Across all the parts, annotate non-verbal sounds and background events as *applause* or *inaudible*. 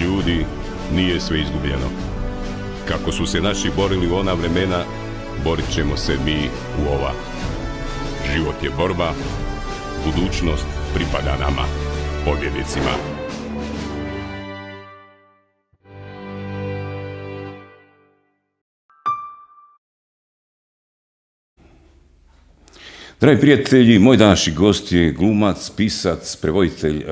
Ljudi, nije sve izgubljeno. Kako su se naši borili u ona vremena, borit ćemo se mi u ova. Život je borba, budućnost pripada nama, pobjednicima. Dragi prijatelji, moj današnji gost je glumac, pisac, prevoditelj e,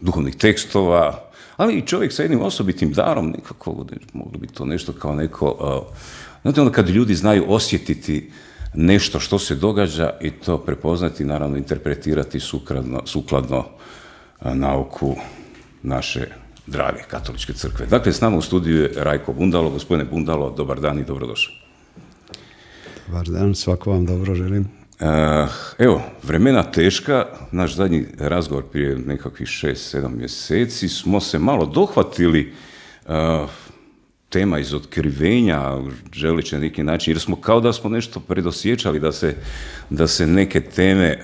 duhovnih tekstova, ali i čovjek sa jednim osobitim darom, nekako, moglo bi to nešto kao neko... E, znate, onda kad ljudi znaju osjetiti nešto što se događa i to prepoznati, naravno interpretirati sukladno, e, nauku naše drage katoličke crkve. Dakle, s nama u studiju je Rajko Bundalo. Gospodine Bundalo, dobar dan i dobrodošli. Dobar dan, svako vam dobro želim. Eh, evo, vremena teška, naš zadnji razgovor prije nekakvih šest, sedam mjeseci smo se malo dohvatili eh, tema iz otkrivenja na neki način, jer smo kao da smo nešto predosjećali da se, neke teme eh,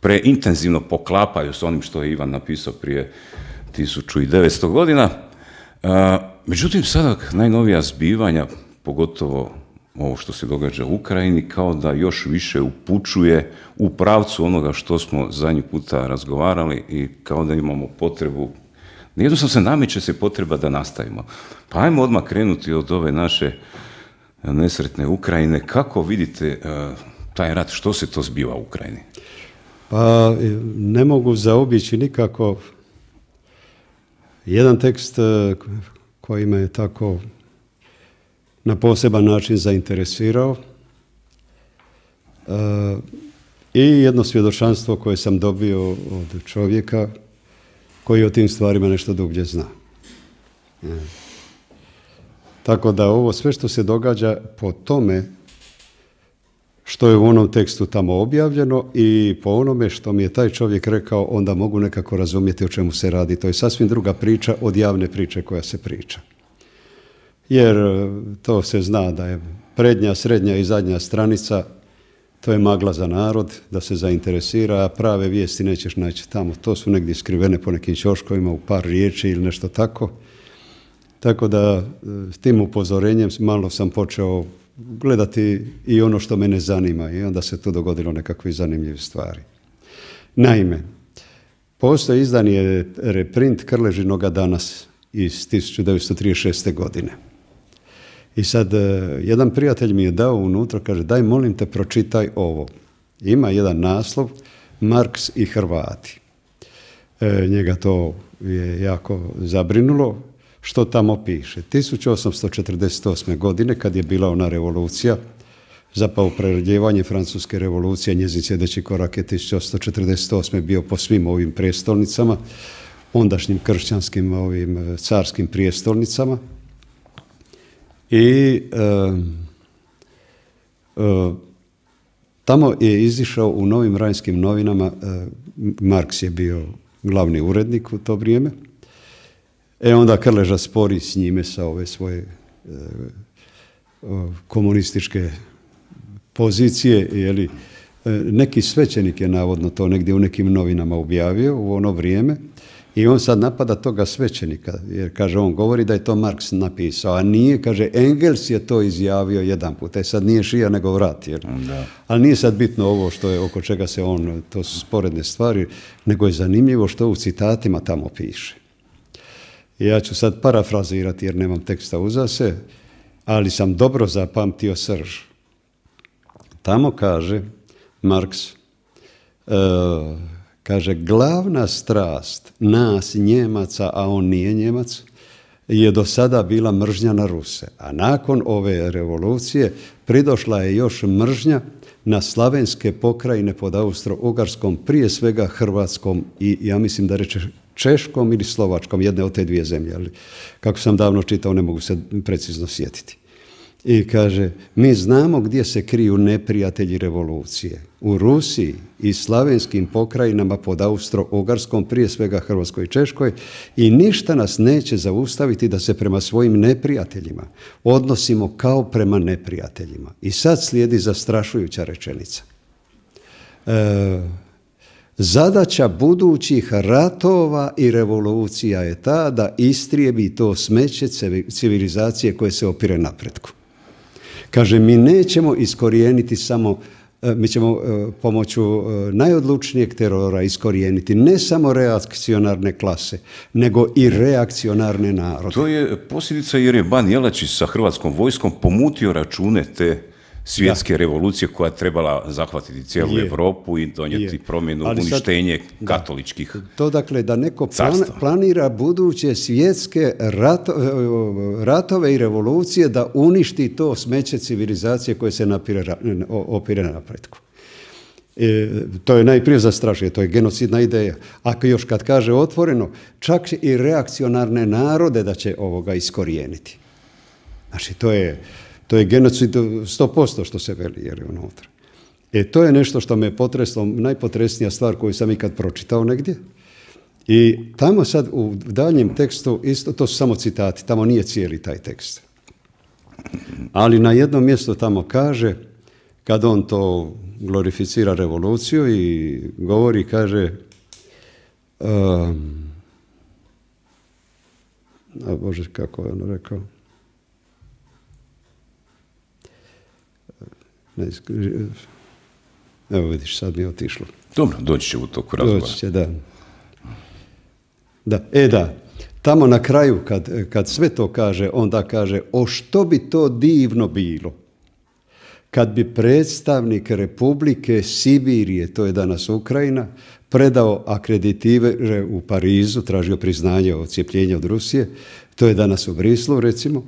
preintenzivno poklapaju s onim što je Ivan napisao prije 1900 godina. međutim, sada najnovija zbivanja, pogotovo ovo što se događa u Ukrajini kao da još više upućuje u pravcu onoga što smo zadnji puta razgovarali i kao da imamo potrebu jednostavno se nameće se potreba da nastavimo. Pa ajmo odmah krenuti od ove naše nesretne Ukrajine. Kako vidite e, taj rat, što se to zbiva u Ukrajini? Pa e, ne mogu zaobići nikako jedan tekst e, koji me tako na poseban način zainteresirao e, i jedno svjedočanstvo koje sam dobio od čovjeka koji o tim stvarima nešto dublje zna. E. Tako da ovo sve što se događa po tome što je u onom tekstu tamo objavljeno i po onome što mi je taj čovjek rekao, onda mogu nekako razumjeti o čemu se radi. To je sasvim druga priča od javne priče koja se priča jer e, to se zna da je prednja, srednja i zadnja stranica, to je magla za narod, da se zainteresira, a prave vijesti nećeš naći tamo. To su negdje skrivene po nekim čoškovima u par riječi ili nešto tako. Tako da e, s tim upozorenjem malo sam počeo gledati i ono što mene zanima i onda se tu dogodilo nekakve zanimljive stvari. Naime, postoji izdan je reprint Krležinoga danas iz 1936. godine. I sad, e, jedan prijatelj mi je dao unutra, kaže, daj molim te, pročitaj ovo. Ima jedan naslov, Marks i Hrvati. E, njega to je jako zabrinulo. Što tamo piše? 1848. godine, kad je bila ona revolucija, zapravo Francuske revolucije, njezin sljedeći korak je 1848. bio po svim ovim prijestolnicama, ondašnjim kršćanskim ovim e, carskim prijestolnicama, i tamo je izišao u novim rajskim novinama, Marks je bio glavni urednik u to vrijeme, E onda Krleža spori s njime sa ove svoje komunističke pozicije, jeli. E, neki svećenik je navodno to negdje u nekim novinama objavio u ono vrijeme i on sad napada toga svećenika, jer kaže, on govori da je to Marks napisao, a nije, kaže, Engels je to izjavio jedan put, e sad nije šija nego vrat, jer, da. ali nije sad bitno ovo što je, oko čega se on, to su sporedne stvari, nego je zanimljivo što u citatima tamo piše. Ja ću sad parafrazirati jer nemam teksta uza se, ali sam dobro zapamtio srž. Tamo kaže Marks, uh, Kaže, glavna strast nas Njemaca, a on nije Njemac, je do sada bila mržnja na Ruse. A nakon ove revolucije pridošla je još mržnja na slavenske pokrajine pod Austro-Ugarskom, prije svega Hrvatskom i ja mislim da reče Češkom ili Slovačkom, jedne od te dvije zemlje. Ali, kako sam davno čitao, ne mogu se precizno sjetiti i kaže, mi znamo gdje se kriju neprijatelji revolucije. U Rusiji i slavenskim pokrajinama pod austro ugarskom prije svega Hrvatskoj i Češkoj, i ništa nas neće zaustaviti da se prema svojim neprijateljima odnosimo kao prema neprijateljima. I sad slijedi zastrašujuća rečenica. E, Zadaća budućih ratova i revolucija je ta da istrijebi to smeće civilizacije koje se opire napretku. Kaže, mi nećemo iskorijeniti samo e, mi ćemo e, pomoću e, najodlučnijeg terora iskorijeniti ne samo reakcionarne klase, nego i reakcionarne narode. To je posljedica jer je Ban Jelačić sa hrvatskom vojskom pomutio račune te svjetske revolucije koja je trebala zahvatiti cijelu Europu i donijeti je. promjenu, uništenje katoličkih To dakle da neko planira buduće svjetske ratove i revolucije da uništi to smeće civilizacije koje se opire na napretku. E, to je najprije zastrašuje, to je genocidna ideja. Ako još kad kaže otvoreno, čak i reakcionarne narode da će ovoga iskorijeniti. Znači, to je to je genocid 100% što se veli jer je unutra. E to je nešto što me potreslo, najpotresnija stvar koju sam ikad pročitao negdje. I tamo sad u daljem tekstu, isto to su samo citati, tamo nije cijeli taj tekst. Ali na jednom mjestu tamo kaže, kad on to glorificira revoluciju i govori, kaže, um, a Bože, kako je on rekao, Ne, evo vidiš, sad mi je otišlo. Dobro, doći će u toku razgovora. Doći će, da. da. E da, tamo na kraju kad, kad sve to kaže, onda kaže o što bi to divno bilo kad bi predstavnik Republike Sibirije, to je danas Ukrajina, predao akreditive u Parizu, tražio priznanje o cijepljenju od Rusije, to je danas u Brislu recimo,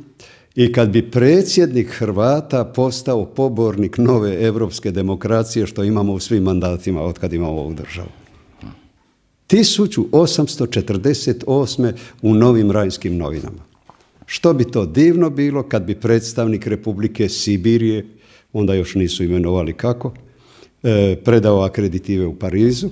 i kad bi predsjednik Hrvata postao pobornik nove europske demokracije što imamo u svim mandatima od kad imamo ovu državu. 1848. u novim rajskim novinama. Što bi to divno bilo kad bi predstavnik Republike Sibirije, onda još nisu imenovali kako, e, predao akreditive u Parizu,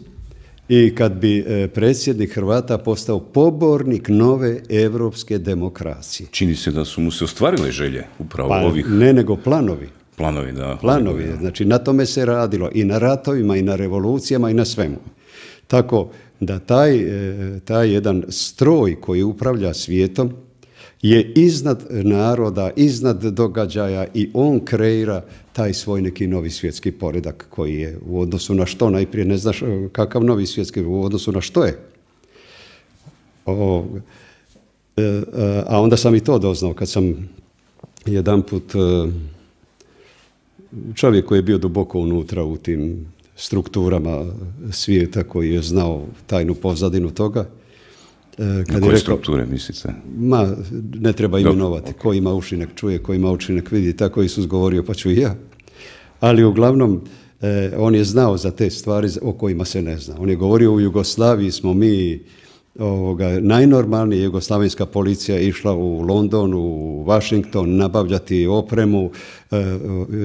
i kad bi e, predsjednik Hrvata postao pobornik nove evropske demokracije. Čini se da su mu se ostvarile želje upravo pa, ovih... Ne, nego planovi. Planovi, da. Planovi, znači na tome se radilo i na ratovima i na revolucijama i na svemu. Tako da taj, e, taj jedan stroj koji upravlja svijetom je iznad naroda, iznad događaja i on kreira taj svoj neki novi svjetski poredak koji je u odnosu na što, najprije ne znaš kakav novi svjetski, u odnosu na što je. O, e, a onda sam i to doznao kad sam jedanput e, čovjek koji je bio duboko unutra u tim strukturama svijeta koji je znao tajnu pozadinu toga, E, koje strukture mislite? Ma, ne treba imenovati. Ko ima uši nek čuje, ko ima uši nek vidi. Tako je Isus govorio, pa ću i ja. Ali uglavnom, e, on je znao za te stvari o kojima se ne zna. On je govorio u Jugoslaviji smo mi ovoga, najnormalnije jugoslavenska policija išla u London, u Washington, nabavljati opremu, e,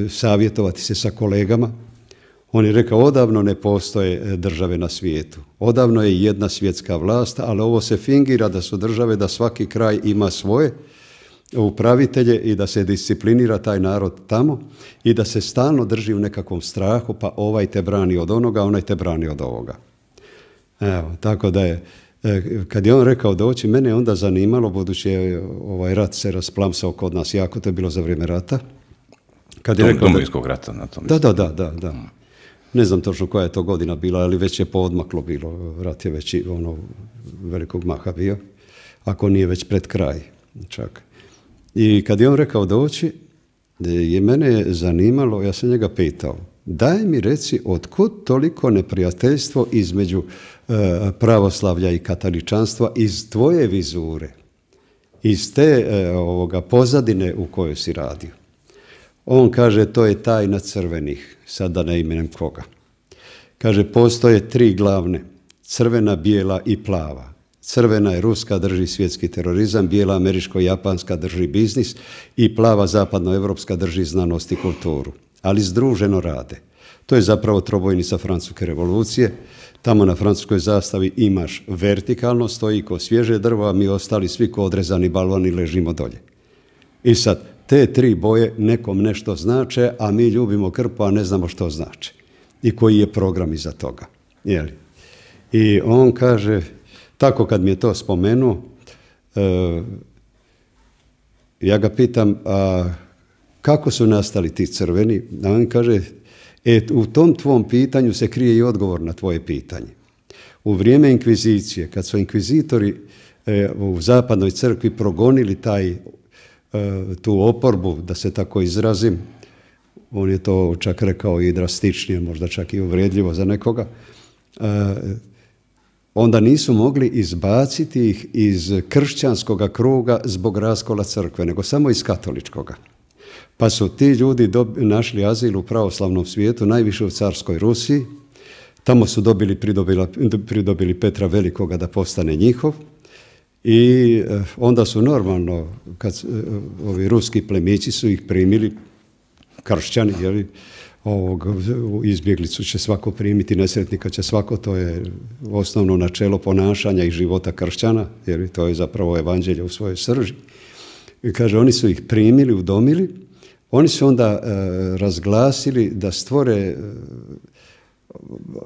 savjetovati se sa kolegama on je rekao, odavno ne postoje e, države na svijetu. Odavno je jedna svjetska vlast, ali ovo se fingira da su države, da svaki kraj ima svoje upravitelje i da se disciplinira taj narod tamo i da se stalno drži u nekakvom strahu, pa ovaj te brani od onoga, onaj te brani od ovoga. Evo, tako da je, e, kad je on rekao doći, mene je onda zanimalo, budući je e, ovaj rat se rasplamsao kod nas jako, to je bilo za vrijeme rata. Kad je rekao, domovinskog rata na tom. Da, da, da, da. da. Mm. Ne znam točno koja je to godina bila, ali već je poodmaklo bilo. Rat je već ono velikog maha bio, ako nije već pred kraj čak. I kad je on rekao doći, e, je mene zanimalo, ja sam njega pitao, daj mi reci otkud toliko neprijateljstvo između e, pravoslavlja i katoličanstva iz tvoje vizure, iz te e, ovoga pozadine u kojoj si radio. On kaže to je tajna crvenih, sada ne imenem koga. Kaže postoje tri glavne, crvena, bijela i plava. Crvena je ruska, drži svjetski terorizam, bijela američko-japanska drži biznis i plava zapadno-evropska, drži znanost i kulturu. Ali združeno rade. To je zapravo trobojnica Francuske revolucije. Tamo na francuskoj zastavi imaš vertikalno, stoji ko svježe drvo, a mi ostali svi ko odrezani balvani ležimo dolje. I sad, te tri boje nekom nešto znače, a mi ljubimo krpu, a ne znamo što znači i koji je program iza toga. Jeli? I on kaže, tako kad mi je to spomenuo, e, ja ga pitam, kako su nastali ti crveni? A on kaže, e, u tom tvom pitanju se krije i odgovor na tvoje pitanje. U vrijeme inkvizicije, kad su inkvizitori e, u zapadnoj crkvi progonili taj E, tu oporbu, da se tako izrazim, on je to čak rekao i drastičnije, možda čak i uvredljivo za nekoga, e, onda nisu mogli izbaciti ih iz kršćanskog kruga zbog raskola crkve, nego samo iz katoličkoga. Pa su ti ljudi našli azil u pravoslavnom svijetu, najviše u carskoj Rusiji. Tamo su dobili, pridobili Petra Velikoga da postane njihov. I eh, onda su normalno, kad eh, ovi ruski plemići su ih primili, kršćani, li ovog izbjeglicu će svako primiti, nesretnika će svako, to je osnovno načelo ponašanja i života kršćana, jer to je zapravo evanđelje u svojoj srži. I kaže, oni su ih primili, udomili, oni su onda eh, razglasili da stvore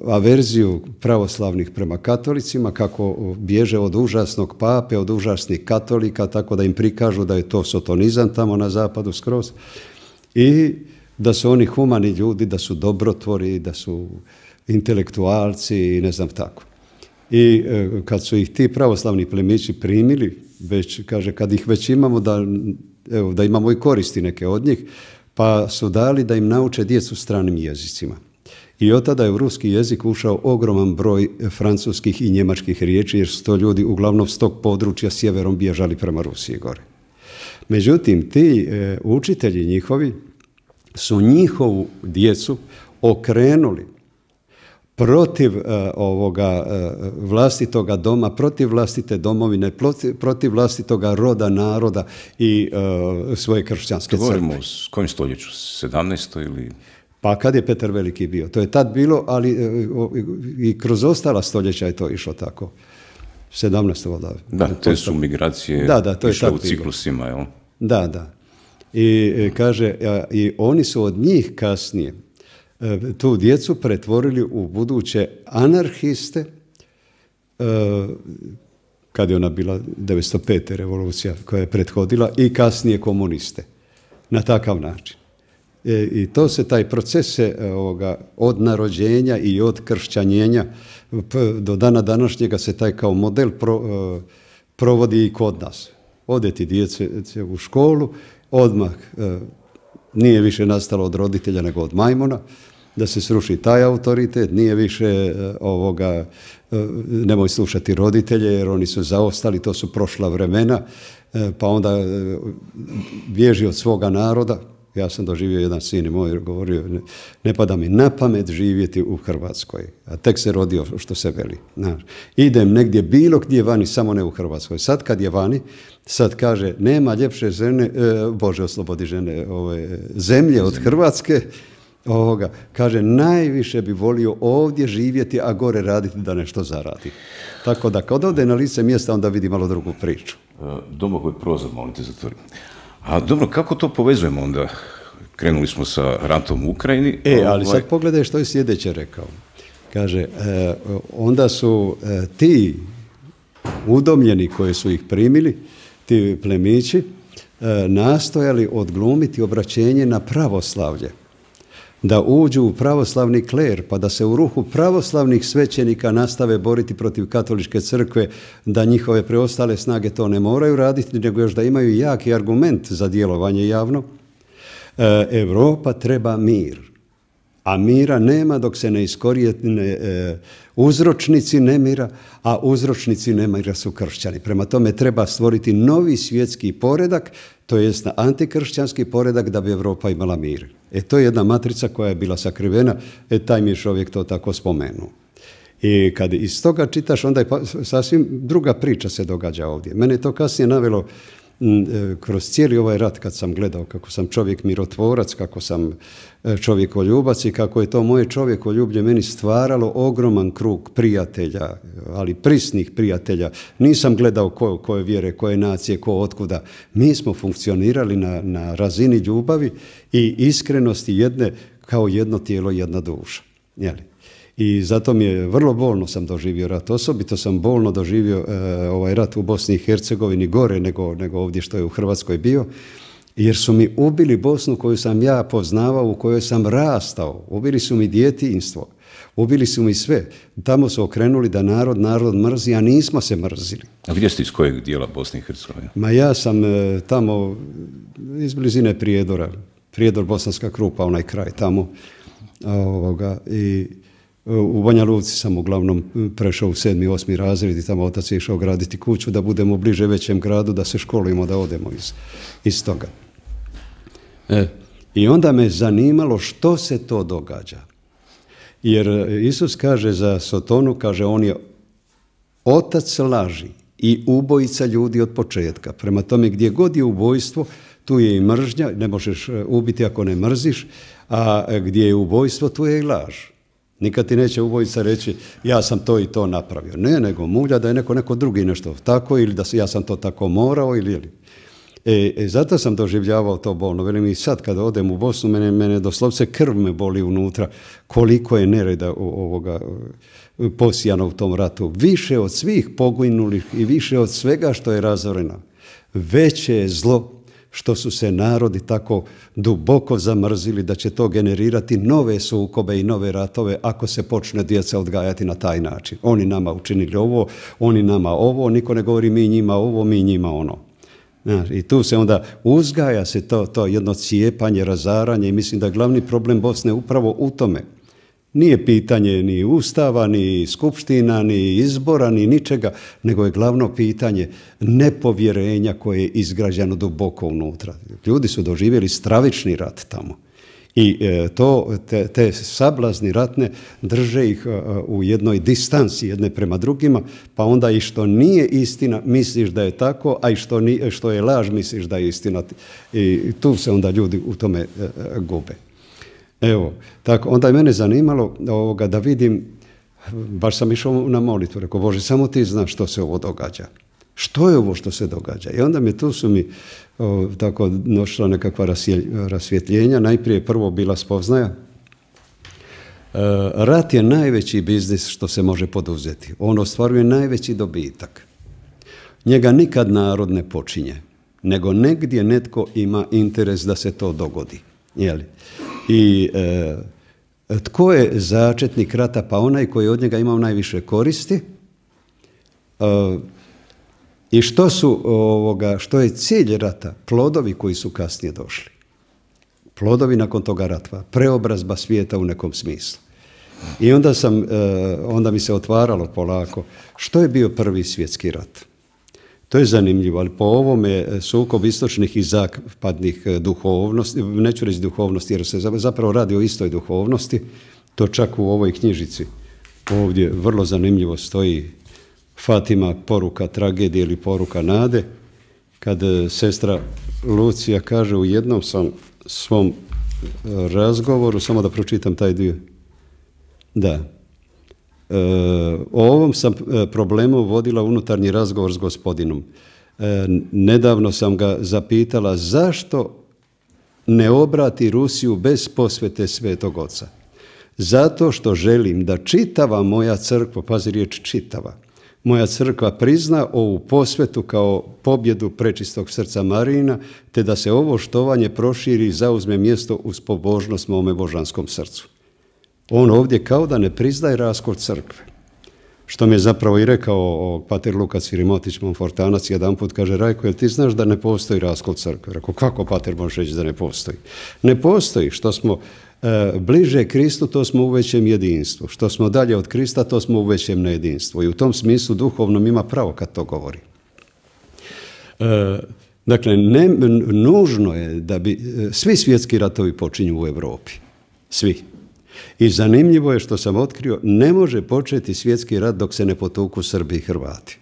averziju pravoslavnih prema katolicima, kako bježe od užasnog pape, od užasnih katolika, tako da im prikažu da je to sotonizam tamo na zapadu skroz. I da su oni humani ljudi, da su dobrotvori, da su intelektualci i ne znam tako. I e, kad su ih ti pravoslavni plemići primili, već, kaže, kad ih već imamo, da, evo, da imamo i koristi neke od njih, pa su dali da im nauče djecu stranim jezicima. I od tada je u ruski jezik ušao ogroman broj francuskih i njemačkih riječi, jer su to ljudi uglavnom s tog područja sjeverom bježali prema Rusiji gore. Međutim, ti e, učitelji njihovi su njihovu djecu okrenuli protiv e, ovoga e, vlastitoga doma, protiv vlastite domovine, protiv, vlastitoga roda, naroda i svoje kršćanske crkve. Govorimo s kojem stoljeću? 17. ili... Pa kad je Petar Veliki bio? To je tad bilo, ali e, i kroz ostala stoljeća je to išlo tako. 17. Da, te su migracije to išle u ciklusima, jel? Da, da. I e, kaže, e, i oni su od njih kasnije tu djecu pretvorili u buduće anarhiste, kad je ona bila 905. revolucija koja je prethodila, i kasnije komuniste. Na takav način. E, I to se, taj proces e, ovoga, od narođenja i od kršćanjenja do dana današnjega se taj kao model e, provodi i kod nas. Odeti djece u školu, odmah nije više nastalo od roditelja nego od majmona, da se sruši taj autoritet, nije više ovoga, nemoj slušati roditelje jer oni su zaostali, to su prošla vremena, pa onda bježi od svoga naroda, ja sam doživio jedan sin i moj govorio, ne, ne pada mi na pamet živjeti u Hrvatskoj. A tek se rodio što se veli. Znaš. Idem negdje bilo gdje vani, samo ne u Hrvatskoj. Sad kad je vani, sad kaže, nema ljepše žene, e, Bože oslobodi žene, ove, zemlje od Hrvatske, ovoga, kaže, najviše bi volio ovdje živjeti, a gore raditi da nešto zaradi. Tako da, kad ode na lice mjesta, onda vidi malo drugu priču. E, domagoj prozor, molim te, a dobro, kako to povezujemo onda? Krenuli smo sa ratom u Ukrajini. E, ali ovaj- sad pogledaj što je sljedeće rekao. Kaže, e, onda su e, ti udomljeni koji su ih primili, ti plemići, e, nastojali odglumiti obraćenje na pravoslavlje da uđu u pravoslavni kler, pa da se u ruhu pravoslavnih svećenika nastave boriti protiv katoličke crkve, da njihove preostale snage to ne moraju raditi, nego još da imaju jaki argument za djelovanje javno. Europa treba mir a mira nema dok se ne iskorijetne e, uzročnici nemira, a uzročnici nemira su kršćani. Prema tome treba stvoriti novi svjetski poredak, to jest na antikršćanski poredak da bi Europa imala mir. E to je jedna matrica koja je bila sakrivena, e taj mi je čovjek to tako spomenuo. I kad iz toga čitaš, onda je pa, sasvim druga priča se događa ovdje. Mene je to kasnije navelo E, kroz cijeli ovaj rat kad sam gledao kako sam čovjek mirotvorac, kako sam e, čovjekoljubac i kako je to moje čovjekoljublje meni stvaralo ogroman krug prijatelja, ali prisnih prijatelja. Nisam gledao koje vjere, koje nacije, ko otkuda. Mi smo funkcionirali na, razini ljubavi i iskrenosti jedne kao jedno tijelo, jedna duša. Jeli? i zato mi je vrlo bolno sam doživio rat. Osobito sam bolno doživio e, ovaj rat u Bosni i Hercegovini gore nego, nego ovdje što je u Hrvatskoj bio. Jer su mi ubili Bosnu koju sam ja poznavao, u kojoj sam rastao. Ubili su mi djetinstvo. Ubili su mi sve. Tamo su okrenuli da narod, narod mrzi, a nismo se mrzili. A gdje ste iz kojeg dijela Bosne i Hercegovine? Ma ja sam e, tamo iz blizine Prijedora. Prijedor Bosanska krupa, onaj kraj tamo. Ovoga. I u Banja Luci sam uglavnom e, prešao u sedmi, osmi razred i tamo otac je išao graditi kuću da budemo bliže većem gradu, da se školimo, da odemo iz, iz toga. E, I onda me zanimalo što se to događa. Jer e, Isus kaže za Sotonu, kaže on je otac laži i ubojica ljudi od početka. Prema tome gdje god je ubojstvo, tu je i mržnja, ne možeš e, ubiti ako ne mrziš, a gdje je ubojstvo, tu je i laž. Nikad ti neće ubojica reći ja sam to i to napravio. Ne, nego mulja da je neko, neko drugi nešto tako ili da ja sam to tako morao ili... ili. E, e, zato sam doživljavao to bolno. Velim i sad kada odem u Bosnu, mene, mene doslovce krv me boli unutra koliko je nereda ovoga posijano u tom ratu. Više od svih poginulih i više od svega što je razoreno. Veće je zlo što su se narodi tako duboko zamrzili da će to generirati nove sukobe i nove ratove ako se počne djeca odgajati na taj način. Oni nama učinili ovo, oni nama ovo, niko ne govori mi njima ovo, mi njima ono. I tu se onda uzgaja se to, to jedno cijepanje, razaranje i mislim da glavni problem Bosne upravo u tome nije pitanje ni ustava, ni skupština, ni izbora, ni ničega, nego je glavno pitanje nepovjerenja koje je izgrađeno duboko unutra. Ljudi su doživjeli stravični rat tamo. I e, to, te, te sablazni ratne drže ih e, u jednoj distanci jedne prema drugima, pa onda i što nije istina misliš da je tako, a i što, što je laž misliš da je istina. I tu se onda ljudi u tome e, gube. Evo, tako, onda je mene zanimalo ovoga, da vidim, baš sam išao na molitvu, rekao, Bože, samo ti znaš što se ovo događa. Što je ovo što se događa? I onda mi tu su mi o, tako nošla nekakva rasvjetljenja. Najprije prvo bila spoznaja. E, rat je najveći biznis što se može poduzeti. On ostvaruje najveći dobitak. Njega nikad narod ne počinje, nego negdje netko ima interes da se to dogodi. Jeli? I e, tko je začetnik rata? Pa onaj koji od njega imao najviše koristi. E, I što su ovoga, što je cilj rata? Plodovi koji su kasnije došli. Plodovi nakon toga ratva. Preobrazba svijeta u nekom smislu. I onda sam, e, onda mi se otvaralo polako. Što je bio prvi svjetski rat? To je zanimljivo, ali po ovome e, sukob istočnih i zapadnih e, duhovnosti, neću reći duhovnosti jer se zapravo radi o istoj duhovnosti, to čak u ovoj knjižici ovdje vrlo zanimljivo stoji Fatima poruka tragedije ili poruka nade, kad e, sestra Lucija kaže u jednom sam svom razgovoru, samo da pročitam taj dio. Da, o ovom sam e, problemu vodila unutarnji razgovor s gospodinom. E, nedavno sam ga zapitala zašto ne obrati Rusiju bez posvete svetog oca. Zato što želim da čitava moja crkva, pazi riječ čitava, moja crkva prizna ovu posvetu kao pobjedu prečistog srca Marina, te da se ovo štovanje proširi i zauzme mjesto uz pobožnost mome božanskom srcu. On ovdje kao da ne priznaje raskol crkve. Što mi je zapravo i rekao pater Luka Cirimotić, Monfortanac jedan put, kaže, Rajko, jel ti znaš da ne postoji raskol crkve? rako kako pater može reći da ne postoji? Ne postoji, što smo e, bliže Kristu, to smo u većem jedinstvu. Što smo dalje od Krista, to smo u većem nejedinstvu. I u tom smislu duhovnom ima pravo kad to govori. E, dakle, nužno je da bi... E, svi svjetski ratovi počinju u Europi. Svi. I zanimljivo je što sam otkrio, ne može početi svjetski rat dok se ne potuku Srbi i Hrvati.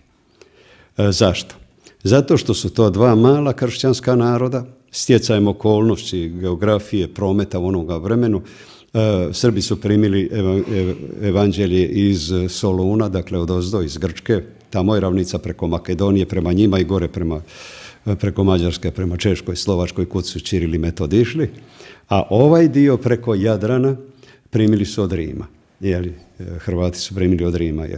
E, zašto? Zato što su to dva mala kršćanska naroda, stjecajem okolnosti, geografije, prometa u onoga vremenu, e, Srbi su primili evanđelje iz Soluna, dakle od Ozdo, iz Grčke. Tamo je ravnica preko Makedonije, prema njima i gore prema, e, preko Mađarske, prema Češkoj, Slovačkoj, kud su Čirili Metodišli išli. A ovaj dio preko Jadrana, primili su od Rima. Jeli, e, Hrvati su primili od Rima e,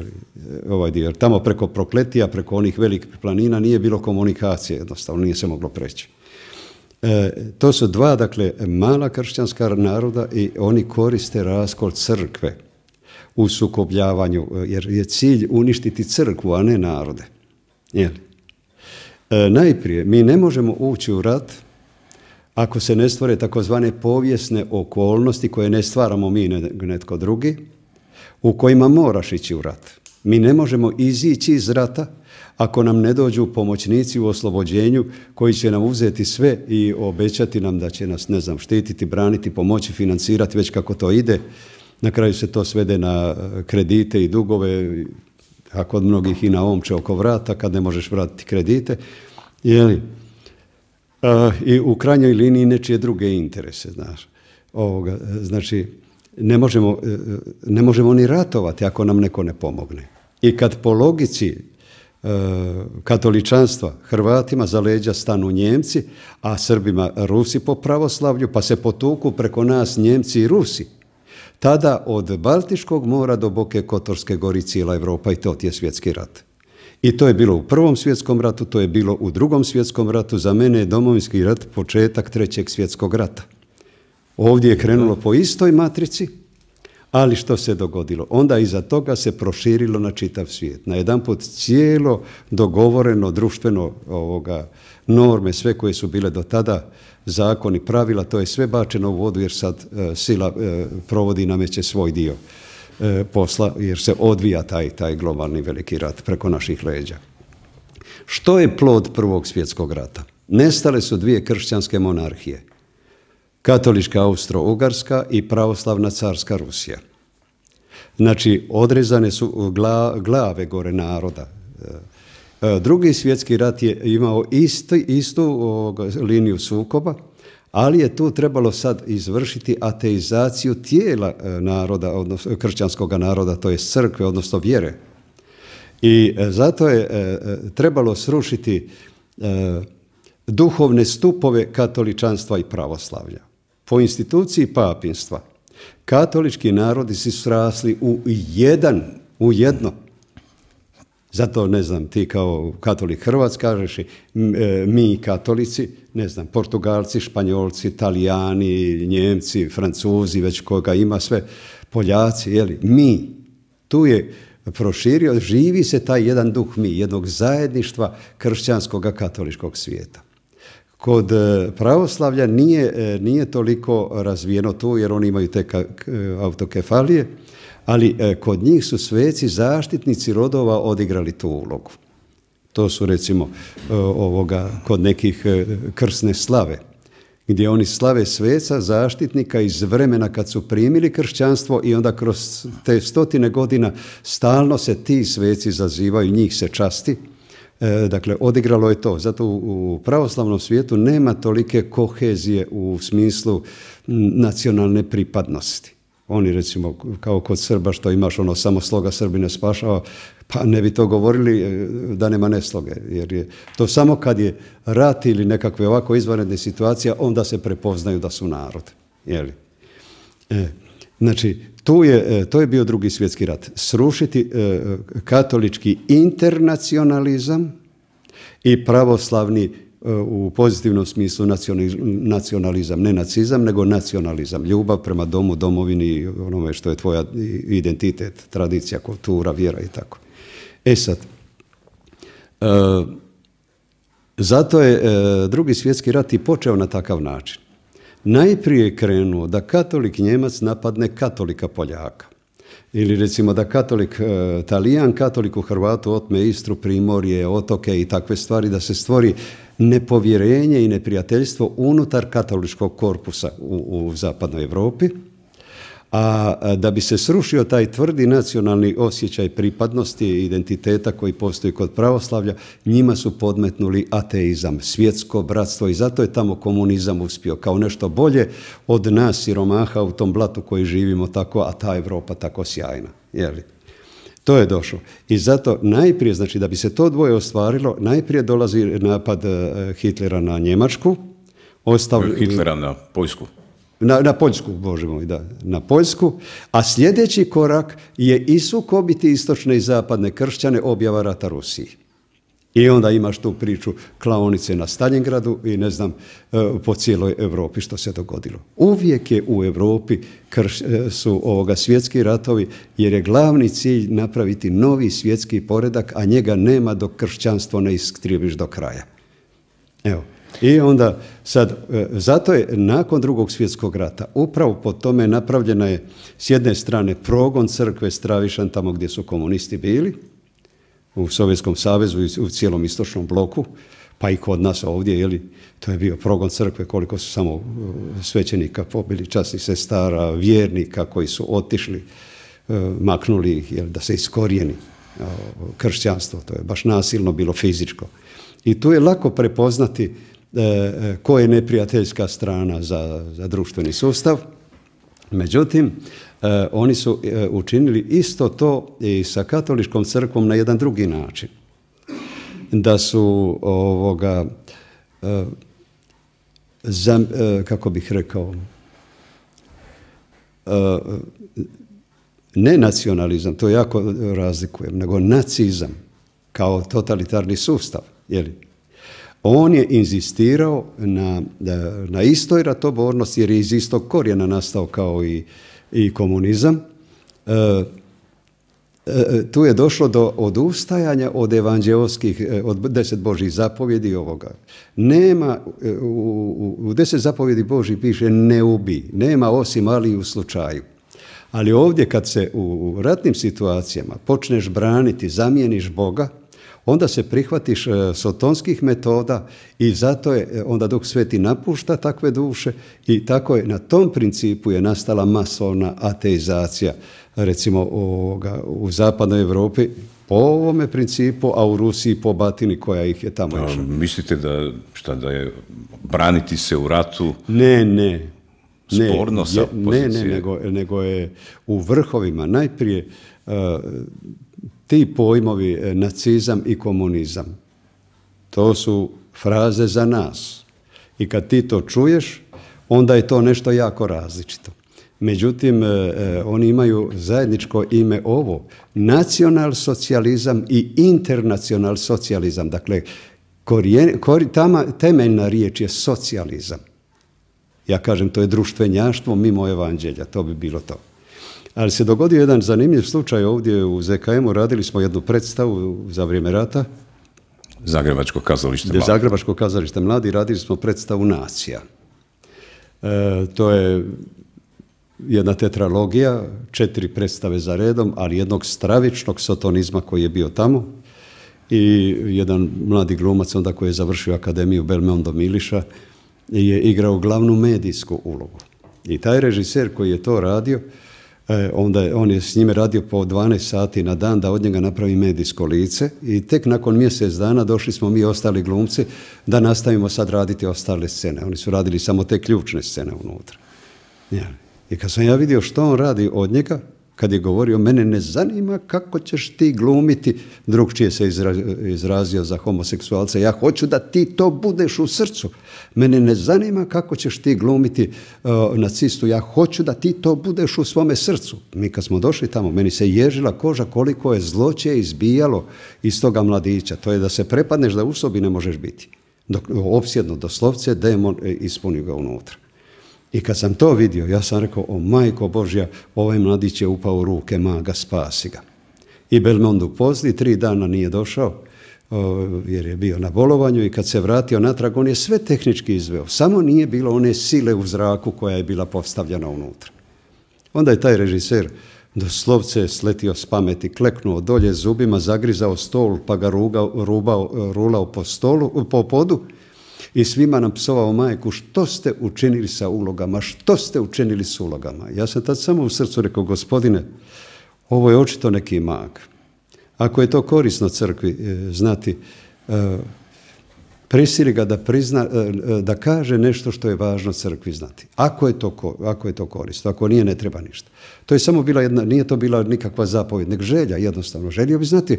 ovaj dio. Jer tamo preko prokletija, preko onih velikih planina nije bilo komunikacije, jednostavno nije se moglo preći. E, to su dva, dakle, mala kršćanska naroda i oni koriste raskol crkve u sukobljavanju, jer je cilj uništiti crkvu, a ne narode. Jeli? E, najprije, mi ne možemo ući u rat ako se ne stvore takozvane povijesne okolnosti koje ne stvaramo mi netko drugi, u kojima moraš ići u rat. Mi ne možemo izići iz rata ako nam ne dođu pomoćnici u oslobođenju koji će nam uzeti sve i obećati nam da će nas, ne znam, štititi, braniti, pomoći, financirati, već kako to ide. Na kraju se to svede na e, kredite i dugove, a kod mnogih i na omče oko vrata kad ne možeš vratiti kredite. Jeli, i u krajnjoj liniji nečije druge interese, znaš. Ovoga, znači, ne možemo, e, ne možemo ni ratovati ako nam neko ne pomogne. I kad po logici e, katoličanstva Hrvatima za leđa stanu Njemci, a Srbima Rusi po pravoslavlju, pa se potuku preko nas Njemci i Rusi. Tada od Baltičkog mora do Boke Kotorske gori cijela Europa i to je svjetski rat. I to je bilo u Prvom svjetskom ratu, to je bilo u Drugom svjetskom ratu. Za mene je domovinski rat početak Trećeg svjetskog rata. Ovdje je krenulo po istoj matrici, ali što se dogodilo? Onda iza toga se proširilo na čitav svijet. Na jedan put cijelo dogovoreno društveno ovoga, norme, sve koje su bile do tada, zakoni, pravila, to je sve bačeno u vodu jer sad e, sila e, provodi nameće svoj dio. E, posla jer se odvija taj, taj globalni veliki rat preko naših leđa. Što je plod Prvog svjetskog rata? Nestale su dvije kršćanske monarhije. Katolička Austro-Ugarska i pravoslavna carska Rusija. Znači, odrezane su glave gore naroda. E, e, Drugi svjetski rat je imao isti, istu liniju sukoba, ali je tu trebalo sad izvršiti ateizaciju tijela e, naroda, odnosno e, kršćanskog naroda, to je crkve, odnosno vjere. I e, zato je trebalo srušiti duhovne stupove katoličanstva i pravoslavlja. Po instituciji papinstva katolički narodi su srasli u jedan, u jedno. Zato, ne znam, ti kao katolik Hrvatska, kažeš e, mi katolici, ne znam, Portugalci, Španjolci, Italijani, Njemci, Francuzi, već koga ima sve, Poljaci, jeli, mi. Tu je proširio, živi se taj jedan duh mi, jednog zajedništva kršćanskog katoličkog svijeta. Kod e, pravoslavlja nije, e, nije toliko razvijeno to jer oni imaju te autokefalije, ali e, kod njih su sveci zaštitnici rodova odigrali tu ulogu. To su recimo e, ovoga, kod nekih e, krsne slave, gdje oni slave sveca, zaštitnika iz vremena kad su primili kršćanstvo i onda kroz te stotine godina stalno se ti sveci zazivaju, njih se časti. Dakle, odigralo je to. Zato u pravoslavnom svijetu nema tolike kohezije u smislu nacionalne pripadnosti. Oni recimo kao kod Srba što imaš ono samo sloga ne spašava, pa ne bi to govorili e, da nema nesloge. Jer je to samo kad je rat ili nekakve ovako izvanredne situacije, onda se prepoznaju da su narod. E, znači, tu je, e, to je bio drugi svjetski rat. Srušiti e, katolički internacionalizam i pravoslavni u pozitivnom smislu nacionalizam, ne nacizam, nego nacionalizam, ljubav prema domu, domovini onome što je tvoja identitet, tradicija, kultura, vjera i tako. E sad, e, zato je e, drugi svjetski rat i počeo na takav način. Najprije je krenuo da katolik Njemac napadne katolika Poljaka. Ili recimo da katolik e, Talijan, katoliku Hrvatu otme Istru, Primorje, otoke i takve stvari, da se stvori nepovjerenje i neprijateljstvo unutar katoličkog korpusa u, u zapadnoj Europi, a da bi se srušio taj tvrdi nacionalni osjećaj pripadnosti i identiteta koji postoji kod pravoslavlja, njima su podmetnuli ateizam, svjetsko bratstvo i zato je tamo komunizam uspio kao nešto bolje od nas i Romaha u tom blatu koji živimo tako, a ta Europa tako sjajna. Jeli? To je došlo. I zato najprije, znači da bi se to dvoje ostvarilo, najprije dolazi napad e, Hitlera na Njemačku. Ostav... Hitlera na Poljsku. Na, na Poljsku, bože moj, da, na Poljsku. A sljedeći korak je i sukobiti istočne i zapadne kršćane objava rata Rusiji. I onda imaš tu priču klaonice na Stalingradu i ne znam e, po cijeloj Europi što se dogodilo. Uvijek je u Europi e, su ovoga svjetski ratovi jer je glavni cilj napraviti novi svjetski poredak, a njega nema dok kršćanstvo ne iskriviš do kraja. Evo. I onda sad, e, zato je nakon drugog svjetskog rata, upravo po tome napravljena je s jedne strane progon crkve stravišan tamo gdje su komunisti bili, u Sovjetskom savezu i u cijelom istočnom bloku, pa i kod nas ovdje, jeli, to je bio progon crkve, koliko su samo uh, svećenika pobili, časnih sestara, vjernika koji su otišli, uh, maknuli ih, da se iskorijeni uh, kršćanstvo, to je baš nasilno bilo fizičko. I tu je lako prepoznati ko je neprijateljska strana za, za društveni sustav. Međutim, E, oni su e, učinili isto to i sa katoličkom crkvom na jedan drugi način. Da su ovoga, e, za, kako bih rekao, ne nacionalizam, to jako razlikujem, nego nacizam kao totalitarni sustav. li On je inzistirao na, na istoj ratobornosti jer je iz istog korijena nastao kao i i komunizam, e, e, e, tu je došlo do odustajanja od evanđeoskih od deset Božih zapovjedi ovoga. Nema, u, u deset zapovjedi Božih piše ne ubi, nema osim ali u slučaju. Ali ovdje kad se u ratnim situacijama počneš braniti, zamijeniš Boga, onda se prihvatiš e, sotonskih metoda i zato je e, onda dok sveti napušta takve duše i tako je na tom principu je nastala masovna ateizacija recimo u zapadnoj Europi po ovome principu, a u Rusiji po batini koja ih je tamo išla. Mislite da, šta da je, braniti se u ratu? Ne, ne. Sporno ne, sa ne, ne, nego, nego je u vrhovima najprije e, ti pojmovi e, nacizam i komunizam. To su fraze za nas. I kad ti to čuješ, onda je to nešto jako različito. Međutim, e, e, oni imaju zajedničko ime ovo. Nacional socijalizam i internacional socijalizam. Dakle, korijen, temeljna riječ je socijalizam. Ja kažem, to je društvenjaštvo mimo evanđelja. To bi bilo to. Ali se dogodio jedan zanimljiv slučaj ovdje u ZKM-u. Radili smo jednu predstavu za vrijeme rata. Zagrebačko kazalište mladi. Zagrebačko kazalište mladi. Radili smo predstavu Nacija. E, to je jedna tetralogija, četiri predstave za redom, ali jednog stravičnog sotonizma koji je bio tamo. I jedan mladi glumac onda koji je završio akademiju Belmondo Miliša je igrao glavnu medijsku ulogu. I taj režiser koji je to radio E, onda je, on je s njime radio po 12 sati na dan da od njega napravi medijsko lice i tek nakon mjesec dana došli smo mi ostali glumci da nastavimo sad raditi ostale scene. Oni su radili samo te ključne scene unutra. Ja. I kad sam ja vidio što on radi od njega, kad je govorio, mene ne zanima kako ćeš ti glumiti, drugčije se izrazio za homoseksualca, ja hoću da ti to budeš u srcu. Mene ne zanima kako ćeš ti glumiti e, nacistu, ja hoću da ti to budeš u svome srcu. Mi kad smo došli tamo, meni se ježila koža koliko je zloće izbijalo iz toga mladića. To je da se prepadneš da u sobi ne možeš biti. Dok, opsjedno doslovce, demon e, ispuni ga unutra. I kad sam to vidio, ja sam rekao, o majko Božja, ovaj mladić je upao u ruke maga, spasi ga. I Belmondu pozdi, tri dana nije došao, jer je bio na bolovanju i kad se vratio natrag, on je sve tehnički izveo. Samo nije bilo one sile u zraku koja je bila postavljena unutra. Onda je taj režiser doslovce slovce sletio s pameti, kleknuo dolje zubima, zagrizao stol pa ga rulao po, stolu, po podu i svima nam psovao majku što ste učinili sa ulogama, što ste učinili s ulogama. Ja sam tad samo u srcu rekao, gospodine, ovo je očito neki mag. Ako je to korisno crkvi e, znati, e, prisili ga da, e, da kaže nešto što je važno crkvi znati. Ako je, to, ako je to korisno, ako nije, ne treba ništa. To je samo bila jedna, nije to bila nikakva zapovjed, nek želja jednostavno. Želio bi znati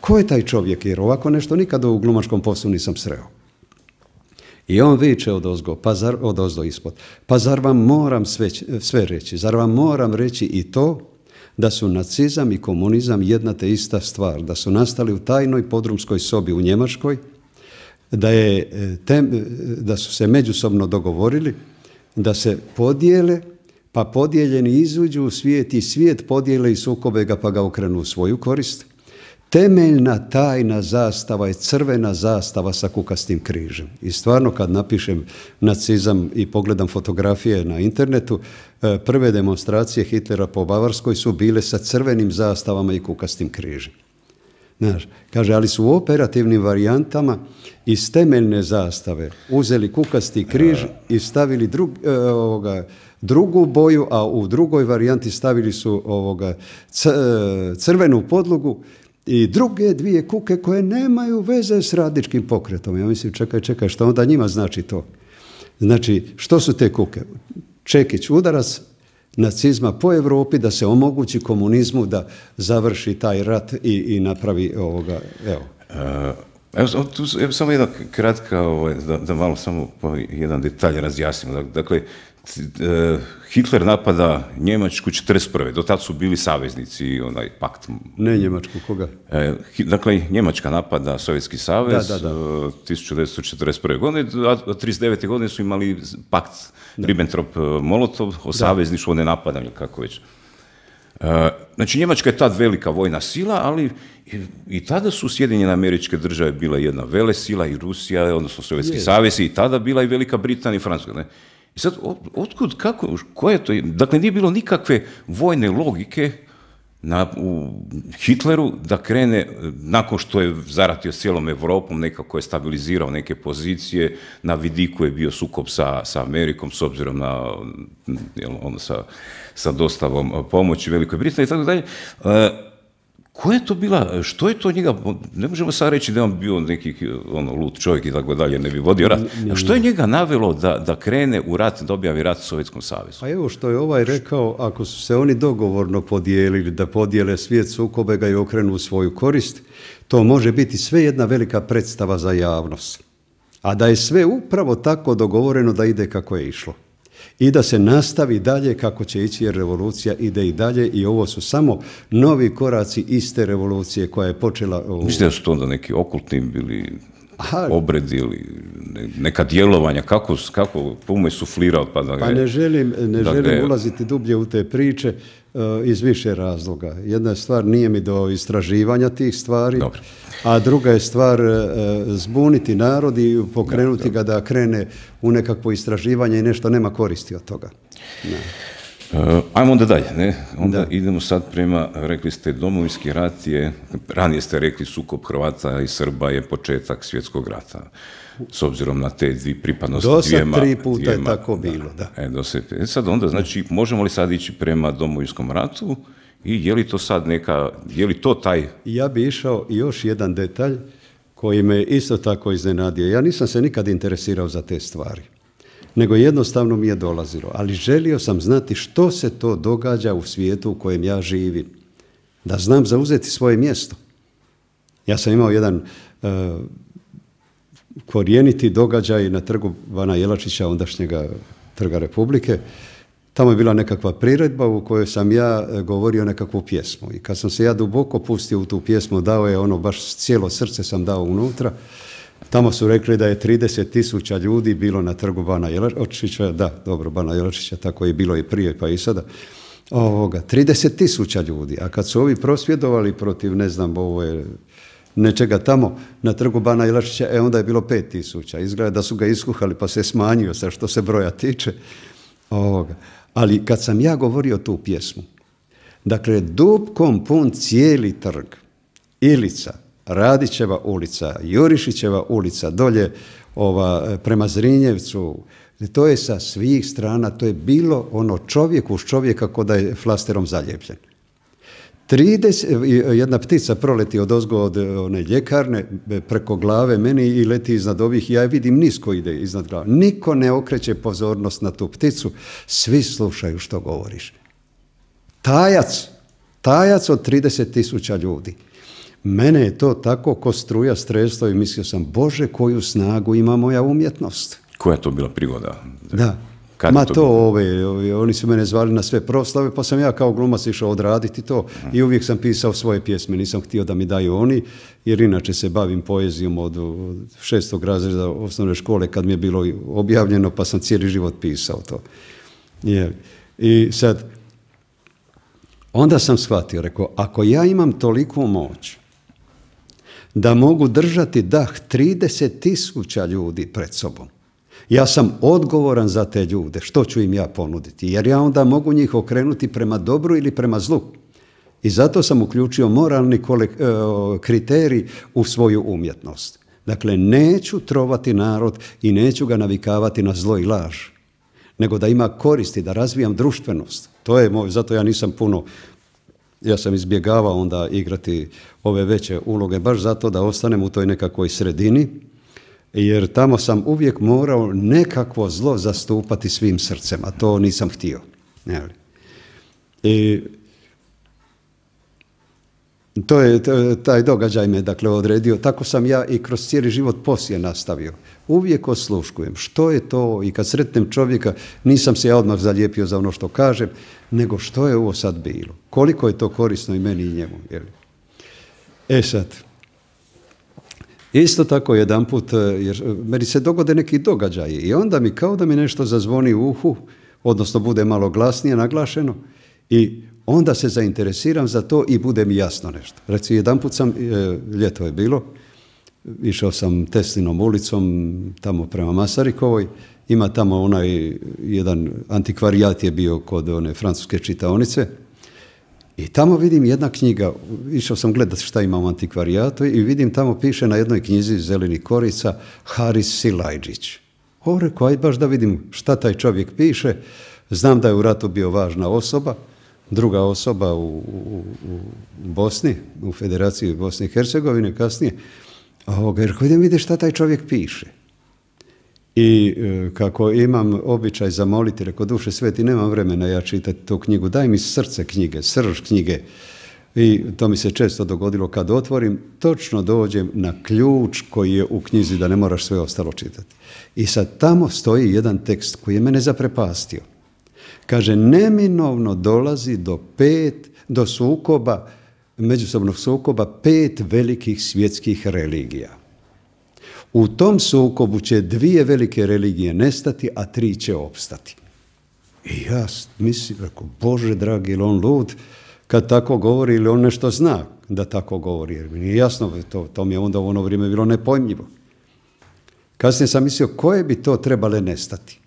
ko je taj čovjek, jer ovako nešto nikada u glumačkom poslu nisam sreo. I on viče od ozgo, pa zar, od ozdo ispod, pa zar vam moram sve, sve reći, zar vam moram reći i to da su nacizam i komunizam jedna te ista stvar, da su nastali u tajnoj podrumskoj sobi u Njemačkoj, da, je, e, e, da su se međusobno dogovorili, da se podijele, pa podijeljeni izuđu u svijet i svijet podijele i sukobe ga pa ga okrenu u svoju korist, temeljna tajna zastava je crvena zastava sa kukastim križem. I stvarno kad napišem nacizam i pogledam fotografije na internetu, e, prve demonstracije Hitlera po Bavarskoj su bile sa crvenim zastavama i kukastim križem. Znaš, kaže, ali su u operativnim varijantama iz temeljne zastave uzeli kukasti križ i stavili e, ovoga, drugu boju, a u drugoj varijanti stavili su ovoga, e, crvenu podlogu i druge dvije kuke koje nemaju veze s radničkim pokretom. Ja mislim, čekaj, čekaj, što onda njima znači to? Znači, što su te kuke? Čekić, udarac nacizma po Europi da se omogući komunizmu da završi taj rat i, napravi ovoga, evo. E, evo, tu, samo jedna kratka, ovaj, da, da malo samo jedan detalj razjasnimo. Dakle, Eh, Hitler napada Njemačku 41. Do tad su bili saveznici i onaj pakt. Ne Njemačku, koga? Eh, dakle, Njemačka napada Sovjetski savez da, eh, 1941. godine, a 39. godine su imali pakt Ribbentrop-Molotov o savezništvu, o napadanje kako već. znači, Njemačka je tad velika vojna sila, ali i, tada su Sjedinjene američke države bila jedna sila i Rusija, odnosno Sovjetski savez i tada bila i Velika Britanija i Francuska. Ne? I sad, otkud, kako, koje je dakle nije bilo nikakve vojne logike na, u Hitleru da krene, e, nakon što je zaratio s cijelom Evropom, nekako je stabilizirao neke pozicije, na vidiku je bio sukob sa, sa Amerikom, s obzirom na, ono, sa, sa dostavom e, pomoći Velikoj Britaniji i tako dalje, e, koja je to bila, što je to njega, ne možemo sad reći da je on bio neki ono, lud čovjek i tako dalje, ne bi vodio rat. što je njega navelo da, da krene u rat, da objavi rat u Sovjetskom savezu? Pa evo što je ovaj rekao, ako su se oni dogovorno podijelili, da podijele svijet sukobe ga i okrenu u svoju korist, to može biti sve jedna velika predstava za javnost. A da je sve upravo tako dogovoreno da ide kako je išlo i da se nastavi dalje kako će ići jer revolucija ide i dalje i ovo su samo novi koraci iste revolucije koja je počela... Mislim da su to onda neki okultni bili obred obredi ili neka djelovanja, kako, kako pume suflirao pa da ga, Pa ne želim, ne želim ulaziti dublje u te priče, E, iz više razloga. Jedna je stvar, nije mi do istraživanja tih stvari, a druga je stvar e, zbuniti narod i pokrenuti ga da krene u nekakvo istraživanje i nešto nema koristi od toga. Da. E, ajmo onda dalje, ne? Onda idemo sad prema, rekli ste, domovinski rat je, ranije ste rekli sukob Hrvata i Srba je početak svjetskog rata s obzirom na te dvije pripadnosti do sad tri puta je tako bilo, da. E, do sad, e, sad onda, znači, možemo li sad ići prema domovinskom ratu i je li to sad neka, je li to taj... Ja bi išao još jedan detalj koji me isto tako iznenadio. Ja nisam se nikad interesirao za te stvari, nego jednostavno mi je dolazilo. Ali želio sam znati što se to događa u svijetu u kojem ja živim. Da znam zauzeti svoje mjesto. Ja sam imao jedan e, korijeniti događaj na trgu Bana Jelačića, ondašnjega trga Republike. Tamo je bila nekakva priredba u kojoj sam ja e, govorio nekakvu pjesmu. I kad sam se ja duboko pustio u tu pjesmu, dao je ono, baš cijelo srce sam dao unutra. Tamo su rekli da je 30 tisuća ljudi bilo na trgu Bana Jelačića, da, dobro, Bana Jelačića, tako je bilo i prije pa i sada. Ovoga, 30 tisuća ljudi, a kad su ovi prosvjedovali protiv, ne znam, ovo je nečega tamo na trgu Bana Jelačića, e onda je bilo pet tisuća. Izgleda da su ga iskuhali pa se smanjio sa što se broja tiče. Ali kad sam ja govorio tu pjesmu, dakle dupkom pun cijeli trg, Ilica, Radićeva ulica, Jurišićeva ulica, dolje ova, prema Zrinjevcu, to je sa svih strana, to je bilo ono čovjek uz čovjeka ko da je flasterom zalijepljen. 30, e, jedna ptica proleti od od e, one ljekarne e, preko glave meni i leti iznad ovih ja vidim nisko ide iznad glave. Niko ne okreće pozornost na tu pticu, svi slušaju što govoriš. Tajac, tajac od 30 tisuća ljudi. Mene je to tako ko struja streslo i mislio sam, Bože, koju snagu ima moja umjetnost. Koja je to bila prigoda? Da. Ma to, ove, oni su mene zvali na sve proslave, pa sam ja kao glumac išao odraditi to i uvijek sam pisao svoje pjesme, nisam htio da mi daju oni, jer inače se bavim poezijom od šestog razreda osnovne škole kad mi je bilo objavljeno, pa sam cijeli život pisao to. Je. I sad, onda sam shvatio, rekao, ako ja imam toliku moć da mogu držati dah 30 ljudi pred sobom, ja sam odgovoran za te ljude, što ću im ja ponuditi, jer ja onda mogu njih okrenuti prema dobru ili prema zlu. I zato sam uključio moralni e, kriterij u svoju umjetnost. Dakle, neću trovati narod i neću ga navikavati na zlo i laž, nego da ima koristi, da razvijam društvenost. To je moj, zato ja nisam puno, ja sam izbjegavao onda igrati ove veće uloge, baš zato da ostanem u toj nekakvoj sredini, jer tamo sam uvijek morao nekakvo zlo zastupati svim srcem, a to nisam htio. I to je, taj događaj me dakle odredio. Tako sam ja i kroz cijeli život poslije nastavio. Uvijek osluškujem što je to i kad sretnem čovjeka nisam se ja odmah zalijepio za ono što kažem, nego što je ovo sad bilo. Koliko je to korisno i meni i njemu. Jel? E sad, Isto tako jedan put, e, jer e, meni se dogode neki događaji i onda mi kao da mi nešto zazvoni u uhu, odnosno bude malo glasnije naglašeno i onda se zainteresiram za to i bude mi jasno nešto. Reci, jedan put sam, e, ljeto je bilo, išao sam Teslinom ulicom tamo prema Masarikovoj, ima tamo onaj jedan antikvarijat je bio kod one francuske čitaonice, i tamo vidim jedna knjiga, išao sam gledat šta imam u antikvarijatu i vidim tamo piše na jednoj knjizi Zeleni korica Haris Silajđić. O, rekao, baš da vidim šta taj čovjek piše. Znam da je u ratu bio važna osoba, druga osoba u, u Bosni, u Federaciji Bosne i Hercegovine kasnije. A rekao, idem vidjeti šta taj čovjek piše. I e, kako imam običaj zamoliti, reko duše sveti, nemam vremena ja čitati tu knjigu, daj mi srce knjige, srž knjige. I to mi se često dogodilo kad otvorim, točno dođem na ključ koji je u knjizi da ne moraš sve ostalo čitati. I sad tamo stoji jedan tekst koji je mene zaprepastio. Kaže, neminovno dolazi do pet, do sukoba, međusobnog sukoba pet velikih svjetskih religija. U tom sukobu će dvije velike religije nestati, a tri će opstati. I ja mislim, rekao, Bože dragi, ili on lud, kad tako govori, ili on nešto zna da tako govori, jer mi nije jasno, to, to mi je onda u ono vrijeme bilo nepojmljivo. Kasnije sam mislio koje bi to trebale nestati.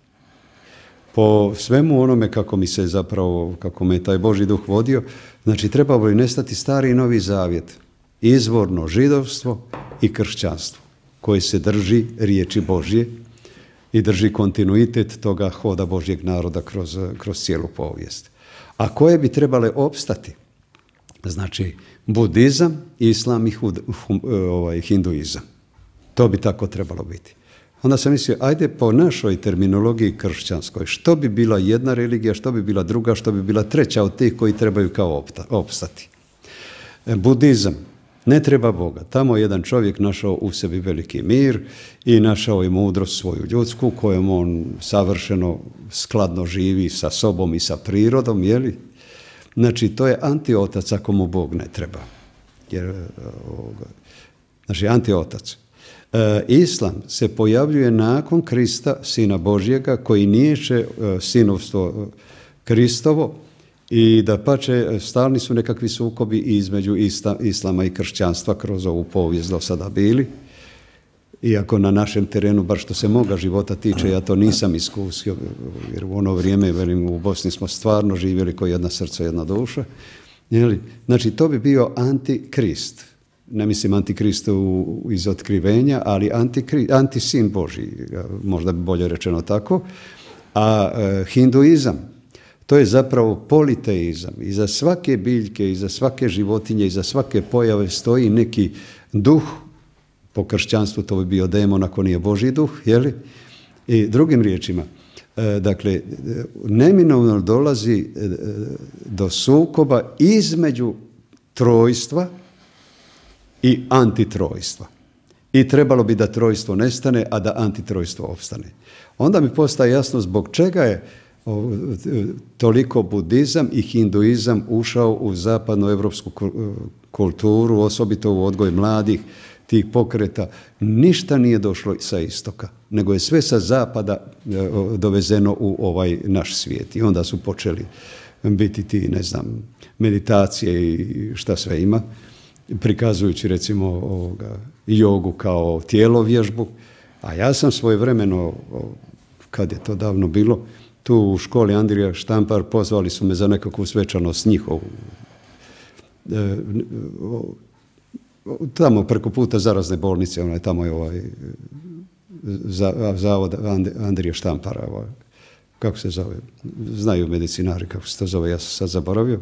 Po svemu onome kako mi se zapravo, kako me taj Boži duh vodio, znači trebalo bi nestati stari i novi zavjet, izvorno židovstvo i kršćanstvo koji se drži riječi Božje i drži kontinuitet toga hoda Božjeg naroda kroz, kroz cijelu povijest. A koje bi trebale opstati? Znači, budizam, islam i hud, eh, ovaj, hinduizam. To bi tako trebalo biti. Onda sam mislio, ajde po našoj terminologiji kršćanskoj, što bi bila jedna religija, što bi bila druga, što bi bila treća od tih koji trebaju kao opstati. Budizam, ne treba Boga. Tamo je jedan čovjek našao u sebi veliki mir i našao je mudrost svoju ljudsku kojom on savršeno skladno živi sa sobom i sa prirodom, jeli? Znači, to je antiotac ako mu Bog ne treba. Jer, e, znači, antiotac. E, islam se pojavljuje nakon Krista, sina Božjega, koji niječe e, sinovstvo Kristovo, i da pače stalni su nekakvi sukobi između islama i kršćanstva kroz ovu povijest do sada bili. Iako na našem terenu, bar što se moga života tiče, ja to nisam iskusio, jer u ono vrijeme, velim, u Bosni smo stvarno živjeli kao jedna srca, jedna duša. Jeli? Znači, to bi bio antikrist. Ne mislim antikrist iz otkrivenja, ali antikri, antisin Boži, možda bi bolje rečeno tako. A e, hinduizam, to je zapravo politeizam. za svake biljke, iza svake životinje, i za svake pojave stoji neki duh, po kršćanstvu to bi bio demon ako nije Boži duh, jeli? I drugim riječima, e, dakle, e, neminovno dolazi e, do sukoba između trojstva i antitrojstva. I trebalo bi da trojstvo nestane, a da antitrojstvo opstane. Onda mi postaje jasno zbog čega je toliko budizam i hinduizam ušao u zapadnu evropsku kulturu, osobito u odgoj mladih tih pokreta. Ništa nije došlo sa istoka, nego je sve sa zapada e, dovezeno u ovaj naš svijet. I onda su počeli biti ti, ne znam, meditacije i šta sve ima, prikazujući recimo ovoga, jogu kao tijelo vježbu. A ja sam svojevremeno, kad je to davno bilo, tu u školi Andrija Štampar pozvali su me za nekakvu svečanost njihovu. E, tamo preko puta zarazne bolnice, je tamo je ovaj zavod Andrija Štampara, ovaj, kako se zove, znaju medicinari kako se to zove, ja sam sad zaboravio.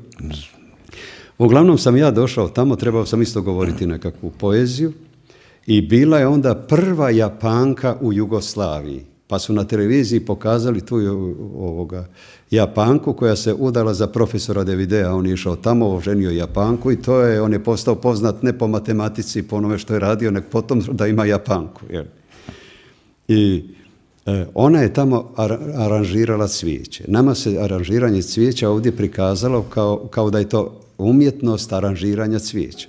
Uglavnom sam ja došao tamo, trebao sam isto govoriti nekakvu poeziju i bila je onda prva Japanka u Jugoslaviji pa su na televiziji pokazali tu ovoga, Japanku koja se udala za profesora Devidea. On je išao tamo, oženio Japanku i to je, on je postao poznat ne po matematici, po onome što je radio, nek potom da ima Japanku. I e, ona je tamo aranžirala cvijeće. Nama se aranžiranje cvijeća ovdje prikazalo kao, kao da je to umjetnost aranžiranja cvijeća.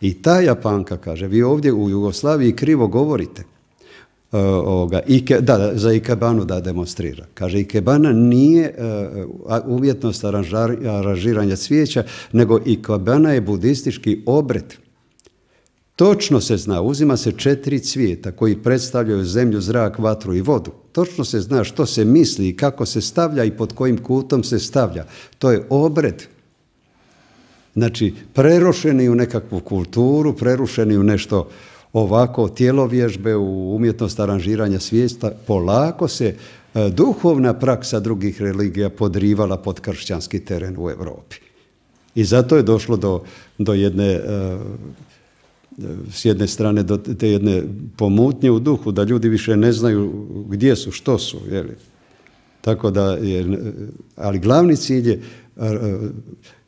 I ta Japanka kaže, vi ovdje u Jugoslaviji krivo govorite. E, ovoga, da, za Ikebanu da demonstrira. Kaže, Ikebana nije uh, e, umjetnost aranžiranja cvijeća, nego Ikebana je budistički obred. Točno se zna, uzima se četiri cvijeta koji predstavljaju zemlju, zrak, vatru i vodu. Točno se zna što se misli i kako se stavlja i pod kojim kutom se stavlja. To je obred Znači, prerušeni u nekakvu kulturu, prerušeni u nešto ovako tijelo vježbe u umjetnost aranžiranja svijesta, polako se e, duhovna praksa drugih religija podrivala pod kršćanski teren u Europi. I zato je došlo do, do jedne e, s jedne strane do te jedne pomutnje u duhu, da ljudi više ne znaju gdje su, što su, je Tako da e, ali glavni cilj je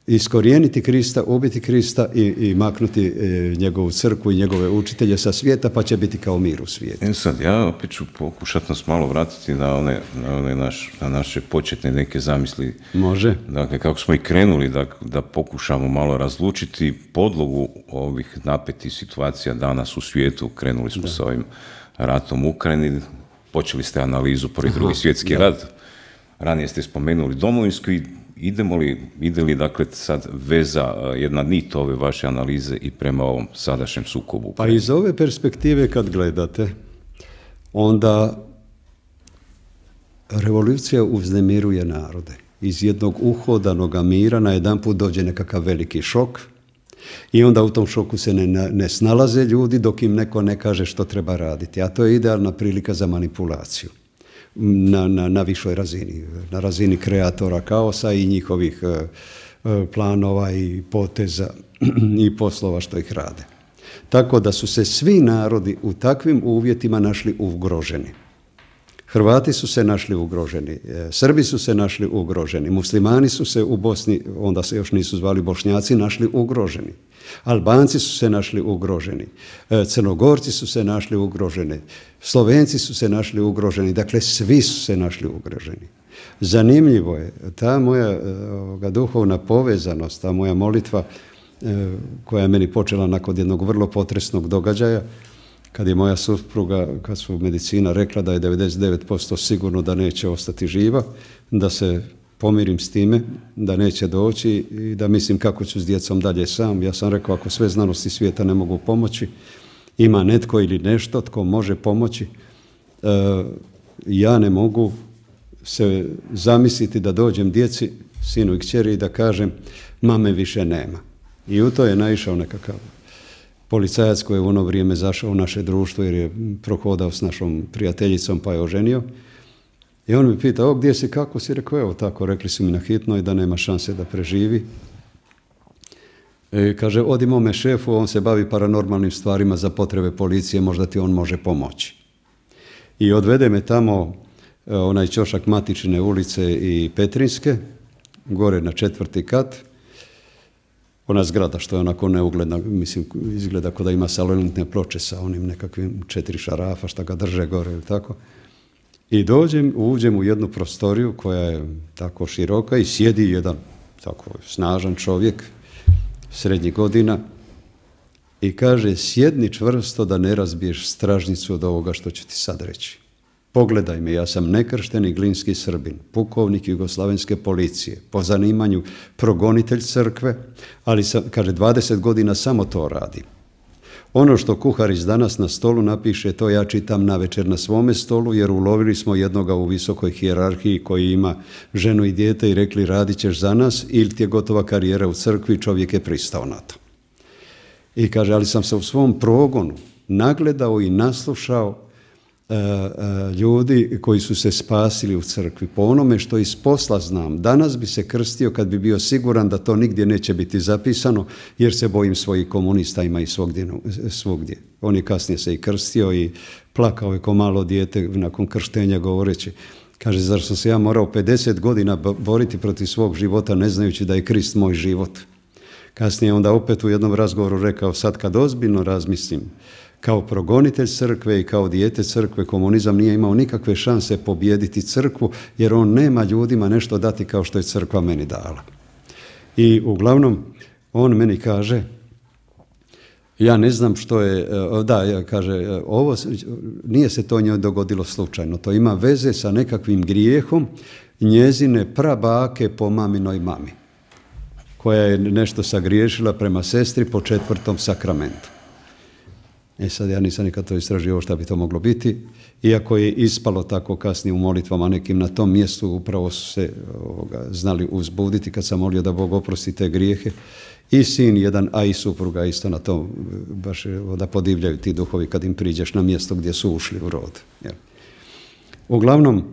iskorijeniti Krista, ubiti Krista i, i maknuti e, njegovu crkvu i njegove učitelje sa svijeta, pa će biti kao mir u svijetu. E sad, ja opet ću pokušat nas malo vratiti na one, na naš, na naše početne neke zamisli. Može. Dakle, kako smo i krenuli da, da pokušamo malo razlučiti podlogu ovih napetih situacija danas u svijetu. Krenuli smo da. sa ovim ratom u Ukrajini, počeli ste analizu prvi drugi svjetski rat. Ranije ste spomenuli domovinski idemo li, ide li dakle sad veza, e, jedna nit ove vaše analize i prema ovom sadašnjem sukobu? Pa iz ove perspektive kad gledate, onda revolucija uznemiruje narode. Iz jednog uhodanoga mira na jedan put dođe nekakav veliki šok i onda u tom šoku se ne, ne snalaze ljudi dok im neko ne kaže što treba raditi. A to je idealna prilika za manipulaciju na, na, na višoj razini, na razini kreatora kaosa i njihovih e, e, planova i poteza *clears throat* i poslova što ih rade. Tako da su se svi narodi u takvim uvjetima našli ugroženi. Hrvati su se našli ugroženi, e, Srbi su se našli ugroženi, muslimani su se u Bosni, onda se još nisu zvali bošnjaci, našli ugroženi. Albanci su se našli ugroženi, e, crnogorci su se našli ugroženi, slovenci su se našli ugroženi, dakle svi su se našli ugroženi. Zanimljivo je, ta moja e, duhovna povezanost, ta moja molitva koja je meni počela nakon jednog vrlo potresnog događaja, kad je moja supruga, kad su medicina rekla da je 99% sigurno da neće ostati živa, da se pomirim s time, da neće doći i da mislim kako ću s djecom dalje sam. Ja sam rekao ako sve znanosti svijeta ne mogu pomoći, ima netko ili nešto tko može pomoći, e, ja ne mogu se zamisliti da dođem djeci, sinu i kćeri i da kažem mame više nema. I u to je naišao nekakav policajac koji je u ono vrijeme zašao u naše društvo jer je prohodao s našom prijateljicom pa je oženio. I on mi pitao, gdje si, kako si? Rekao, evo tako, rekli su mi na hitno i da nema šanse da preživi. E, kaže, odi mome šefu, on se bavi paranormalnim stvarima za potrebe policije, možda ti on može pomoći. I odvede me tamo e, onaj čošak matične ulice i Petrinske, gore na četvrti kat, ona zgrada što je onako neugledna, mislim, izgleda kao da ima salonitne ploče sa onim nekakvim četiri šarafa što ga drže gore ili tako. I dođem, uđem u jednu prostoriju koja je tako široka i sjedi jedan tako snažan čovjek srednjih godina i kaže sjedni čvrsto da ne razbiješ stražnicu od ovoga što ću ti sad reći. Pogledaj me, ja sam nekršteni glinski srbin, pukovnik jugoslavenske policije, po zanimanju progonitelj crkve, ali sam, kaže, 20 godina samo to radi. Ono što kuharić danas na stolu napiše, to ja čitam na večer na svome stolu, jer ulovili smo jednoga u visokoj hijerarhiji koji ima ženu i dijete i rekli radit ćeš za nas ili ti je gotova karijera u crkvi, čovjek je pristao na to. I kaže, ali sam se u svom progonu nagledao i naslušao E, e, ljudi koji su se spasili u crkvi. Po onome što iz posla znam, danas bi se krstio kad bi bio siguran da to nigdje neće biti zapisano, jer se bojim svojih komunista ima i svogdje, On je kasnije se i krstio i plakao je ko malo dijete nakon krštenja govoreći Kaže, zar sam se ja morao 50 godina boriti protiv svog života ne znajući da je Krist moj život? Kasnije onda opet u jednom razgovoru rekao, sad kad ozbiljno razmislim, kao progonitelj crkve i kao dijete crkve komunizam nije imao nikakve šanse pobijediti crkvu jer on nema ljudima nešto dati kao što je crkva meni dala. I uglavnom on meni kaže ja ne znam što je, e, da, kaže, e, ovo, nije se to njoj dogodilo slučajno, to ima veze sa nekakvim grijehom njezine prabake po maminoj mami, koja je nešto sagriješila prema sestri po četvrtom sakramentu. E sad ja nisam nikad to istraživao šta bi to moglo biti, iako je ispalo tako kasnije u molitvama nekim na tom mjestu, upravo su se ovoga, znali uzbuditi kad sam molio da Bog oprosti te grijehe. I sin jedan, a i supruga isto na tom baš e, da podivljaju ti duhovi kad im priđeš na mjesto gdje su ušli u rod. U Uglavnom,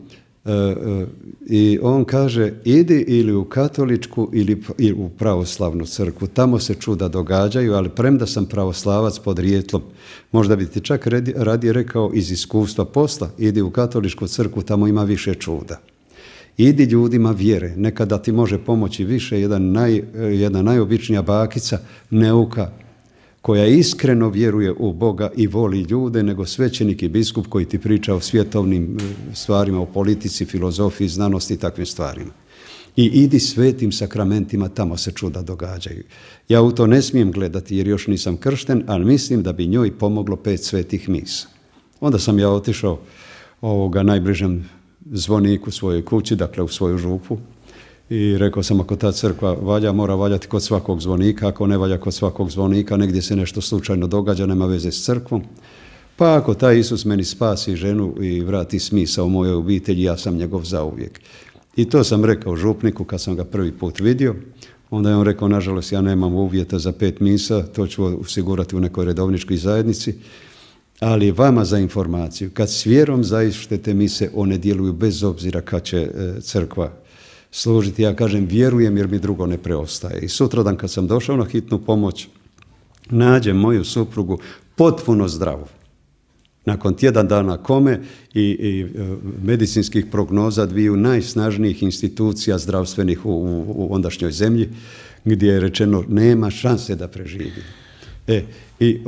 E, e, i on kaže idi ili u katoličku ili u pravoslavnu crkvu. Tamo se čuda događaju, ali premda sam pravoslavac pod rijetlom, možda bi ti čak radije rekao iz iskustva posla, idi u katoličku crkvu, tamo ima više čuda. Idi ljudima vjere, nekada ti može pomoći više jedan e, jedna najobičnija bakica, neuka, koja iskreno vjeruje u Boga i voli ljude, nego svećenik i biskup koji ti priča o svjetovnim e, stvarima, o politici, filozofiji, znanosti i takvim stvarima. I idi svetim sakramentima, tamo se čuda događaju. Ja u to ne smijem gledati jer još nisam kršten, ali mislim da bi njoj pomoglo pet svetih misa. Onda sam ja otišao ovoga najbližem zvoniku svojoj kući, dakle u svoju župu, i rekao sam ako ta crkva valja, mora valjati kod svakog zvonika, ako ne valja kod svakog zvonika, negdje se nešto slučajno događa, nema veze s crkvom. Pa ako taj Isus meni spasi ženu i vrati smisa u mojoj obitelji, ja sam njegov zauvijek. I to sam rekao župniku kad sam ga prvi put vidio. Onda je on rekao, nažalost, ja nemam uvjeta za pet misa, to ću osigurati u nekoj redovničkoj zajednici. Ali vama za informaciju, kad s vjerom zaištete mise, one djeluju bez obzira kad će e, crkva služiti. Ja kažem vjerujem jer mi drugo ne preostaje. I sutradan kad sam došao na hitnu pomoć, nađem moju suprugu potpuno zdravu. Nakon tjedan dana kome i, e, medicinskih prognoza dviju najsnažnijih institucija zdravstvenih u, ondašnjoj zemlji, gdje je rečeno nema šanse da preživi. E, i,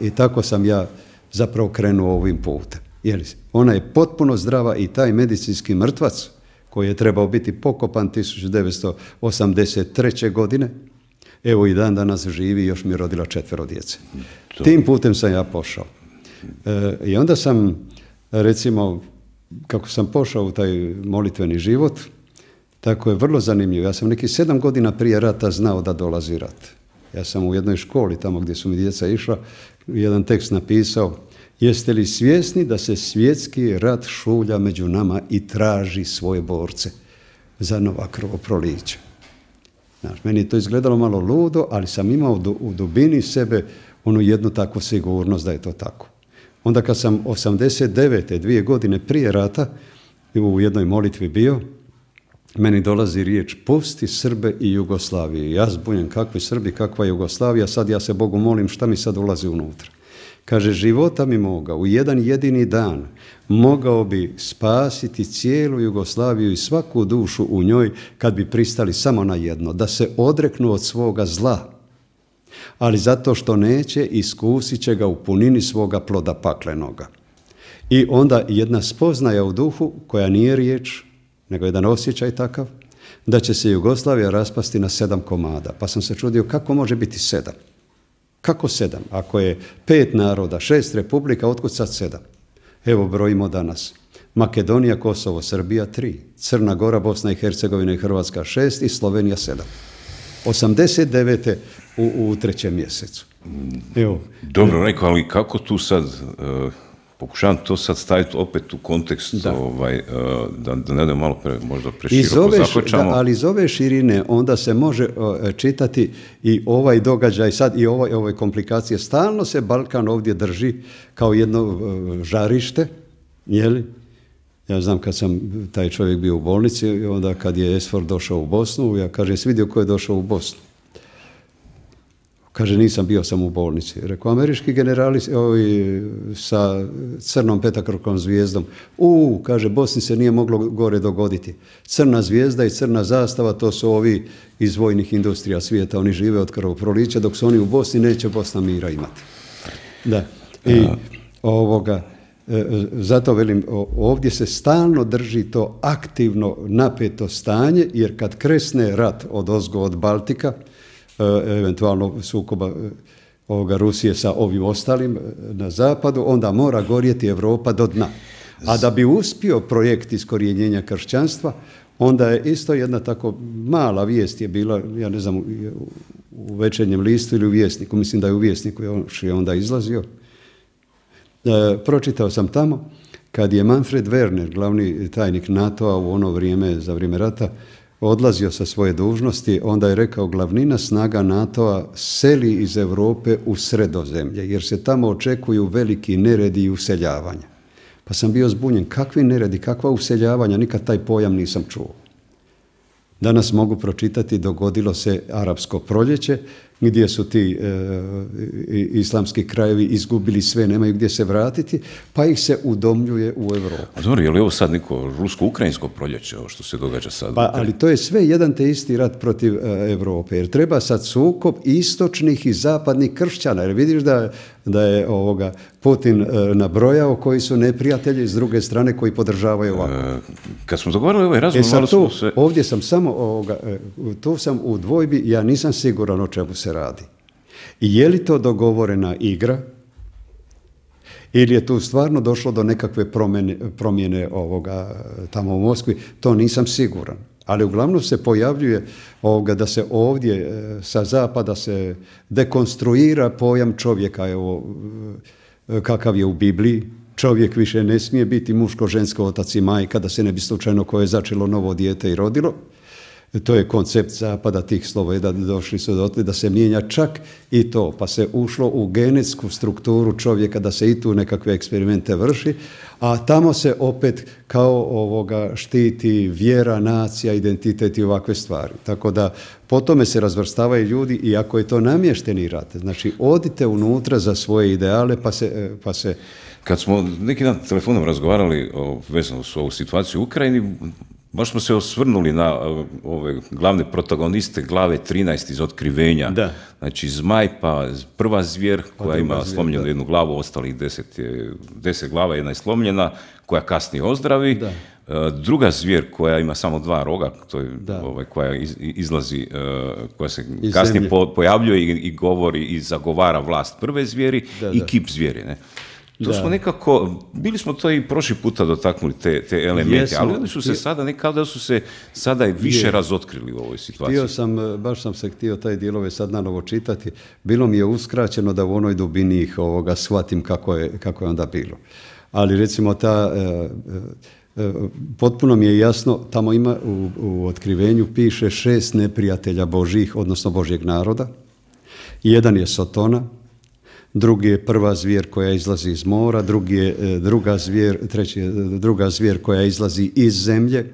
I tako sam ja zapravo krenuo ovim putem. Jer ona je potpuno zdrava i taj medicinski mrtvac koji je trebao biti pokopan 1983. godine, evo i dan danas živi još mi je rodila četvero djece. Tim putem sam ja pošao. E, I onda sam, recimo, kako sam pošao u taj molitveni život, tako je vrlo zanimljivo. Ja sam neki sedam godina prije rata znao da dolazi rat. Ja sam u jednoj školi, tamo gdje su mi djeca išla, jedan tekst napisao Jeste li svjesni da se svjetski rat šulja među nama i traži svoje borce za nova krvoproliće? Znaš, meni je to izgledalo malo ludo, ali sam imao u dubini sebe onu jednu takvu sigurnost da je to tako. Onda kad sam 89. dvije godine prije rata u jednoj molitvi bio, meni dolazi riječ pusti Srbe i Jugoslavije. Ja zbunjem kakvi Srbi, kakva Jugoslavija, sad ja se Bogu molim šta mi sad ulazi unutra. Kaže, života mi moga u jedan jedini dan mogao bi spasiti cijelu Jugoslaviju i svaku dušu u njoj kad bi pristali samo na jedno, da se odreknu od svoga zla, ali zato što neće iskusit će ga u punini svoga ploda paklenoga. I onda jedna spoznaja u duhu, koja nije riječ, nego jedan osjećaj takav, da će se Jugoslavija raspasti na sedam komada. Pa sam se čudio kako može biti sedam. Kako sedam? Ako je pet naroda, šest republika, otkud sad sedam? Evo brojimo danas. Makedonija, Kosovo, Srbija tri, Crna Gora, Bosna i Hercegovina i Hrvatska šest i Slovenija sedam. 89. u, u trećem mjesecu. Evo. Dobro rekao, ali kako tu sad eh, Pokušavam to sad staviti opet u kontekst, da, ovaj, e, da, da ne malo pre, možda preširoko ali iz ove širine onda se može e, čitati i ovaj događaj sad i ovaj, ove komplikacije. Stalno se Balkan ovdje drži kao jedno e, žarište, jeli? Ja znam kad sam taj čovjek bio u bolnici, onda kad je Esfor došao u Bosnu, ja kažem, svidio ko je došao u Bosnu? Kaže, nisam bio sam u bolnici. Rekao, američki generali ovi, sa crnom petakrkom zvijezdom. U, kaže, Bosni se nije moglo gore dogoditi. Crna zvijezda i crna zastava, to su ovi iz vojnih industrija svijeta. Oni žive od krvoprolića, dok su oni u Bosni, neće Bosna mira imati. Da. I ovoga, e, e, zato velim, ovdje se stalno drži to aktivno napeto stanje, jer kad kresne rat od Ozgo, od Baltika, E, eventualno sukoba e, ovoga Rusije sa ovim ostalim e, na zapadu, onda mora gorjeti Europa do dna. A da bi uspio projekt iskorijenjenja kršćanstva, onda je isto jedna tako mala vijest je bila, ja ne znam, u večernjem listu ili u vjesniku, mislim da je u vjesniku je onda izlazio. pročitao sam tamo kad je Manfred Werner, glavni tajnik NATO-a u ono vrijeme, za vrijeme rata, odlazio sa svoje dužnosti, onda je rekao glavnina snaga NATO-a seli iz Europe u sredozemlje, jer se tamo očekuju veliki neredi i useljavanja. Pa sam bio zbunjen, kakvi neredi, kakva useljavanja, nikad taj pojam nisam čuo. Danas mogu pročitati dogodilo se arapsko proljeće gdje su ti e, islamski krajevi izgubili sve, nemaju gdje se vratiti, pa ih se udomljuje u Europu. A dobro, je li ovo sad neko rusko-ukrajinsko proljeće, ovo što se događa sad? Pa, ali to je sve jedan te isti rat protiv e, Europe, jer treba sad sukob istočnih i zapadnih kršćana, jer vidiš da, da je ovoga Putin e, nabrojao koji su neprijatelji s druge strane koji podržavaju ovako. Kad smo ovaj e, smo se... Ovdje sam samo, ovoga, tu sam u dvojbi, ja nisam siguran o čemu se radi. I je li to dogovorena igra ili je tu stvarno došlo do nekakve promjene, promjene ovoga tamo u Moskvi, to nisam siguran. Ali uglavnom se pojavljuje ovoga da se ovdje e, sa zapada se dekonstruira pojam čovjeka evo, e, kakav je u Bibliji. Čovjek više ne smije biti muško, žensko, otac i majka, da se ne bi slučajno koje je začelo novo dijete i rodilo to je koncept zapada tih sloboda, došli su do da se mijenja čak i to, pa se ušlo u genetsku strukturu čovjeka da se i tu nekakve eksperimente vrši, a tamo se opet kao ovoga štiti vjera, nacija, identitet i ovakve stvari. Tako da po tome se razvrstavaju ljudi i ako je to namješteni rat, znači odite unutra za svoje ideale pa se, e, pa se kad smo neki dan telefonom razgovarali o, vezano s ovu situaciju u Ukrajini, baš smo se osvrnuli na e, ove glavne protagoniste glave 13 iz otkrivenja. Da. Znači zmaj pa prva zvijer pa koja ima zvijer, slomljenu jednu glavu, ostalih deset, je, deset glava, jedna je slomljena, koja kasnije ozdravi. Da. E, druga zvijer koja ima samo dva roga, to je ovaj, koja izlazi, e, koja se iz kasnije pojavljuje i, i govori i zagovara vlast prve zvijeri i kip zvijeri. Ne? To smo nekako, bili smo to i prošli puta dotaknuli te, te elemente, ali oni su se sada, nekada da su se sada više razotkrili u ovoj situaciji. Htio sam, e, baš sam se htio taj dijelove sad na novo čitati. Bilo mi je uskraćeno da u onoj dubini ih ovoga shvatim kako je, kako je onda bilo. Ali recimo ta... E, e, potpuno mi je jasno, tamo ima u, u otkrivenju piše šest neprijatelja Božih, odnosno Božjeg naroda. Jedan je Sotona, drugi je prva zvijer koja izlazi iz mora, drugi je e, druga zvijer, treći e, druga zvijer koja izlazi iz zemlje.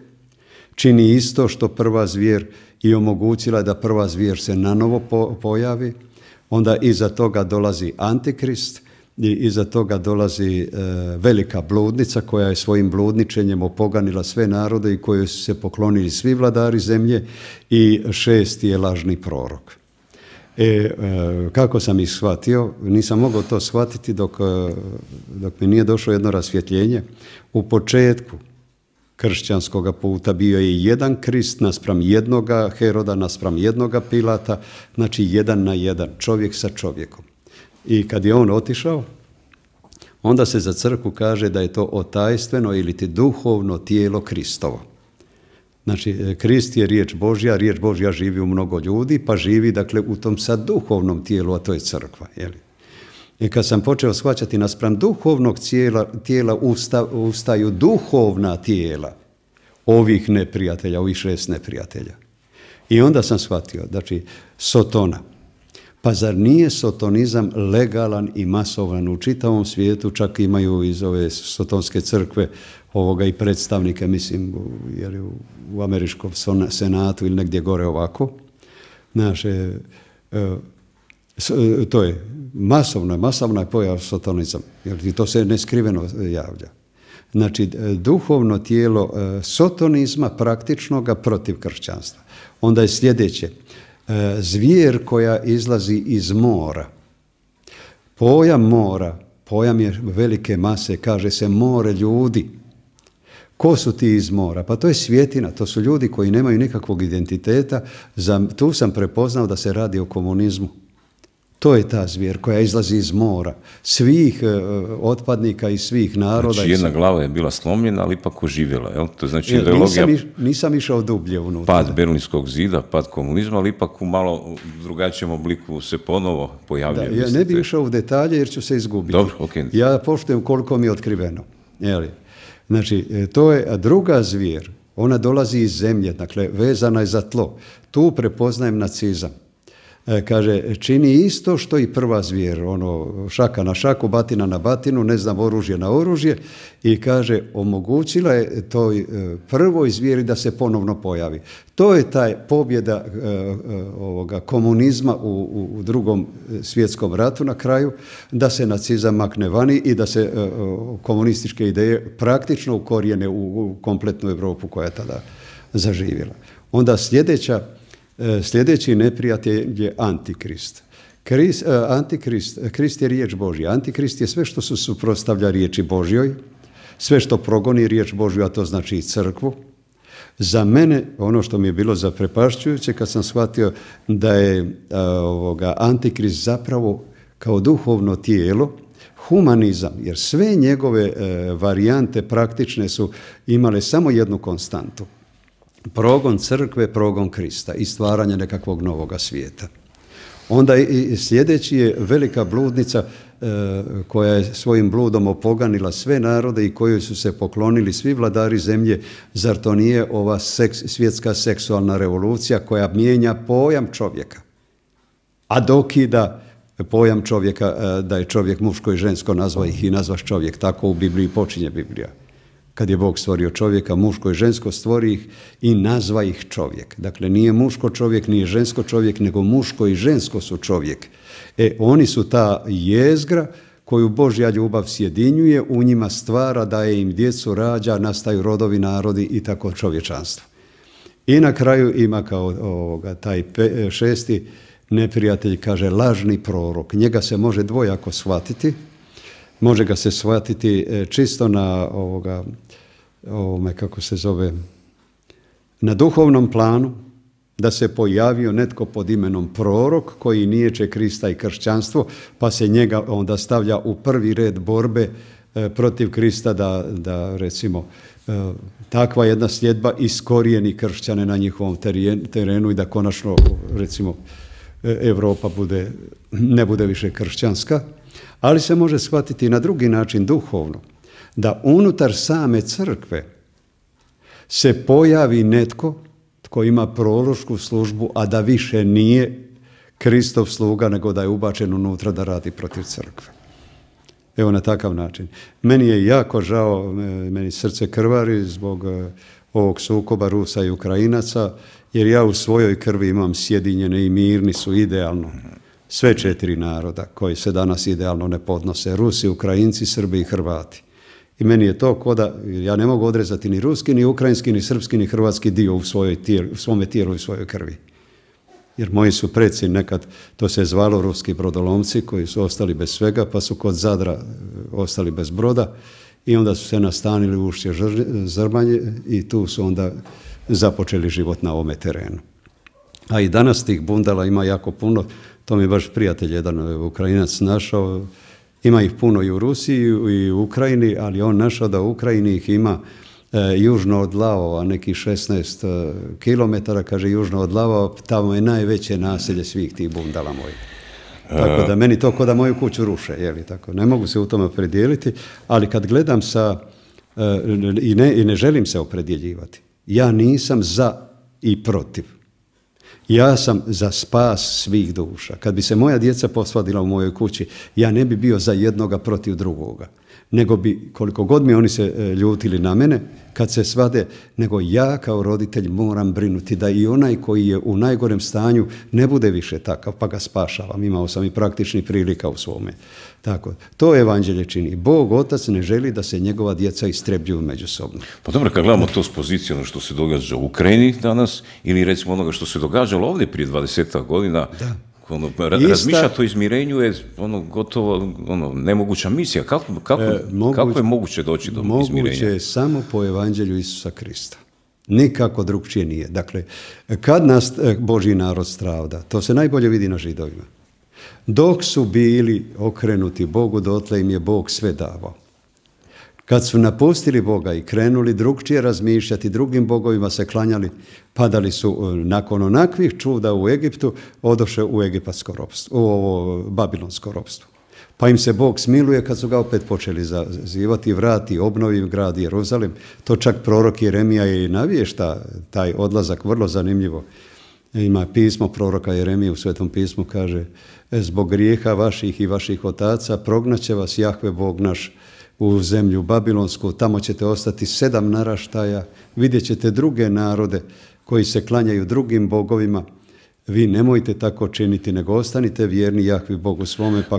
Čini isto što prva zvijer i omogućila da prva zvijer se na novo pojavi. Onda iza toga dolazi antikrist i iza toga dolazi e, velika bludnica koja je svojim bludničenjem opoganila sve narode i kojoj su se poklonili svi vladari zemlje i šesti je lažni prorok. E, e, kako sam ih shvatio, nisam mogao to shvatiti dok, e, dok mi nije došlo jedno rasvjetljenje. U početku kršćanskog puta bio je jedan krist naspram jednoga Heroda, naspram jednoga Pilata, znači jedan na jedan, čovjek sa čovjekom. I kad je on otišao, onda se za crku kaže da je to otajstveno ili ti duhovno tijelo Kristovo. Znači, e, Krist je riječ Božja, riječ Božja živi u mnogo ljudi, pa živi, dakle, u tom sad duhovnom tijelu, a to je crkva, I kad sam počeo shvaćati naspram duhovnog tijela, ustaju duhovna tijela ovih neprijatelja, ovih šest neprijatelja. I onda sam shvatio, znači, sotona, pa zar nije sotonizam legalan i masovan u čitavom svijetu, čak imaju iz ove sotonske crkve ovoga i predstavnike, mislim, u, američkom senatu ili negdje gore ovako. Naše, e, e, to je masovna, masovna je pojav sotonizam, jer to se neskriveno javlja. Znači, duhovno tijelo e, sotonizma praktičnoga protiv kršćanstva. Onda je sljedeće, E, zvijer koja izlazi iz mora. Pojam mora, pojam je velike mase, kaže se more ljudi. Ko su ti iz mora? Pa to je svjetina, to su ljudi koji nemaju nikakvog identiteta. Tu sam prepoznao da se radi o komunizmu. To je ta zvijer koja izlazi iz mora, svih e, otpadnika i svih naroda. Znači jedna glava je bila slomljena, ali ipak oživjela. Jel? To znači e, Nisam, išao dublje unutra. Pad Berlinskog zida, pad komunizma, ali ipak u malo drugačijem obliku se ponovo pojavljuje. Ja ne bih išao u detalje jer ću se izgubiti. Dobro, okay. Ja poštujem koliko mi je otkriveno. Jeli? Znači, e, to je druga zvijer. Ona dolazi iz zemlje, dakle, vezana je za tlo. Tu prepoznajem nacizam. E, kaže, čini isto što i prva zvijer, ono, šaka na šaku, batina na batinu, ne znam, oružje na oružje i kaže, omogućila je toj e, prvoj zvijeri da se ponovno pojavi. To je taj pobjeda e, ovoga komunizma u, u drugom svjetskom ratu na kraju, da se nacizam makne vani i da se komunističke ideje praktično ukorijene u, kompletnu Europu koja je tada zaživjela. Onda sljedeća E, sljedeći neprijatelj je antikrist. Krist, e, antikrist, e, krist je riječ Božja. Antikrist je sve što se suprotstavlja riječi Božjoj, sve što progoni riječ Božju, a to znači i crkvu. Za mene, ono što mi je bilo zaprepašćujuće kad sam shvatio da je ovoga, antikrist zapravo kao duhovno tijelo, humanizam, jer sve njegove varijante praktične su imale samo jednu konstantu – progon crkve, progon Krista i stvaranje nekakvog novoga svijeta. Onda i sljedeći je velika bludnica e, koja je svojim bludom opoganila sve narode i kojoj su se poklonili svi vladari zemlje. Zar to nije ova seks, svjetska seksualna revolucija koja mijenja pojam čovjeka? A dokida pojam čovjeka e, da je čovjek muško i žensko nazva ih i nazvaš čovjek. Tako u Bibliji počinje Biblija kad je Bog stvorio čovjeka, muško i žensko stvori ih i nazva ih čovjek. Dakle, nije muško čovjek, nije žensko čovjek, nego muško i žensko su čovjek. E, oni su ta jezgra koju Božja ljubav sjedinjuje, u njima stvara, daje im djecu, rađa, nastaju rodovi, narodi i tako čovječanstvo. I na kraju ima kao ovoga, taj šesti neprijatelj, kaže, lažni prorok. Njega se može dvojako shvatiti, može ga se shvatiti e, čisto na ovoga ovome, kako se zove, na duhovnom planu, da se pojavio netko pod imenom prorok koji niječe Krista i kršćanstvo, pa se njega onda stavlja u prvi red borbe e, protiv Krista da, da recimo e, takva jedna sljedba iskorijeni kršćane na njihovom terenu i da konačno recimo Europa bude, ne bude više kršćanska, ali se može shvatiti na drugi način duhovno da unutar same crkve se pojavi netko tko ima prorošku službu, a da više nije Kristov sluga, nego da je ubačen unutra da radi protiv crkve. Evo na takav način. Meni je jako žao, e, meni srce krvari zbog e, ovog sukoba Rusa i Ukrajinaca, jer ja u svojoj krvi imam sjedinjene i mirni su idealno. Sve četiri naroda koji se danas idealno ne podnose. Rusi, Ukrajinci, Srbi i Hrvati. I meni je to ko da ja ne mogu odrezati ni ruski, ni ukrajinski, ni srpski, ni hrvatski dio u, svojoj u svome tijelu i svojoj krvi. Jer moji su preci nekad, to se zvalo ruski brodolomci koji su ostali bez svega pa su kod Zadra e, ostali bez broda i onda su se nastanili u ušće Zrmanje i tu su onda započeli život na ovome terenu. A i danas tih bundala ima jako puno. To mi baš prijatelj jedan e, Ukrajinac našao ima ih puno i u Rusiji i u Ukrajini, ali on našao da u Ukrajini ih ima eh, južno od Lavova, nekih 16 eh, km, kaže južno od Lavova, tamo je najveće naselje svih tih bundala mojih. Tako da eh. meni to ko da moju kuću ruše, je li tako. Ne mogu se u tome opredijeliti, ali kad gledam sa i, ne, i ne želim se opredjeljivati. Ja nisam za i protiv. Ja sam za spas svih duša. Kad bi se moja djeca posvadila u mojoj kući, ja ne bi bio za jednoga protiv drugoga nego bi koliko god mi oni se e, ljutili na mene kad se svade, nego ja kao roditelj moram brinuti da i onaj koji je u najgorem stanju ne bude više takav, pa ga spašavam. Imao sam i praktični prilika u svome. Tako, to evanđelje čini. Bog otac ne želi da se njegova djeca istrebljuju međusobno. Pa dobro, kad gledamo to s pozicijom ono što se događa u Ukrajini danas ili recimo onoga što se događalo ovdje prije 20 godina, da ono, razmišljati o izmirenju je ono, gotovo ono, nemoguća misija. Kako, kako, e, kako je moguće doći do moguće izmirenja? Moguće je samo po evanđelju Isusa Krista. Nikako drugčije nije. Dakle, kad nas e, Boži narod stravda, to se najbolje vidi na židovima. Dok su bili okrenuti Bogu, dotle im je Bog sve davao. Kad su napustili Boga i krenuli drugčije razmišljati, drugim bogovima se klanjali, padali su e, nakon onakvih čuda u Egiptu, odoše u egipatsko ropstvo, u ovo babilonsko ropstvo. Pa im se Bog smiluje kad su ga opet počeli zazivati, vrati, obnovi grad Jeruzalem. To čak prorok Jeremija je i navješta taj odlazak, vrlo zanimljivo. E, ima pismo proroka Jeremije u Svetom pismu, kaže e, Zbog grijeha vaših i vaših otaca prognaće vas Jahve Bog naš, u zemlju Babilonsku, tamo ćete ostati sedam naraštaja, vidjet ćete druge narode koji se klanjaju drugim bogovima. Vi nemojte tako činiti, nego ostanite vjerni Jahvi Bogu svome, pa,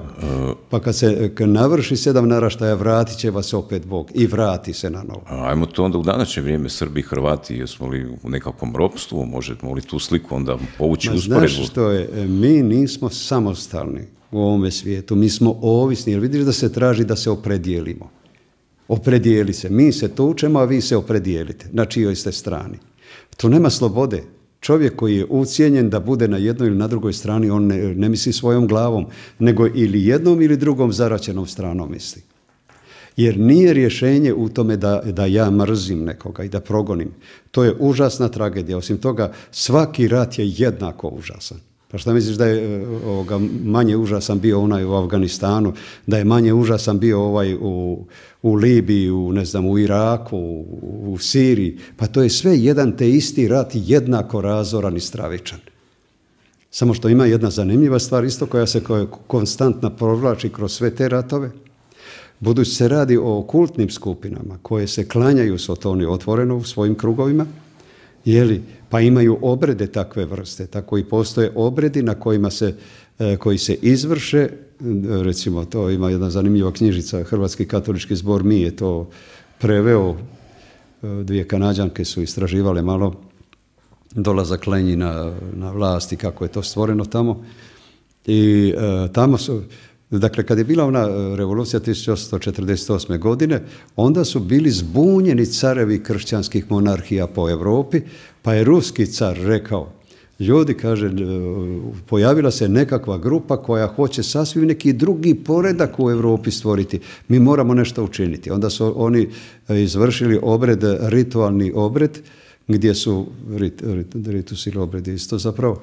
pa kad se navrši sedam naraštaja, vratit će vas opet Bog i vrati se na novo. Ajmo to onda u današnje vrijeme, Srbi i Hrvati, jesmo li u nekakvom ropstvu, možemo li tu sliku onda povući usporedbu? Znaš što je, mi nismo samostalni u ovome svijetu. Mi smo ovisni, jer vidiš da se traži da se opredijelimo. Opredijeli se. Mi se tučemo, a vi se opredijelite. Na čijoj ste strani. Tu nema slobode. Čovjek koji je ucijenjen da bude na jednoj ili na drugoj strani, on ne, misli svojom glavom, nego ili jednom ili drugom zaraćenom stranom misli. Jer nije rješenje u tome da, da ja mrzim nekoga i da progonim. To je užasna tragedija. Osim toga, svaki rat je jednako užasan. Pa šta misliš da je e, ovoga, manje užasan bio onaj u Afganistanu, da je manje užasan bio ovaj u, u Libiji, u, ne znam, u Iraku, u, Siriji. Pa to je sve jedan te isti rat jednako razoran i stravičan. Samo što ima jedna zanimljiva stvar isto koja se koja konstantno provlači kroz sve te ratove. Budući se radi o okultnim skupinama koje se klanjaju sotoni otvoreno u svojim krugovima, Jeli? Pa imaju obrede takve vrste, tako i postoje obredi na kojima se, e, koji se izvrše, recimo to ima jedna zanimljiva knjižica, Hrvatski katolički zbor mi je to preveo, e, dvije kanađanke su istraživale malo dolazak Lenjina na vlast i kako je to stvoreno tamo. I e, tamo su, Dakle, kad je bila ona e, revolucija 1848. godine, onda su bili zbunjeni carevi kršćanskih monarhija po Europi, pa je ruski car rekao, ljudi, kaže, e, pojavila se nekakva grupa koja hoće sasvim neki drugi poredak u Europi stvoriti. Mi moramo nešto učiniti. Onda su oni e, izvršili obred, ritualni obred, gdje su, rit, obredi obred isto zapravo,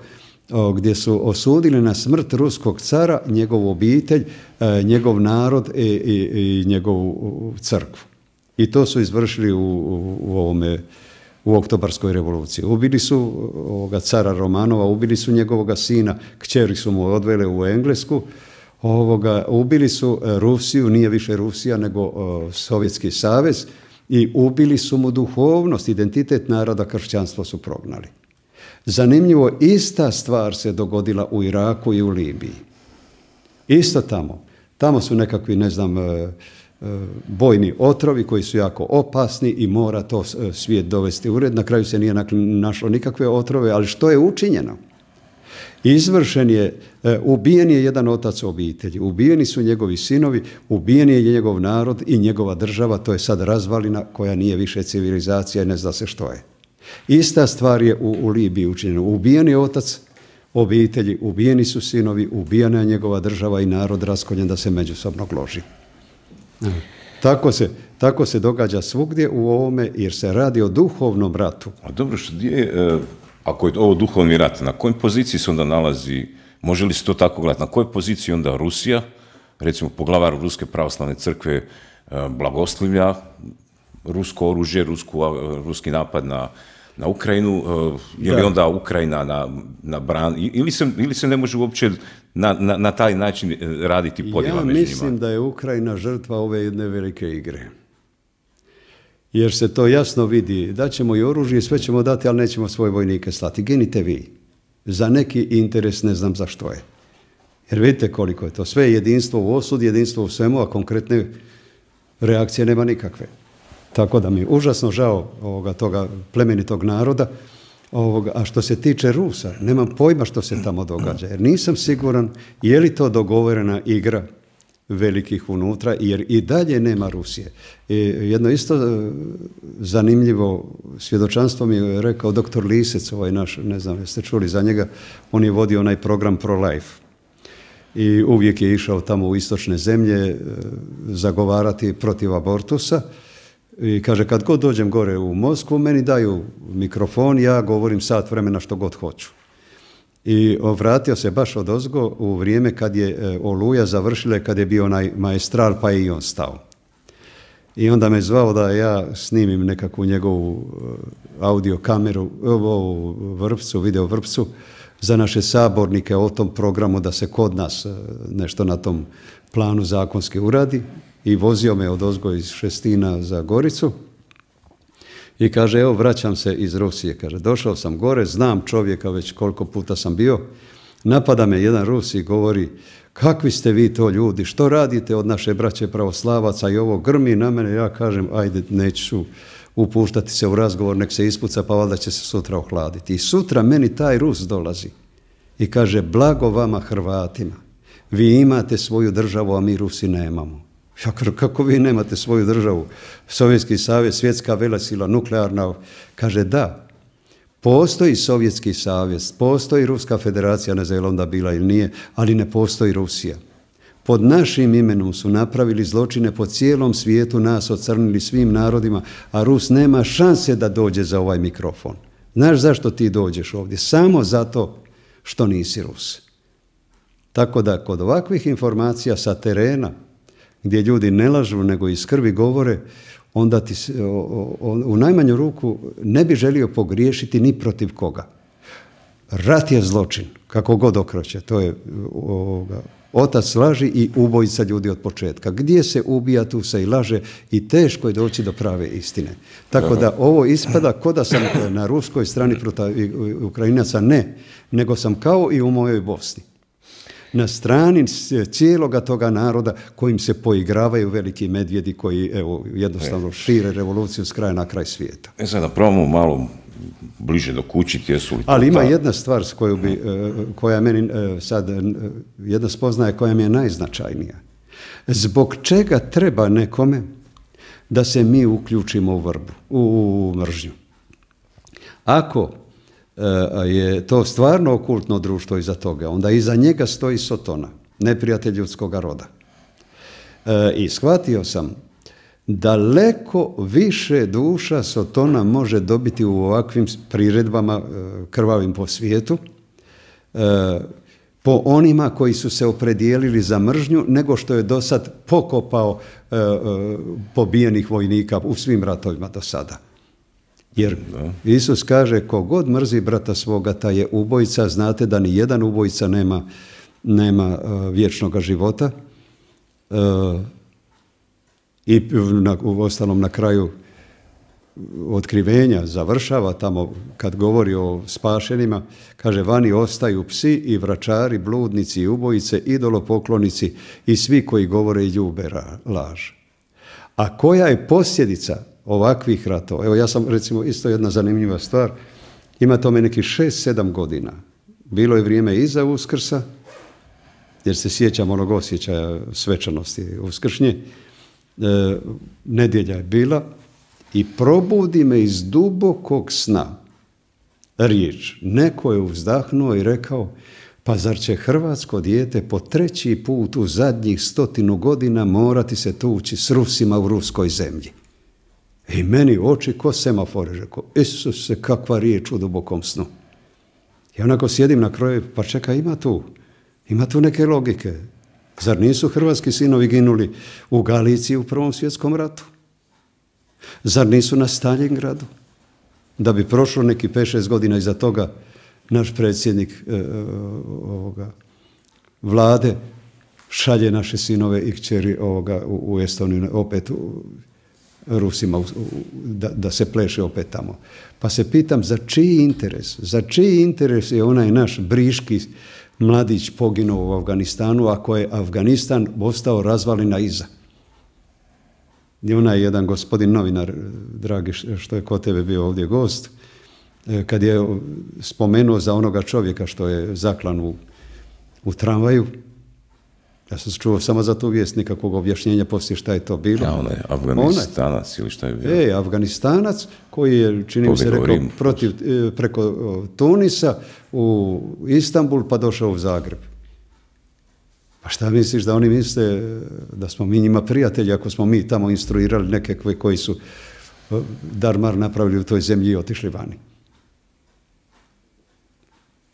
gdje su osudili na smrt ruskog cara, njegovu obitelj, e, njegov narod i, njegovu crkvu. I to su izvršili u, u ovome u oktobarskoj revoluciji. Ubili su ovoga cara Romanova, ubili su njegovoga sina, kćeri su mu odvele u Englesku, ovoga, ubili su e, Rusiju, nije više Rusija nego e, Sovjetski savez i ubili su mu duhovnost, identitet naroda, kršćanstvo su prognali. Zanimljivo, ista stvar se dogodila u Iraku i u Libiji. Isto tamo. Tamo su nekakvi, ne znam, e, e, bojni otrovi koji su jako opasni i mora to e, svijet dovesti u red. Na kraju se nije našlo nikakve otrove, ali što je učinjeno? Izvršen je, ubijen je jedan otac obitelji, ubijeni su njegovi sinovi, ubijen je njegov narod i njegova država, to je sad razvalina koja nije više civilizacija i ne zna se što je. Ista stvar je u, Libiji učinjena. Ubijeni je otac obitelji, ubijeni su sinovi, ubijena je njegova država i narod raskoljen da se međusobno gloži. Tako se, tako se događa svugdje u ovome jer se radi o duhovnom ratu. A dobro, što je, e, ako je ovo duhovni rat, na kojoj poziciji se onda nalazi, može li se to tako gledati, na kojoj poziciji onda Rusija, recimo glavaru Ruske pravoslavne crkve, e, rusko oružje, ruski napad na na Ukrajinu, e, je li da. onda Ukrajina na, na bran, ili se, ili se ne može uopće na, na, na taj način e, raditi podjela ja među Ja mislim da je Ukrajina žrtva ove jedne velike igre. Jer se to jasno vidi, da ćemo i oružje, sve ćemo dati, ali nećemo svoje vojnike slati. Ginite vi. Za neki interes ne znam za što je. Jer vidite koliko je to. Sve jedinstvo u osud, jedinstvo u svemu, a konkretne reakcije nema nikakve. Tako da mi je užasno žao ovoga, toga plemenitog naroda. a što se tiče Rusa, nemam pojma što se tamo događa, jer nisam siguran je li to dogovorena igra velikih unutra, jer i dalje nema Rusije. jedno isto e, zanimljivo svjedočanstvo mi je rekao doktor Lisec, ovaj naš, ne znam, jeste čuli za njega, on je vodio onaj program Pro-Life i uvijek je išao tamo u istočne zemlje e, zagovarati protiv abortusa i kaže, kad god dođem gore u Moskvu, meni daju mikrofon, ja govorim sat vremena što god hoću. I vratio se baš od ozgo u vrijeme kad je e, Oluja završila, kad je bio onaj maestral, pa je i on stao. I onda me zvao da ja snimim nekakvu njegovu e, audio kameru, e, ovu vrpcu, video vrpcu, za naše sabornike o tom programu da se kod nas nešto na tom planu zakonski uradi i vozio me od Ozgo iz Šestina za Goricu. I kaže, evo, vraćam se iz Rusije. Kaže, došao sam gore, znam čovjeka već koliko puta sam bio. Napada me jedan Rus i govori, kakvi ste vi to ljudi, što radite od naše braće pravoslavaca i ovo grmi na mene. Ja kažem, ajde, neću upuštati se u razgovor, nek se ispuca, pa valjda će se sutra ohladiti. I sutra meni taj Rus dolazi i kaže, blago vama Hrvatima, vi imate svoju državu, a mi Rusi nemamo. Ja kako vi nemate svoju državu? Sovjetski savez, svjetska velesila, nuklearna. Kaže, da, postoji Sovjetski savez, postoji Ruska federacija, ne znam je onda bila ili nije, ali ne postoji Rusija. Pod našim imenom su napravili zločine po cijelom svijetu, nas ocrnili svim narodima, a Rus nema šanse da dođe za ovaj mikrofon. Znaš zašto ti dođeš ovdje? Samo zato što nisi Rus. Tako da kod ovakvih informacija sa terena, gdje ljudi ne lažu nego iz krvi govore, onda ti se, u najmanju ruku ne bi želio pogriješiti ni protiv koga. Rat je zločin, kako god okroće. To je ovoga, otac laži i ubojica ljudi od početka. Gdje se ubija, tu se i laže i teško je doći do prave istine. Tako da ovo ispada ko da sam e, na ruskoj strani protiv Ukrajinaca, ne, nego sam kao i u mojoj Bosni na strani e, cijeloga toga naroda kojim se poigravaju veliki medvjedi koji evo, jednostavno e. šire revoluciju s kraja na kraj svijeta. E da probamo malo bliže do kući, jesu li... Ali ima jedna stvar s koju bi, mhm. e, koja meni sad, jedna spoznaja koja mi je najznačajnija. Zbog čega treba nekome da se mi uključimo u vrbu, u mržnju? Ako je to stvarno okultno društvo iza toga. Onda iza njega stoji Sotona, neprijatelj ljudskog roda. E, I shvatio sam daleko više duša Sotona može dobiti u ovakvim priredbama e, krvavim po svijetu, e, po onima koji su se opredijelili za mržnju, nego što je do sad pokopao pobijenih vojnika u svim ratovima do sada. Jer Isus kaže, kogod mrzi brata svoga, taj je ubojica. Znate da ni jedan ubojica nema, nema e, vječnog života. E, I na, u ostalom na kraju otkrivenja završava tamo kad govori o spašenima, kaže vani ostaju psi i vračari, bludnici i ubojice, idolopoklonici i svi koji govore ljube laž. A koja je posljedica ovakvih ratova. Evo ja sam recimo isto jedna zanimljiva stvar. Ima tome nekih šest, sedam godina. Bilo je vrijeme iza Uskrsa, jer se sjećam onog osjećaja svečanosti Uskršnje. E, nedjelja je bila i probudi me iz dubokog sna riječ. Neko je uzdahnuo i rekao, pa zar će hrvatsko dijete po treći put u zadnjih stotinu godina morati se tući s Rusima u ruskoj zemlji? I meni oči ko semafore, rekao, Isuse, kakva riječ u dubokom snu. Ja onako sjedim na kroju, pa čeka, ima tu, ima tu neke logike. Zar nisu hrvatski sinovi ginuli u Galiciji u Prvom svjetskom ratu? Zar nisu na Stalingradu? Da bi prošlo neki 5-6 godina iza toga, naš predsjednik e, e, ovoga, vlade šalje naše sinove i kćeri u, u Estoniju, opet u, Rusima da, da se pleše opet tamo. Pa se pitam za čiji interes? Za čiji interes je onaj naš briški mladić poginuo u Afganistanu ako je Afganistan ostao razvalina iza? I onaj jedan gospodin novinar, dragi što je kod tebe bio ovdje gost, e, kad je spomenuo za onoga čovjeka što je zaklan u tramvaju, ja sam čuo samo za tu vijest nikakvog objašnjenja poslije šta je to bilo. Ja, Afganistanac ili šta je bilo? E, Afganistanac koji je, čini mi se, rekao protiv, e, preko e, Tunisa u Istanbul pa došao u Zagreb. Pa šta misliš da oni misle e, da smo mi njima prijatelji ako smo mi tamo instruirali neke koji su darmar napravili u toj zemlji i otišli vani?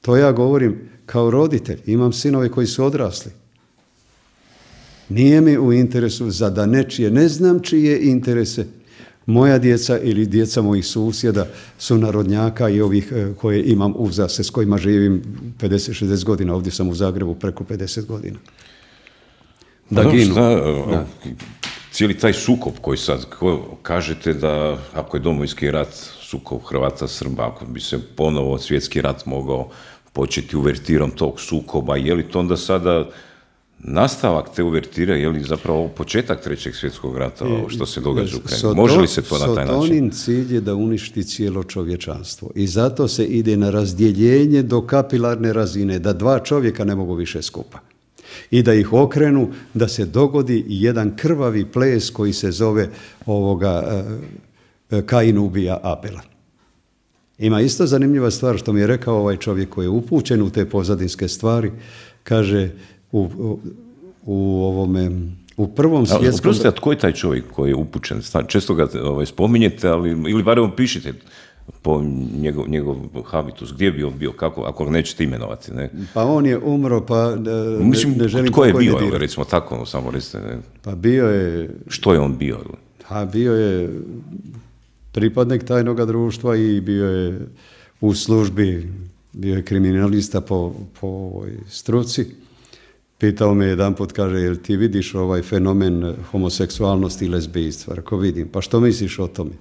To ja govorim kao roditelj. Imam sinove koji su odrasli. Nije mi u interesu za da nečije, ne znam čije interese, moja djeca ili djeca mojih susjeda su narodnjaka i ovih e, koje imam uzase, s kojima živim 50-60 godina. Ovdje sam u Zagrebu preko 50 godina. Pa da Cijeli taj sukob koji sad, kažete da ako je domovinski rat sukob Hrvata Srba, ako bi se ponovo svjetski rat mogao početi uvertirom tog sukoba, je li to onda sada nastavak te uvertire, je li zapravo početak Trećeg svjetskog rata, što se događa u Ukrajini? Može li se to na taj način? Sotonin cilj je da uništi cijelo čovječanstvo i zato se ide na razdjeljenje do kapilarne razine, da dva čovjeka ne mogu više skupa i da ih okrenu, da se dogodi jedan krvavi ples koji se zove ovoga e, e, Kain ubija Abela. Ima isto zanimljiva stvar što mi je rekao ovaj čovjek koji je upućen u te pozadinske stvari. Kaže, u, u, ovome u prvom svjetskom... Prostite, a tko je taj čovjek koji je upućen? Često ga ovaj, spominjete, ali, ili barem pišite po njegov, njegov habitus, gdje bi on bio, kako, ako nećete imenovati. Ne? Pa on je umro, pa e, ne, Mislim, želim... Tko je bio, ne recimo tako, ono, samo recite. Pa bio je... Što je on bio? Pa bio je pripadnik tajnog društva i bio je u službi, bio je kriminalista po, po ovoj struci pitao me jedan put, kaže, jel ti vidiš ovaj fenomen homoseksualnosti i lezbijstva? Rako, vidim, pa što misliš o tome?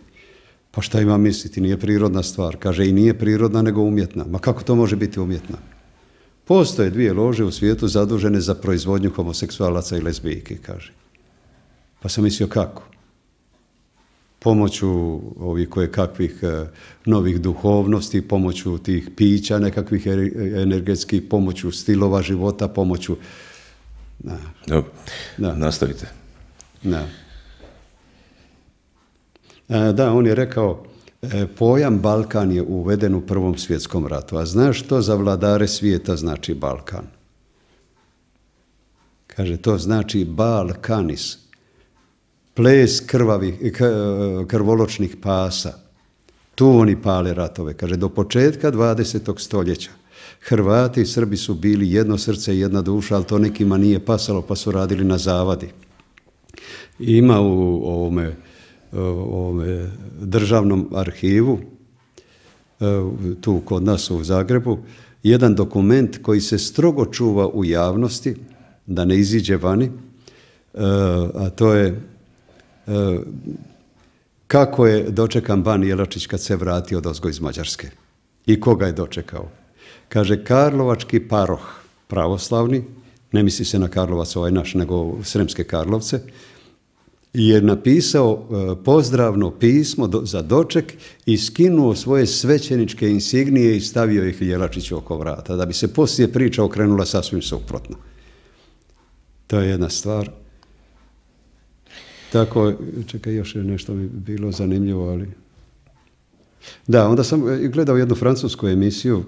Pa šta ima misliti, nije prirodna stvar. Kaže, i nije prirodna, nego umjetna. Ma kako to može biti umjetna? Postoje dvije lože u svijetu zadužene za proizvodnju homoseksualaca i lezbijke, kaže. Pa sam mislio kako? pomoću ovih koje kakvih e, novih duhovnosti, pomoću tih pića nekakvih e, energetskih, pomoću stilova života, pomoću da. Dobro, da. nastavite. Da. E, da, on je rekao, e, pojam Balkan je uveden u Prvom svjetskom ratu. A znaš što za vladare svijeta znači Balkan? Kaže, to znači Balkanis. Ples krvavih, e, krvoločnih pasa. Tu oni pale ratove. Kaže, do početka 20. stoljeća Hrvati i Srbi su bili jedno srce i jedna duša, ali to nekima nije pasalo pa su radili na zavadi. Ima u ovome, eh, državnom arhivu, eh, tu kod nas u Zagrebu, jedan dokument koji se strogo čuva u javnosti, da ne iziđe vani, eh, a to je kako je dočekan Ban Jelačić kad se vratio od iz Mađarske i koga je dočekao. Kaže, Karlovački paroh pravoslavni, ne misli se na Karlovac ovaj naš, nego Sremske Karlovce, je napisao e, pozdravno pismo za doček i skinuo svoje svećeničke insignije i stavio ih jelačiću oko vrata, da bi se poslije priča okrenula sasvim suprotno. To je jedna stvar. Tako, čekaj, još je nešto mi bilo zanimljivo, ali... Da, onda sam e, gledao jednu francusku emisiju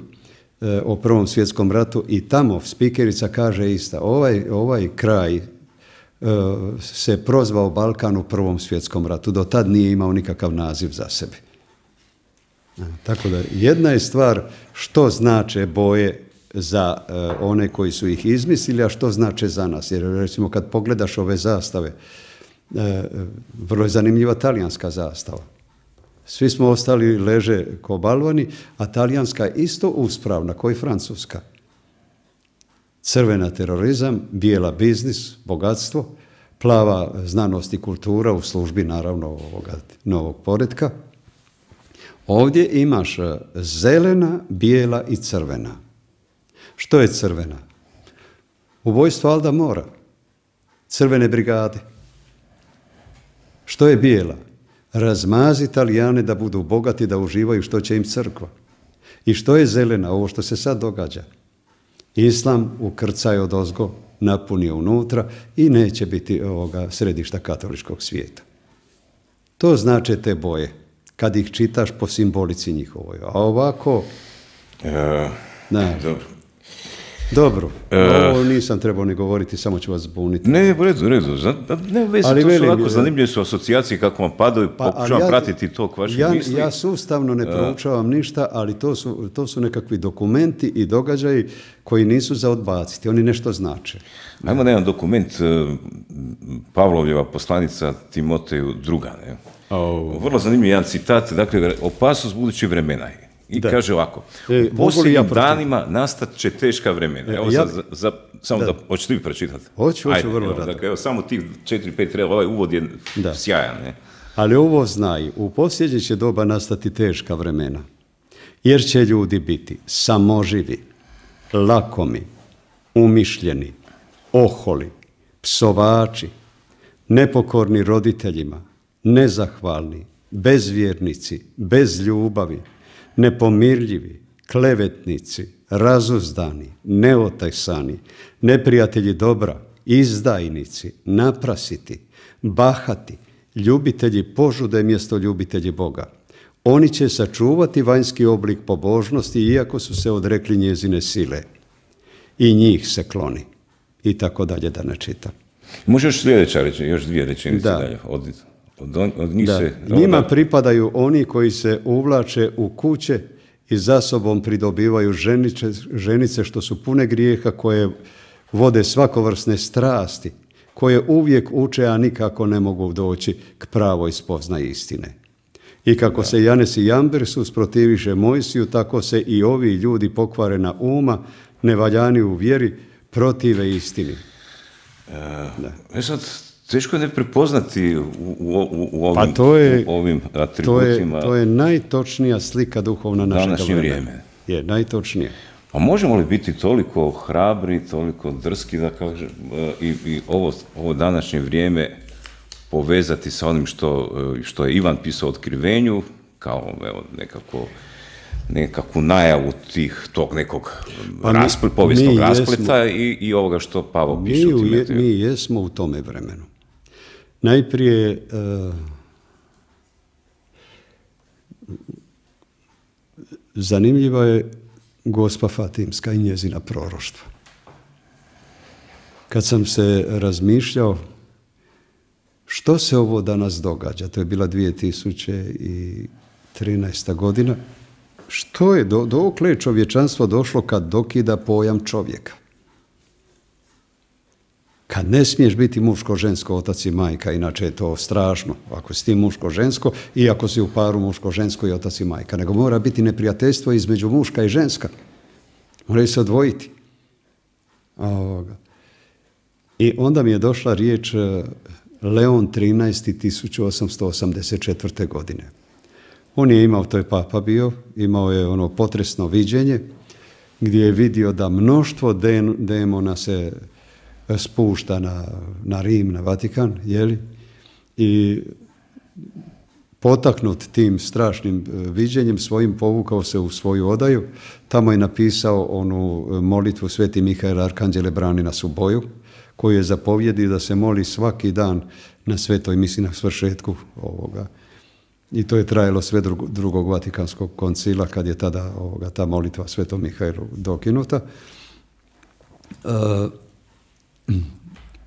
o Prvom svjetskom ratu i tamo spikerica kaže ista. Ovaj, ovaj kraj e, se prozvao Balkan u Prvom svjetskom ratu. Do tad nije imao nikakav naziv za sebe. Tako da jedna je stvar što znače boje za e, one koji su ih izmislili, a što znače za nas. Jer recimo kad pogledaš ove zastave, e, vrlo je zanimljiva talijanska zastava svi smo ostali leže ko balvani, a talijanska je isto uspravna, kao i francuska. Crvena terorizam, bijela biznis, bogatstvo, plava znanost i kultura u službi naravno ovoga novog poredka. Ovdje imaš e, zelena, bijela i crvena. Što je crvena? Ubojstvo Alda Mora, crvene brigade. Što je bijela? razmazi Italijane da budu bogati, da uživaju što će im crkva. I što je zelena, ovo što se sad događa? Islam ukrcaj od ozgo, napunio unutra i neće biti ovoga središta katoličkog svijeta. To znače te boje, kad ih čitaš po simbolici njihovoj. A ovako... E, dobro. Dobro, e, ovo nisam trebao ni govoriti, samo ću vas zbuniti. Ne, u redu, u redu. ne, vezi, su e, zanimljive su asocijacije kako vam padaju, pa, pokušavam pratiti to vaših ja, misli. Ja sustavno ne e. proučavam ništa, ali to su, nekakvi dokumenti i događaji koji nisu za odbaciti, oni nešto znače. Ajmo na jedan dokument Pavlovljeva poslanica Timoteju druga, ne? Vrlo zanimljiv jedan citat, dakle, opasnost budućih vremena je i da. kaže ovako, e, u posljednjim danima nastat će teška vremena. E, evo, ja, za, za, samo da, da hoćete vi pročitati? Hoću, hoću, vrlo evo, Dakle, evo, samo tih četiri, pet treba, ovaj uvod je da. sjajan. Ne? Ali ovo znaj, u posljednje će doba nastati teška vremena, jer će ljudi biti samoživi, lakomi, umišljeni, oholi, psovači, nepokorni roditeljima, nezahvalni, bezvjernici, bez ljubavi, nepomirljivi, klevetnici, razuzdani, neotajsani, neprijatelji dobra, izdajnici, naprasiti, bahati, ljubitelji požude mjesto ljubitelji Boga. Oni će sačuvati vanjski oblik pobožnosti iako su se odrekli njezine sile. I njih se kloni. I tako dalje da ne čitam. Možeš sljedeća reći, još dvije rečenice dalje od, se... Njima pripadaju oni koji se uvlače u kuće i za sobom pridobivaju ženice, što su pune grijeha koje vode svakovrsne strasti koje uvijek uče, a nikako ne mogu doći k pravoj spoznaji istine. I kako se Janes i Jambersus protiviše Mojsiju, tako se i ovi ljudi pokvarena uma, nevaljani u vjeri, protive istini. E, e sad, teško je ne prepoznati u, u, u ovim, pa to je, ovim atributima. To je, to je najtočnija slika duhovna našeg Današnje vrijeme. Je, najtočnije. A možemo li biti toliko hrabri, toliko drski, da kažem, e, i, i ovo, ovo današnje vrijeme povezati sa onim što, e, što je Ivan pisao o otkrivenju, kao evo, nekako nekakvu najavu tih, tog nekog pa povijesnog raspleta i, i ovoga što Pavo piše. u mi jesmo u tome vremenu. Najprije e, zanimljiva je gospa Fatimska i njezina proroštva. Kad sam se razmišljao što se ovo danas događa, to je bila 2013. godina, što je, do, dokle je čovječanstvo došlo kad dokida pojam čovjeka? Kad ne smiješ biti muško-žensko, otac i majka, inače je to strašno. Ako si ti muško-žensko i ako si u paru muško-žensko i otac i majka. Nego mora biti neprijateljstvo između muška i ženska. Moraju se odvojiti. I onda mi je došla riječ e, Leon 13. 1884. godine. On je imao, to je papa bio, imao je ono potresno viđenje gdje je vidio da mnoštvo demona se E, spušta na, na Rim, na Vatikan, jeli? I potaknut tim strašnim e, viđenjem svojim povukao se u svoju odaju. Tamo je napisao onu e, molitvu Sveti Mihajl Arkanđele brani nas u boju, koju je zapovjedio da se moli svaki dan na svetoj misi na svršetku ovoga. I to je trajalo sve drugog Vatikanskog koncila kad je tada ovoga, ta molitva Svetom Mihajlu dokinuta.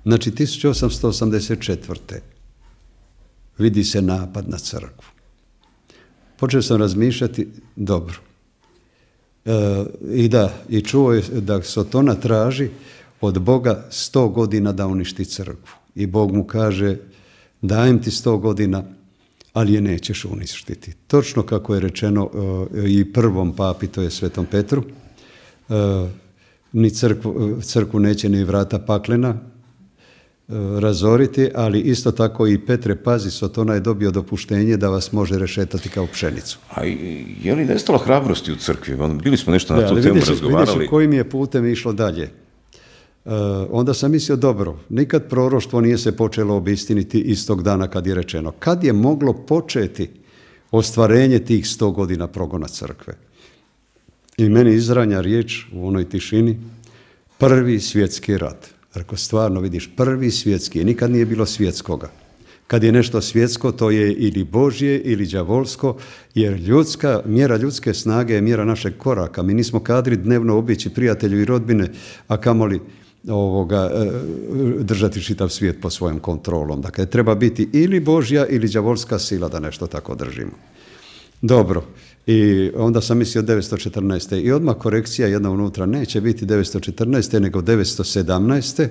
Znači, 1884. vidi se napad na crkvu. Počeo sam razmišljati, dobro. E, I da, i čuo je da Sotona traži od Boga sto godina da uništi crkvu. I Bog mu kaže, dajem ti sto godina, ali je nećeš uništiti. Točno kako je rečeno e, i prvom papi, to je Svetom Petru, e, ni crkvu, crkvu neće ni vrata paklena e, razoriti, ali isto tako i Petre Pazi Sotona je dobio dopuštenje da vas može rešetati kao pšenicu. A je li nestalo hrabrosti u crkvi? Ono, bili smo nešto na tu temu razgovarali. Vidiš kojim je putem išlo dalje. E, onda sam mislio, dobro, nikad proroštvo nije se počelo obistiniti istog dana kad je rečeno. Kad je moglo početi ostvarenje tih sto godina progona crkve? I meni izranja riječ u onoj tišini, prvi svjetski rat. Rekao, stvarno vidiš, prvi svjetski, nikad nije bilo svjetskoga. Kad je nešto svjetsko, to je ili Božje ili đavolsko, jer ljudska, mjera ljudske snage je mjera našeg koraka. Mi nismo kadri dnevno objeći prijatelju i rodbine, a kamoli ovoga, e, držati čitav svijet pod svojom kontrolom. Dakle, treba biti ili Božja ili đavolska sila da nešto tako držimo. Dobro. I onda sam mislio 914. I odmah korekcija jedna unutra neće biti 914. nego 917.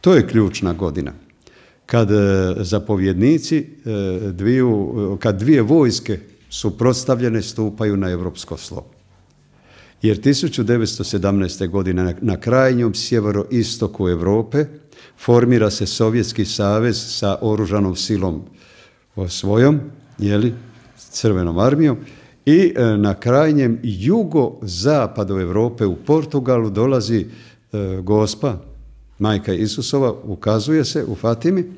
To je ključna godina. Kad e, zapovjednici e, dviju, kad dvije vojske su suprotstavljene stupaju na europsko slo Jer 1917. godine na krajnjom sjeveroistoku Europe formira se Sovjetski savez sa oružanom silom e, svojom, jeli, crvenom armijom, i e, na krajnjem jugo-zapadu Europe u Portugalu dolazi e, gospa, majka Isusova, ukazuje se u Fatimi e,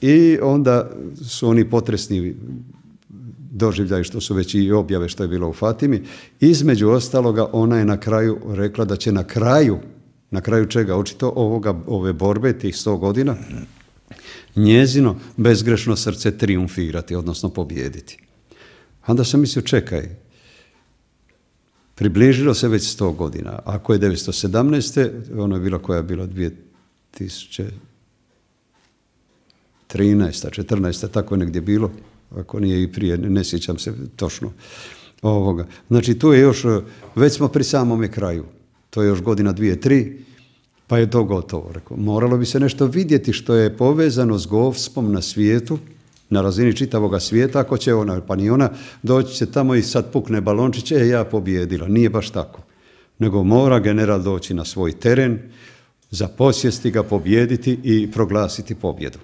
i onda su oni potresni doživljaju što su već i objave što je bilo u Fatimi. Između ostaloga ona je na kraju rekla da će na kraju, na kraju čega očito ovoga, ove borbe tih sto godina, njezino bezgrešno srce triumfirati, odnosno pobjediti. Onda sam mislio, čekaj, približilo se već sto godina. Ako je 1917. ono je bilo koja je bila 2013. 14. tako je negdje bilo. Ako nije i prije, ne sjećam se točno ovoga. Znači tu je još, već smo pri samome kraju. To je još godina dvije, tri, pa je to gotovo. Moralo bi se nešto vidjeti što je povezano s govspom na svijetu, na razini čitavog svijeta, ako će ona, pa ni ona, doći će tamo i sad pukne balončiće, e, ja pobjedila. Nije baš tako. Nego mora general doći na svoj teren, zaposjesti ga, pobjediti i proglasiti pobjedu.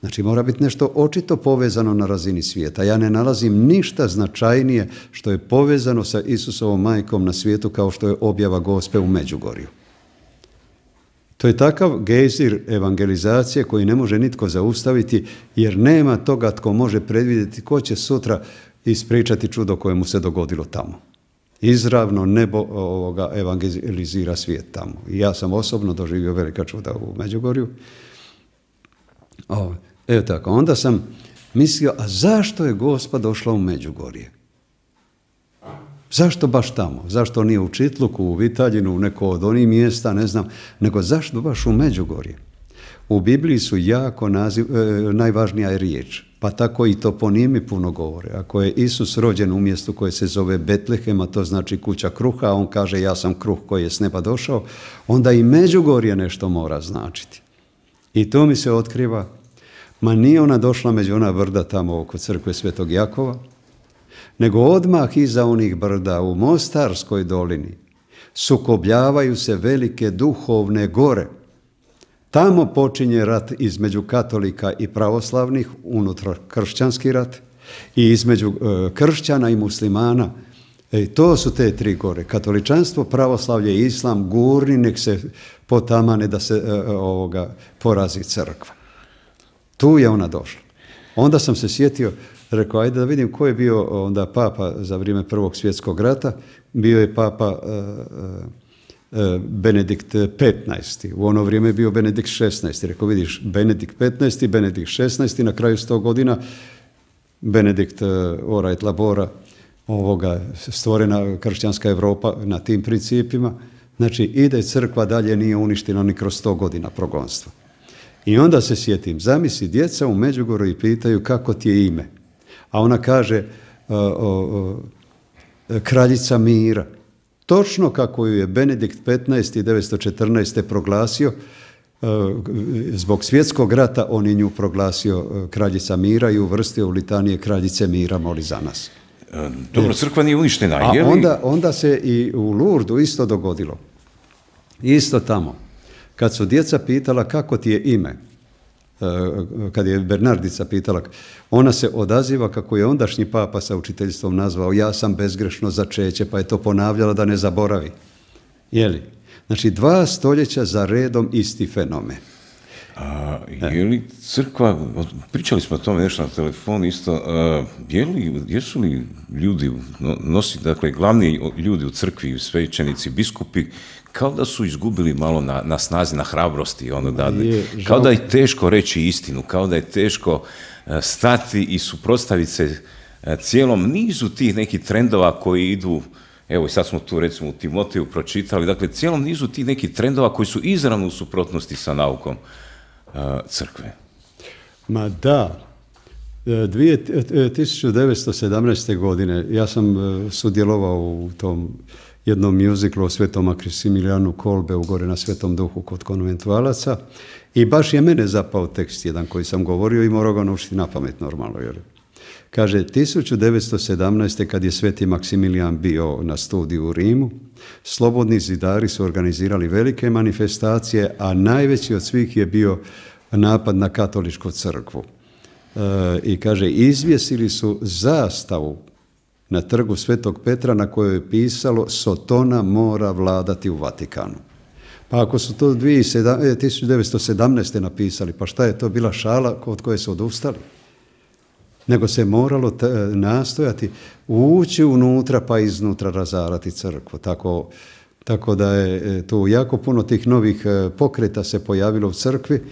Znači mora biti nešto očito povezano na razini svijeta. Ja ne nalazim ništa značajnije što je povezano sa Isusovom majkom na svijetu kao što je objava gospe u Međugorju. To je takav gejzir evangelizacije koji ne može nitko zaustaviti jer nema toga tko može predvidjeti ko će sutra ispričati čudo koje mu se dogodilo tamo. Izravno nebo ovoga evangelizira svijet tamo. I ja sam osobno doživio velika čuda u Međugorju. Evo tako, onda sam mislio, a zašto je gospa došla u Međugorje? Zašto baš tamo? Zašto nije u Čitluku, u Vitaljinu, u neko od onih mjesta, ne znam, nego zašto baš u Međugorje? U Bibliji su jako naziv, e, najvažnija je riječ, pa tako i to po toponimi puno govore. Ako je Isus rođen u mjestu koje se zove Betlehem, a to znači kuća kruha, a on kaže ja sam kruh koji je s neba došao, onda i Međugorje nešto mora značiti. I to mi se otkriva, ma nije ona došla među ona vrda tamo oko crkve Svetog Jakova, nego odmah iza onih brda u Mostarskoj dolini. Sukobljavaju se velike duhovne gore. Tamo počinje rat između katolika i pravoslavnih, unutra kršćanski rat, i između e, kršćana i muslimana. E, to su te tri gore. Katoličanstvo, pravoslavlje islam gurni nek se potamane da se e, e, ovoga porazi crkva. Tu je ona došla. Onda sam se sjetio, Rekao, ajde da vidim ko je bio onda papa za vrijeme Prvog svjetskog rata. Bio je papa e, e, e, Benedikt 15. U ono vrijeme je bio Benedikt 16. Rekao, vidiš, Benedikt 15. Benedikt 16. Na kraju 100 godina Benedikt Ora et Labora ovoga, stvorena kršćanska Europa na tim principima. Znači, ide crkva dalje, nije uništena ni kroz 100 godina progonstva. I onda se sjetim, zamisli, djeca u Međugoru i pitaju kako ti je ime a ona kaže e, kraljica mira. Točno kako ju je Benedikt 15. 1914. proglasio, e, zbog svjetskog rata on je nju proglasio e, kraljica mira i uvrstio u litanije kraljice mira moli za nas. Dobro, crkva nije uništena. A Onda, onda se i u Lurdu isto dogodilo. Isto tamo. Kad su djeca pitala kako ti je ime, Eh, kad je Bernardica pitala, ona se odaziva kako je ondašnji papa sa učiteljstvom nazvao ja sam bezgrešno začeće, pa je to ponavljala da ne zaboravi. Jeli? Znači dva stoljeća za redom isti fenomen. A je li crkva, pričali smo o tome nešto na telefon isto, a, jesu li ljudi, nosi, dakle, glavni ljudi u crkvi, svećenici, biskupi, kao da su izgubili malo na, na snazi, na hrabrosti, ono, da, kao da je teško reći istinu, kao da je teško e, stati i suprotstaviti se e, cijelom nizu tih nekih trendova koji idu, evo i sad smo tu recimo u Timoteju pročitali, dakle cijelom nizu tih nekih trendova koji su izravno u suprotnosti sa naukom e, crkve. Ma da, 1917. godine ja sam sudjelovao u tom jednom mjuziklu o svetom Akrisimilijanu Kolbe u gore na svetom duhu kod konventualaca i baš je mene zapao tekst jedan koji sam govorio i morao ga naučiti na pamet normalno. Jer. Kaže, 1917. kad je sveti Maksimilijan bio na studiju u Rimu, slobodni zidari su organizirali velike manifestacije, a najveći od svih je bio napad na katoličku crkvu. E, I kaže, izvjesili su zastavu na trgu Svetog Petra na kojoj je pisalo Sotona mora vladati u Vatikanu. Pa ako su to 1917. E, napisali, pa šta je to bila šala od koje su odustali? Nego se moralo e, nastojati ući unutra pa iznutra razarati crkvu. Tako, tako da je e, tu jako puno tih novih pokreta se pojavilo u crkvi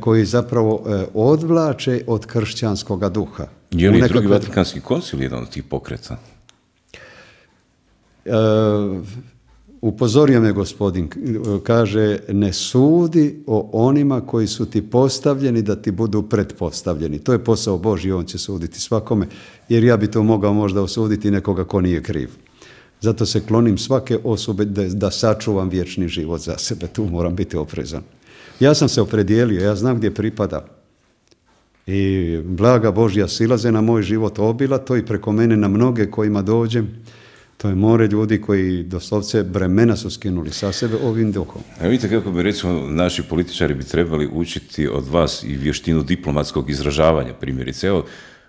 koji zapravo odvlače od kršćanskog duha. Je li drugi Vatikanski koncil jedan od tih pokreta? E, upozorio me gospodin, kaže ne sudi o onima koji su ti postavljeni da ti budu pretpostavljeni. To je posao Boži, on će suditi svakome, jer ja bi to mogao možda osuditi nekoga ko nije kriv. Zato se klonim svake osobe da, da sačuvam vječni život za sebe. Tu moram biti oprezan. Ja sam se opredijelio, ja znam gdje pripada. I blaga Božja silaze na moj život obila to i preko mene na mnoge kojima dođem. To je more ljudi koji doslovce bremena su skinuli sa sebe ovim duhom. a vidite kako bi recimo naši političari bi trebali učiti od vas i vještinu diplomatskog izražavanja primjerice. Evo,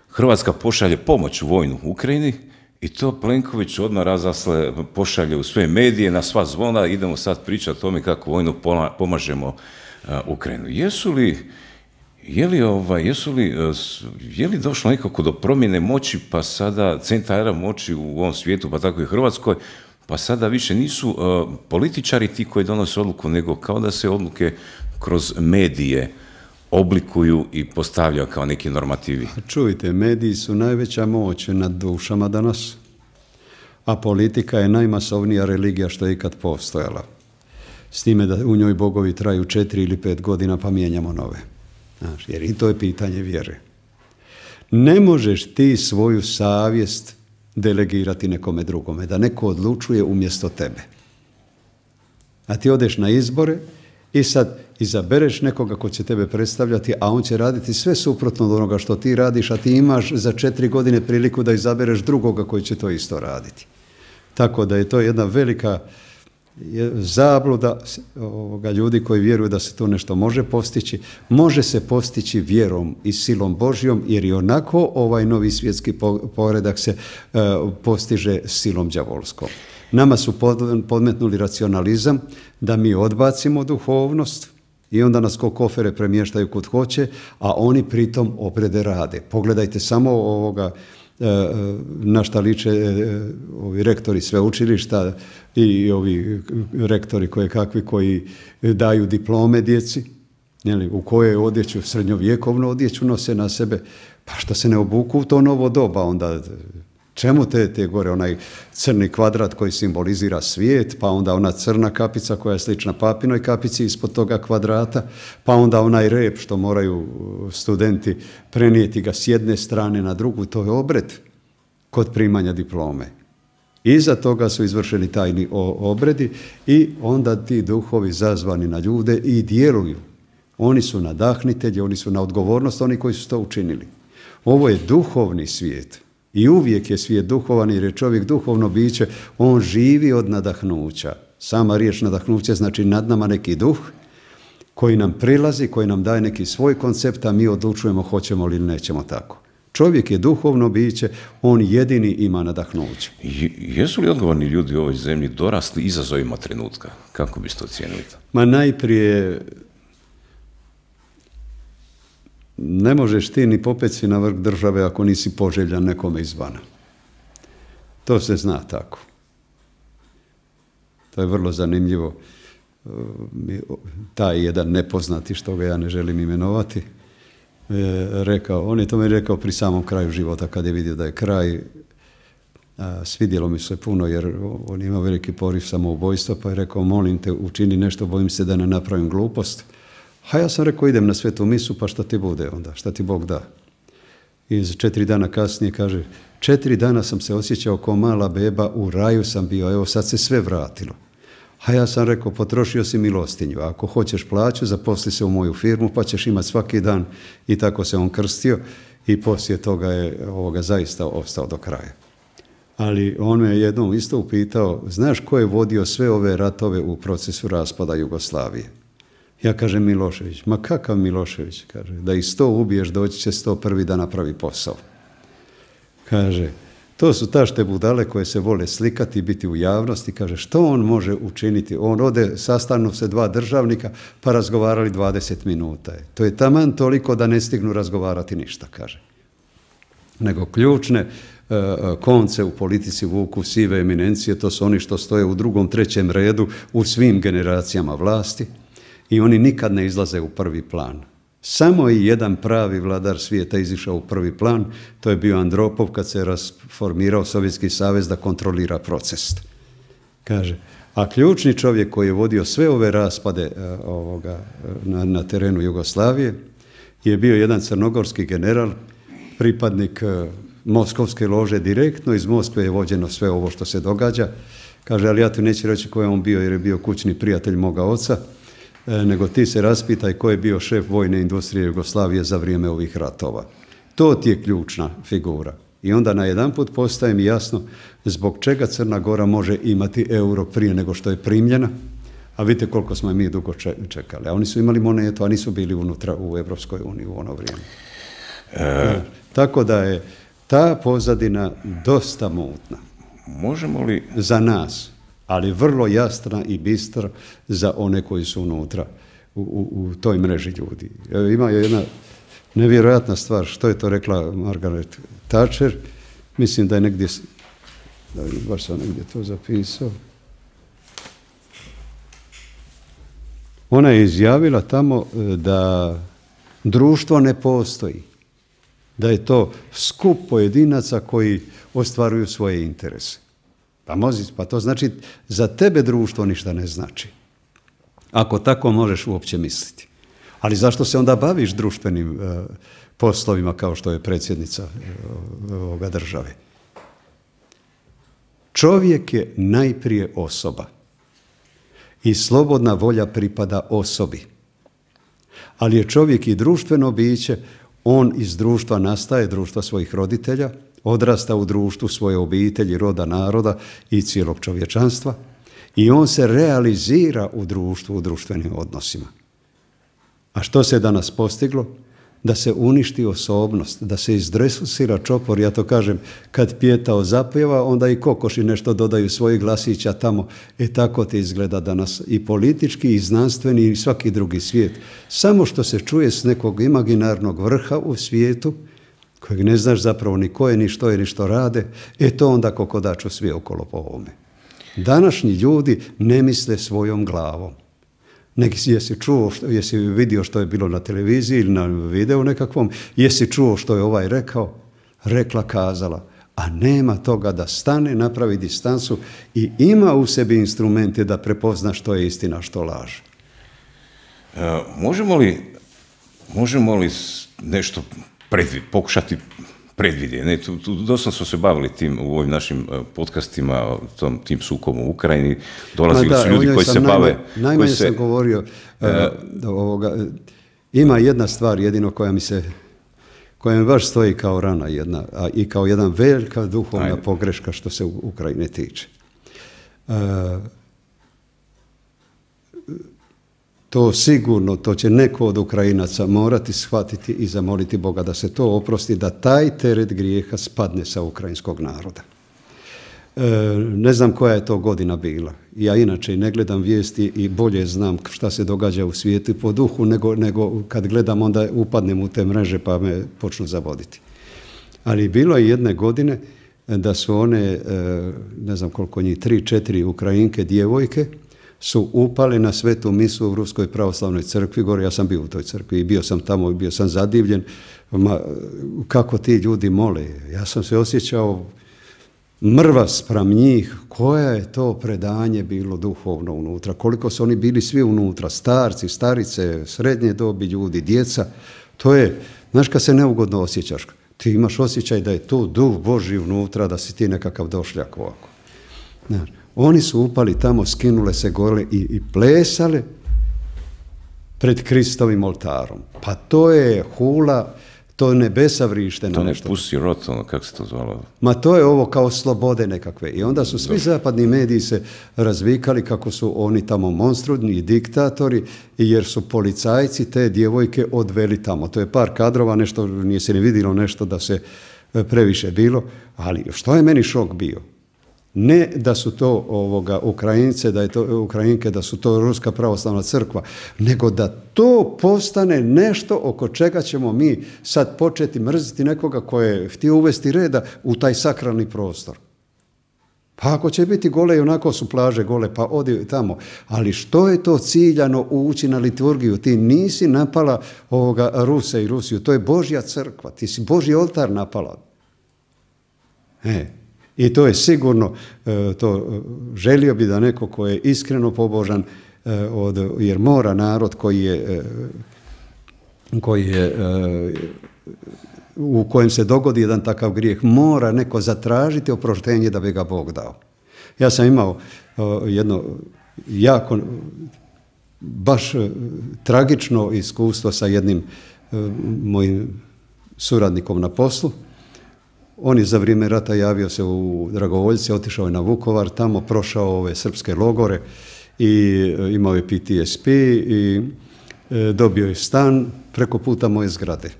Hrvatska pošalje pomoć vojnu Ukrajini i to Plenković odmah razasle pošalje u sve medije, na sva zvona, idemo sad pričati o tome kako vojnu pomažemo Ukrajinu. Jesu li je li, ovaj, jesu li, e, je li došlo nekako do promjene moći, pa sada centara moći u ovom svijetu, pa tako i Hrvatskoj, pa sada više nisu e, političari ti koji donose odluku, nego kao da se odluke kroz medije oblikuju i postavljaju kao neki normativi. Čujte, mediji su najveća moć nad dušama danas, a politika je najmasovnija religija što je ikad postojala. S time da u njoj bogovi traju četiri ili pet godina pa mijenjamo nove. Znaš, jer i to je pitanje vjere. Ne možeš ti svoju savjest delegirati nekome drugome, da neko odlučuje umjesto tebe. A ti odeš na izbore i sad izabereš nekoga ko će tebe predstavljati, a on će raditi sve suprotno od onoga što ti radiš, a ti imaš za četiri godine priliku da izabereš drugoga koji će to isto raditi. Tako da je to jedna velika je zabluda ovoga, ljudi koji vjeruju da se to nešto može postići. Može se postići vjerom i silom Božjom jer i onako ovaj novi svjetski poredak se e, postiže silom djavolskom. Nama su podmetnuli racionalizam da mi odbacimo duhovnost, i onda nas ko kofere premještaju kud hoće, a oni pritom oprede rade. Pogledajte samo ovoga E, e, na šta liče e, ovi rektori sveučilišta i ovi rektori koje kakvi koji daju diplome djeci, jeli, u kojoj odjeću, srednjovjekovnu odjeću nose na sebe, pa što se ne obuku u to novo doba, onda Čemu te, te gore onaj crni kvadrat koji simbolizira svijet, pa onda ona crna kapica koja je slična papinoj kapici ispod toga kvadrata, pa onda onaj rep što moraju uh, studenti prenijeti ga s jedne strane na drugu, to je obred kod primanja diplome. Iza toga su izvršeni tajni obredi i onda ti duhovi zazvani na ljude i djeluju. Oni su nadahnitelji, oni su na odgovornost, oni koji su to učinili. Ovo je duhovni svijet. I uvijek je svijet duhovan jer je čovjek duhovno biće, on živi od nadahnuća. Sama riječ nadahnuće znači nad nama neki duh koji nam prilazi, koji nam daje neki svoj koncept, a mi odlučujemo hoćemo li nećemo tako. Čovjek je duhovno biće, on jedini ima nadahnuće. Jesu li odgovorni ljudi u ovoj zemlji dorasli izazovima trenutka? Kako biste ocijenili Ma najprije ne možeš ti ni si na vrh države ako nisi poželjan nekome izvana. To se zna tako. To je vrlo zanimljivo. Taj jedan nepoznati, što ga ja ne želim imenovati, e, rekao, on je to rekao pri samom kraju života, kad je vidio da je kraj, a, svidjelo mi se puno, jer on ima veliki poriv samoubojstva, pa je rekao, molim te, učini nešto, bojim se da ne napravim glupost. Ha ja sam rekao idem na svetu misu pa šta ti bude onda, šta ti Bog da. I četiri dana kasnije kaže, četiri dana sam se osjećao kao mala beba, u raju sam bio, evo sad se sve vratilo. A ja sam rekao, potrošio si milostinju, ako hoćeš plaću, zaposli se u moju firmu, pa ćeš imati svaki dan. I tako se on krstio i poslije toga je ovoga zaista ostao do kraja. Ali on me jednom isto upitao, znaš ko je vodio sve ove ratove u procesu raspada Jugoslavije? Ja kažem Milošević, ma kakav Milošević? Kaže, da i sto ubiješ, doći će sto prvi da napravi posao. Kaže, to su tašte budale koje se vole slikati i biti u javnosti. Kaže, što on može učiniti? On ode, sastanu se dva državnika, pa razgovarali 20 minuta. To je taman toliko da ne stignu razgovarati ništa, kaže. Nego ključne e, e, konce u politici vuku sive eminencije, to su oni što stoje u drugom, trećem redu u svim generacijama vlasti i oni nikad ne izlaze u prvi plan. Samo i jedan pravi vladar svijeta izišao u prvi plan, to je bio Andropov kad se rasformirao Sovjetski savez da kontrolira proces. Kaže, a ključni čovjek koji je vodio sve ove raspade e, ovoga, e, na, na terenu Jugoslavije je bio jedan crnogorski general, pripadnik e, Moskovske lože direktno, iz Moskve je vođeno sve ovo što se događa. Kaže, ali ja ti neću reći ko je on bio jer je bio kućni prijatelj moga oca E, nego ti se raspitaj ko je bio šef vojne industrije Jugoslavije za vrijeme ovih ratova. To ti je ključna figura. I onda na jedan put postaje mi jasno zbog čega Crna Gora može imati euro prije nego što je primljena, a vidite koliko smo mi dugo čekali. A oni su imali monetu, a nisu bili unutra u Europskoj uniji u ono vrijeme. E, e, tako da je ta pozadina dosta mutna. Možemo li... Za nas ali vrlo jasna i bistra za one koji su unutra u, u, u toj mreži ljudi. Evo, ima jedna nevjerojatna stvar, što je to rekla Margaret Thatcher, mislim da je negdje, da baš sam negdje to zapisao, ona je izjavila tamo e, da društvo ne postoji, da je to skup pojedinaca koji ostvaruju svoje interese. Pa pa to znači za tebe društvo ništa ne znači. Ako tako možeš uopće misliti. Ali zašto se onda baviš društvenim e, poslovima kao što je predsjednica e, ovoga države? Čovjek je najprije osoba i slobodna volja pripada osobi. Ali je čovjek i društveno biće, on iz društva nastaje, društva svojih roditelja, odrasta u društvu svoje obitelji, roda naroda i cijelog čovječanstva i on se realizira u društvu, u društvenim odnosima. A što se danas postiglo? Da se uništi osobnost, da se izdresusira čopor, ja to kažem, kad pjetao zapjeva, onda i kokoši nešto dodaju svojih glasića tamo. E tako te izgleda danas i politički, i znanstveni, i svaki drugi svijet. Samo što se čuje s nekog imaginarnog vrha u svijetu, kojeg ne znaš zapravo ni ko je, ni što je, ni što rade, e to onda kokodaču svi okolo po ovome. Današnji ljudi ne misle svojom glavom. Neki jesi čuo, jesi vidio što je bilo na televiziji ili na videu nekakvom, jesi čuo što je ovaj rekao, rekla, kazala. A nema toga da stane, napravi distancu i ima u sebi instrumente da prepozna što je istina, što laže. možemo li, možemo li nešto predvi, pokušati predvidje. Ne, tu, dosta smo se bavili tim u ovim našim e, podcastima, tom, tim sukom u Ukrajini. Dolazili su ljudi koji se bave... Najmanje sam govorio e, e, ovoga, Ima jedna stvar jedino koja mi se koja mi baš stoji kao rana jedna i kao jedan velika duhovna pogreška što se u Ukrajine tiče. To sigurno, to će neko od Ukrajinaca morati shvatiti i zamoliti Boga da se to oprosti, da taj teret grijeha spadne sa ukrajinskog naroda. E, ne znam koja je to godina bila. Ja inače i ne gledam vijesti i bolje znam šta se događa u svijetu po duhu nego, nego kad gledam onda upadnem u te mreže pa me počnu zavoditi. Ali bilo je jedne godine da su one, e, ne znam koliko njih, tri, četiri Ukrajinke djevojke, su upali na svetu misu u Ruskoj pravoslavnoj crkvi, gore ja sam bio u toj crkvi i bio sam tamo i bio sam zadivljen, Ma, kako ti ljudi mole. Ja sam se osjećao mrva spram njih, koja je to predanje bilo duhovno unutra, koliko su oni bili svi unutra, starci, starice, srednje dobi ljudi, djeca, to je, znaš kad se neugodno osjećaš, ti imaš osjećaj da je tu duh Boži unutra, da si ti nekakav došljak ovako. Znaš, oni su upali tamo, skinule se gole i, i plesale pred Kristovim oltarom. Pa to je hula, to nebesa vrište nešto. To ne pusi rot, ono, kako se to zvalo? Ma to je ovo kao slobode nekakve. I onda su svi zapadni mediji se razvikali kako su oni tamo monstrudni i diktatori, jer su policajci te djevojke odveli tamo. To je par kadrova, nešto, nije se ne vidjelo nešto da se e, previše bilo, ali što je meni šok bio? ne da su to ovoga Ukrajince, da je to Ukrajinke, da su to Ruska pravoslavna crkva, nego da to postane nešto oko čega ćemo mi sad početi mrziti nekoga koje je htio uvesti reda u taj sakralni prostor. Pa ako će biti gole i onako su plaže gole, pa odi tamo. Ali što je to ciljano ući na liturgiju? Ti nisi napala ovoga Ruse i Rusiju. To je Božja crkva. Ti si Božji oltar napala. E, i to je sigurno, e, to e, želio bi da neko ko je iskreno pobožan, e, jer mora narod koji je, koji je u kojem se dogodi jedan takav grijeh, mora neko zatražiti oproštenje da bi ga Bog dao. Ja sam imao jedno jako baš tragično iskustvo sa jednim mojim suradnikom na poslu on je za vrijeme rata javio se u Dragovoljci, otišao je na Vukovar, tamo prošao ove srpske logore i e, imao je PTSP i e, dobio je stan preko puta moje zgrade.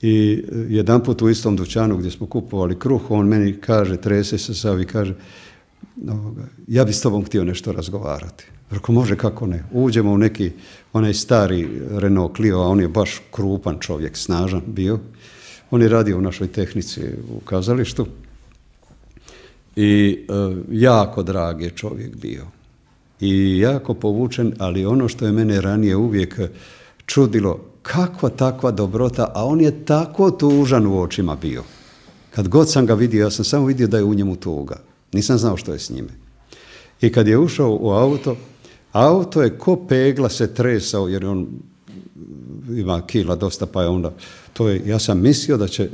I e, jedan put u istom dućanu gdje smo kupovali kruh, on meni kaže, trese se sav i kaže, ja bi s tobom htio nešto razgovarati. Rako može, kako ne. Uđemo u neki, onaj stari Renault Clio, a on je baš krupan čovjek, snažan bio. On je radio u našoj tehnici u kazalištu i e, jako drag je čovjek bio i jako povučen, ali ono što je mene ranije uvijek čudilo, kakva takva dobrota, a on je tako tužan u očima bio. Kad god sam ga vidio, ja sam samo vidio da je u njemu tuga. Nisam znao što je s njime. I kad je ušao u auto, auto je ko pegla se tresao, jer on ima kila dosta, pa je onda to je, ja sam mislio da će,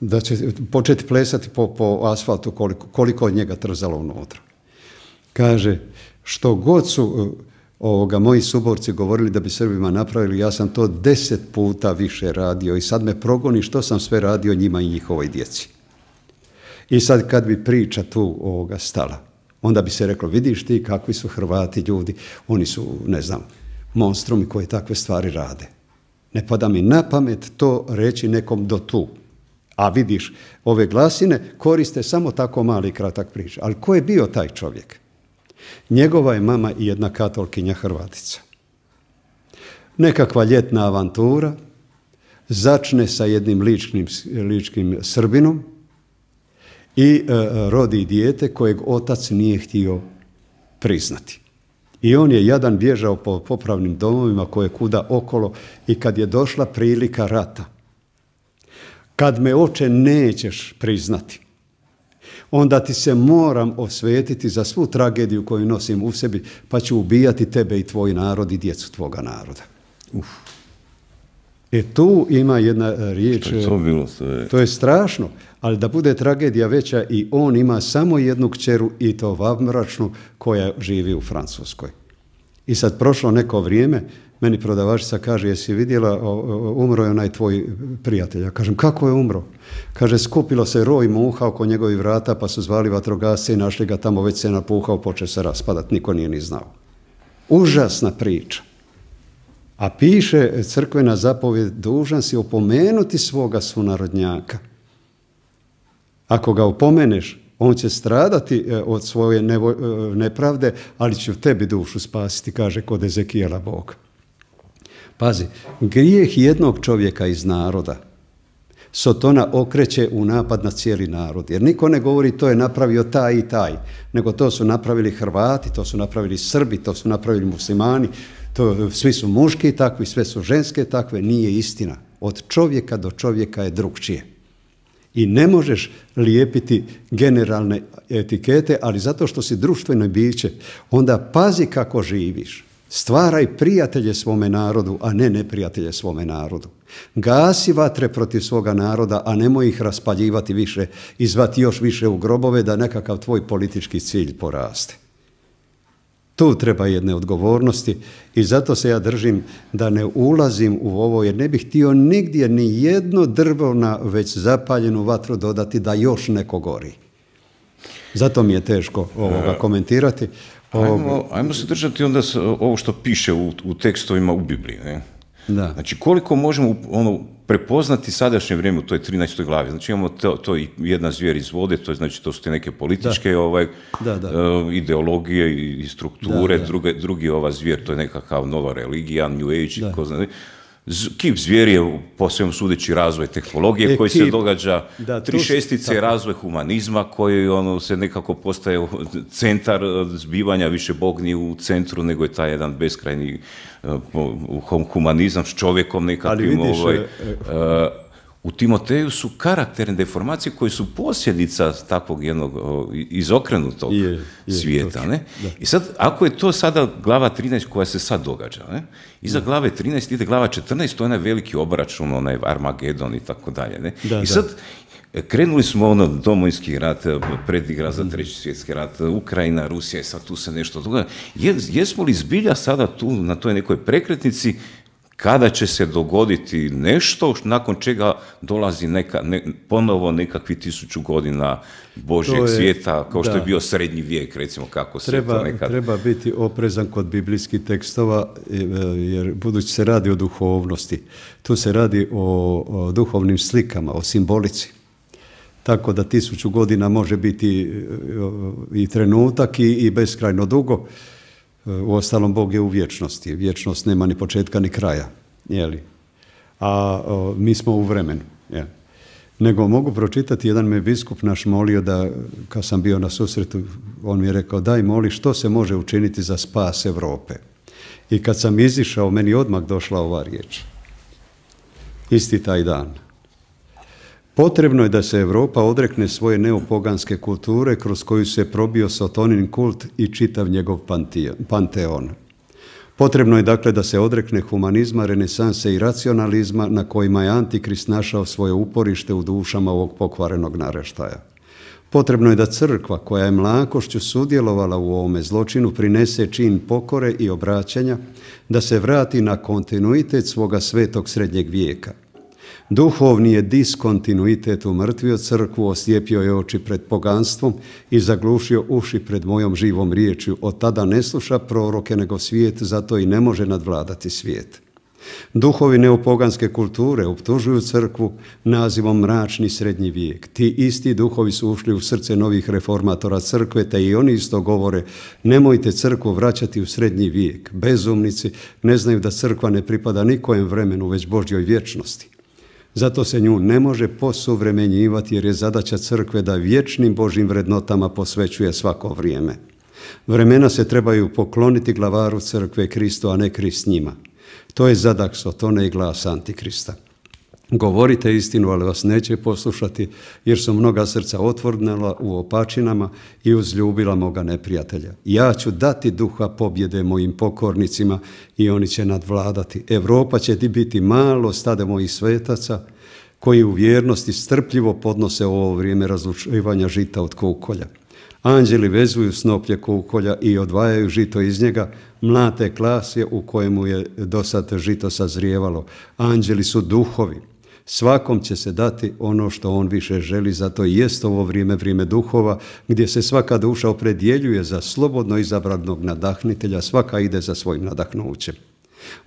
da će početi plesati po, po asfaltu koliko, koliko je njega trzalo unutra. Kaže, što god su e, ovoga, moji suborci govorili da bi Srbima napravili, ja sam to deset puta više radio i sad me progoni što sam sve radio njima i njihovoj djeci. I sad kad bi priča tu ovoga stala, onda bi se reklo, vidiš ti kakvi su Hrvati ljudi, oni su, ne znam, monstrumi koji takve stvari rade. Ne pada mi na pamet to reći nekom do tu. A vidiš, ove glasine koriste samo tako mali kratak priča. Ali ko je bio taj čovjek? Njegova je mama i jedna katolkinja Hrvatica. Nekakva ljetna avantura začne sa jednim ličkim, ličkim Srbinom i e, e, rodi dijete kojeg otac nije htio priznati. I on je jadan bježao po popravnim domovima koje kuda okolo i kad je došla prilika rata. Kad me oče nećeš priznati, onda ti se moram osvetiti za svu tragediju koju nosim u sebi, pa ću ubijati tebe i tvoj narod i djecu tvoga naroda. Uf. E tu ima jedna e, riječ. E, to je strašno, ali da bude tragedija veća i on ima samo jednu kćeru i to vamračnu koja živi u Francuskoj. I sad prošlo neko vrijeme, meni prodavačica kaže, jesi vidjela, umro je onaj tvoj prijatelj. Ja kažem, kako je umro? Kaže, skupilo se roj muha oko njegovih vrata, pa su zvali vatrogasce i našli ga tamo, već se napuhao, počeo se raspadati, niko nije ni znao. Užasna priča. A piše crkvena zapovjed dužan si opomenuti svoga sunarodnjaka. Ako ga opomeneš, on će stradati e, od svoje e, nepravde, ali će u tebi dušu spasiti, kaže kod Ezekijela Bog. Pazi, grijeh jednog čovjeka iz naroda Sotona okreće u napad na cijeli narod. Jer niko ne govori to je napravio taj i taj, nego to su napravili Hrvati, to su napravili Srbi, to su napravili muslimani, to, svi su muški takvi, sve su ženske takve, nije istina. Od čovjeka do čovjeka je drugčije. I ne možeš lijepiti generalne etikete, ali zato što si društveno biće, onda pazi kako živiš. Stvaraj prijatelje svome narodu, a ne neprijatelje svome narodu. Gasi vatre protiv svoga naroda, a nemoj ih raspaljivati više i zvati još više u grobove da nekakav tvoj politički cilj poraste. Tu treba jedne odgovornosti i zato se ja držim da ne ulazim u ovo jer ne bih htio nigdje ni jedno drvo na već zapaljenu vatru dodati da još neko gori. Zato mi je teško ovoga e, komentirati. Ajmo, se držati onda ovo što piše u, tekstovima u Bibliji. Da. Znači koliko možemo ono, prepoznati sadašnje vrijeme u toj 13. glavi. Znači imamo to, to jedna zvijer iz vode, to znači to su te neke političke ovaj, da, da. Eh, ideologije i strukture, drugi ova zvijer, to je nekakav nova religija, New Age, ko znači. Kip zvijeri je po svemu sudeći razvoj tehnologije koji se događa, tri šestice je razvoj humanizma koji ono se nekako postaje centar e, zbivanja, više Bog nije u centru nego je taj jedan beskrajni e, humanizam s čovjekom nekakvim. Ovaj, e, u Timoteju su karakterne deformacije koje su posljedica takvog jednog izokrenutog svijeta. Ne? I sad, ako je to sada glava 13 koja se sad događa, ne? iza glave 13 ide glava 14, to je onaj veliki obračun, onaj Armagedon i tako dalje. Ne? I sad, e, krenuli smo ono domovinski rat, e, predigra za treći svjetski rat, Ukrajina, Rusija, i sad tu se nešto događa. jesmo li zbilja sada tu na toj nekoj prekretnici kada će se dogoditi nešto nakon čega dolazi neka, ne, ponovo nekakvi tisuću godina Božjeg svijeta, kao što je bio srednji vijek, recimo kako se to nekad... Treba biti oprezan kod biblijskih tekstova, e, e, jer budući se radi o duhovnosti, tu se radi o, duhovnim slikama, o simbolici. Tako da tisuću godina može biti e, i trenutak i, i beskrajno dugo E, ostalom, Bog je u vječnosti. Vječnost nema ni početka ni kraja. Jeli? A mi smo u vremenu. Jeli? Nego mogu pročitati, jedan me biskup naš molio da, kad sam bio na susretu, on mi je rekao, daj moli, što se može učiniti za spas Europe? I kad sam izišao, meni odmah došla ova riječ. Isti taj dan. Potrebno je da se Europa odrekne svoje neopoganske kulture kroz koju se probio Sotonin kult i čitav njegov panteon. Potrebno je dakle da se odrekne humanizma, renesanse i racionalizma na kojima je Antikrist našao svoje uporište u dušama ovog pokvarenog naraštaja. Potrebno je da crkva koja je mlakošću sudjelovala u ovome zločinu prinese čin pokore i obraćanja, da se vrati na kontinuitet svoga svetog srednjeg vijeka – Duhovni je diskontinuitet umrtvio crkvu, oslijepio je oči pred poganstvom i zaglušio uši pred mojom živom riječju. Od tada ne sluša proroke nego svijet, zato i ne može nadvladati svijet. Duhovi neopoganske kulture optužuju crkvu nazivom mračni srednji vijek. Ti isti duhovi su ušli u srce novih reformatora crkve, te i oni isto govore nemojte crkvu vraćati u srednji vijek. Bezumnici ne znaju da crkva ne pripada nikojem vremenu, već Božjoj vječnosti. Zato se nju ne može posuvremenjivati jer je zadaća crkve da vječnim Božim vrednotama posvećuje svako vrijeme. Vremena se trebaju pokloniti glavaru crkve Kristu, a ne Krist njima. To je zadak sotone i glas Antikrista. Govorite istinu, ali vas neće poslušati, jer su mnoga srca otvornila u opačinama i uzljubila moga neprijatelja. Ja ću dati duha pobjede mojim pokornicima i oni će nadvladati. Europa će biti malo stade mojih svetaca, koji u vjernosti strpljivo podnose ovo vrijeme razlučivanja žita od kukolja. Anđeli vezuju snoplje kukolja i odvajaju žito iz njega, mlate klasje u kojemu je dosad žito sazrijevalo. Anđeli su duhovi, Svakom će se dati ono što on više želi, zato i jest ovo vrijeme, vrijeme duhova, gdje se svaka duša opredjeljuje za slobodno izabranog nadahnitelja, svaka ide za svojim nadahnućem.